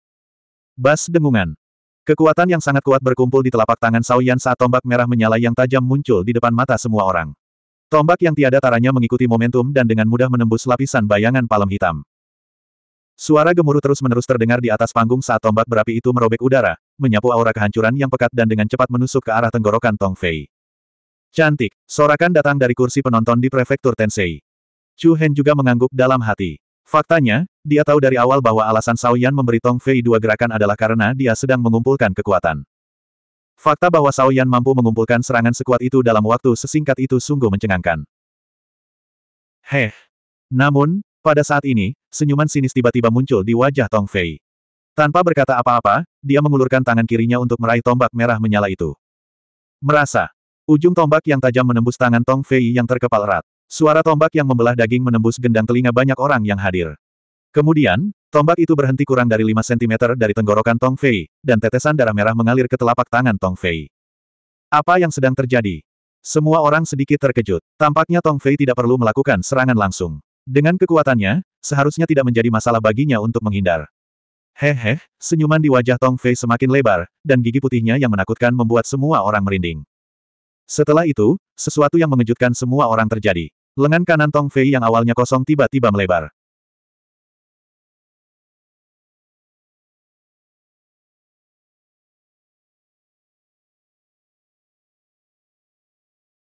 Bas dengungan. Kekuatan yang sangat kuat berkumpul di telapak tangan Saoyan saat tombak merah menyala yang tajam muncul di depan mata semua orang. Tombak yang tiada taranya mengikuti momentum dan dengan mudah menembus lapisan bayangan palem hitam. Suara gemuruh terus-menerus terdengar di atas panggung saat tombak berapi itu merobek udara, menyapu aura kehancuran yang pekat dan dengan cepat menusuk ke arah tenggorokan Tong Fei. Cantik, sorakan datang dari kursi penonton di prefektur Tensei. Chu Hen juga mengangguk dalam hati. Faktanya, dia tahu dari awal bahwa alasan Sao Yan memberi Tong Fei dua gerakan adalah karena dia sedang mengumpulkan kekuatan. Fakta bahwa Sao Yan mampu mengumpulkan serangan sekuat itu dalam waktu sesingkat itu sungguh mencengangkan. Heh. Namun, pada saat ini, senyuman sinis tiba-tiba muncul di wajah Tong Fei. Tanpa berkata apa-apa, dia mengulurkan tangan kirinya untuk meraih tombak merah menyala itu. Merasa, Ujung tombak yang tajam menembus tangan Tong Fei yang terkepal erat. Suara tombak yang membelah daging menembus gendang telinga banyak orang yang hadir. Kemudian, tombak itu berhenti kurang dari 5 cm dari tenggorokan Tong Fei, dan tetesan darah merah mengalir ke telapak tangan Tong Fei. Apa yang sedang terjadi? Semua orang sedikit terkejut. Tampaknya Tong Fei tidak perlu melakukan serangan langsung. Dengan kekuatannya, seharusnya tidak menjadi masalah baginya untuk menghindar. Hehe, senyuman di wajah Tong Fei semakin lebar, dan gigi putihnya yang menakutkan membuat semua orang merinding. Setelah itu, sesuatu yang mengejutkan semua orang terjadi. Lengan kanan Tong Fei yang awalnya kosong tiba-tiba melebar.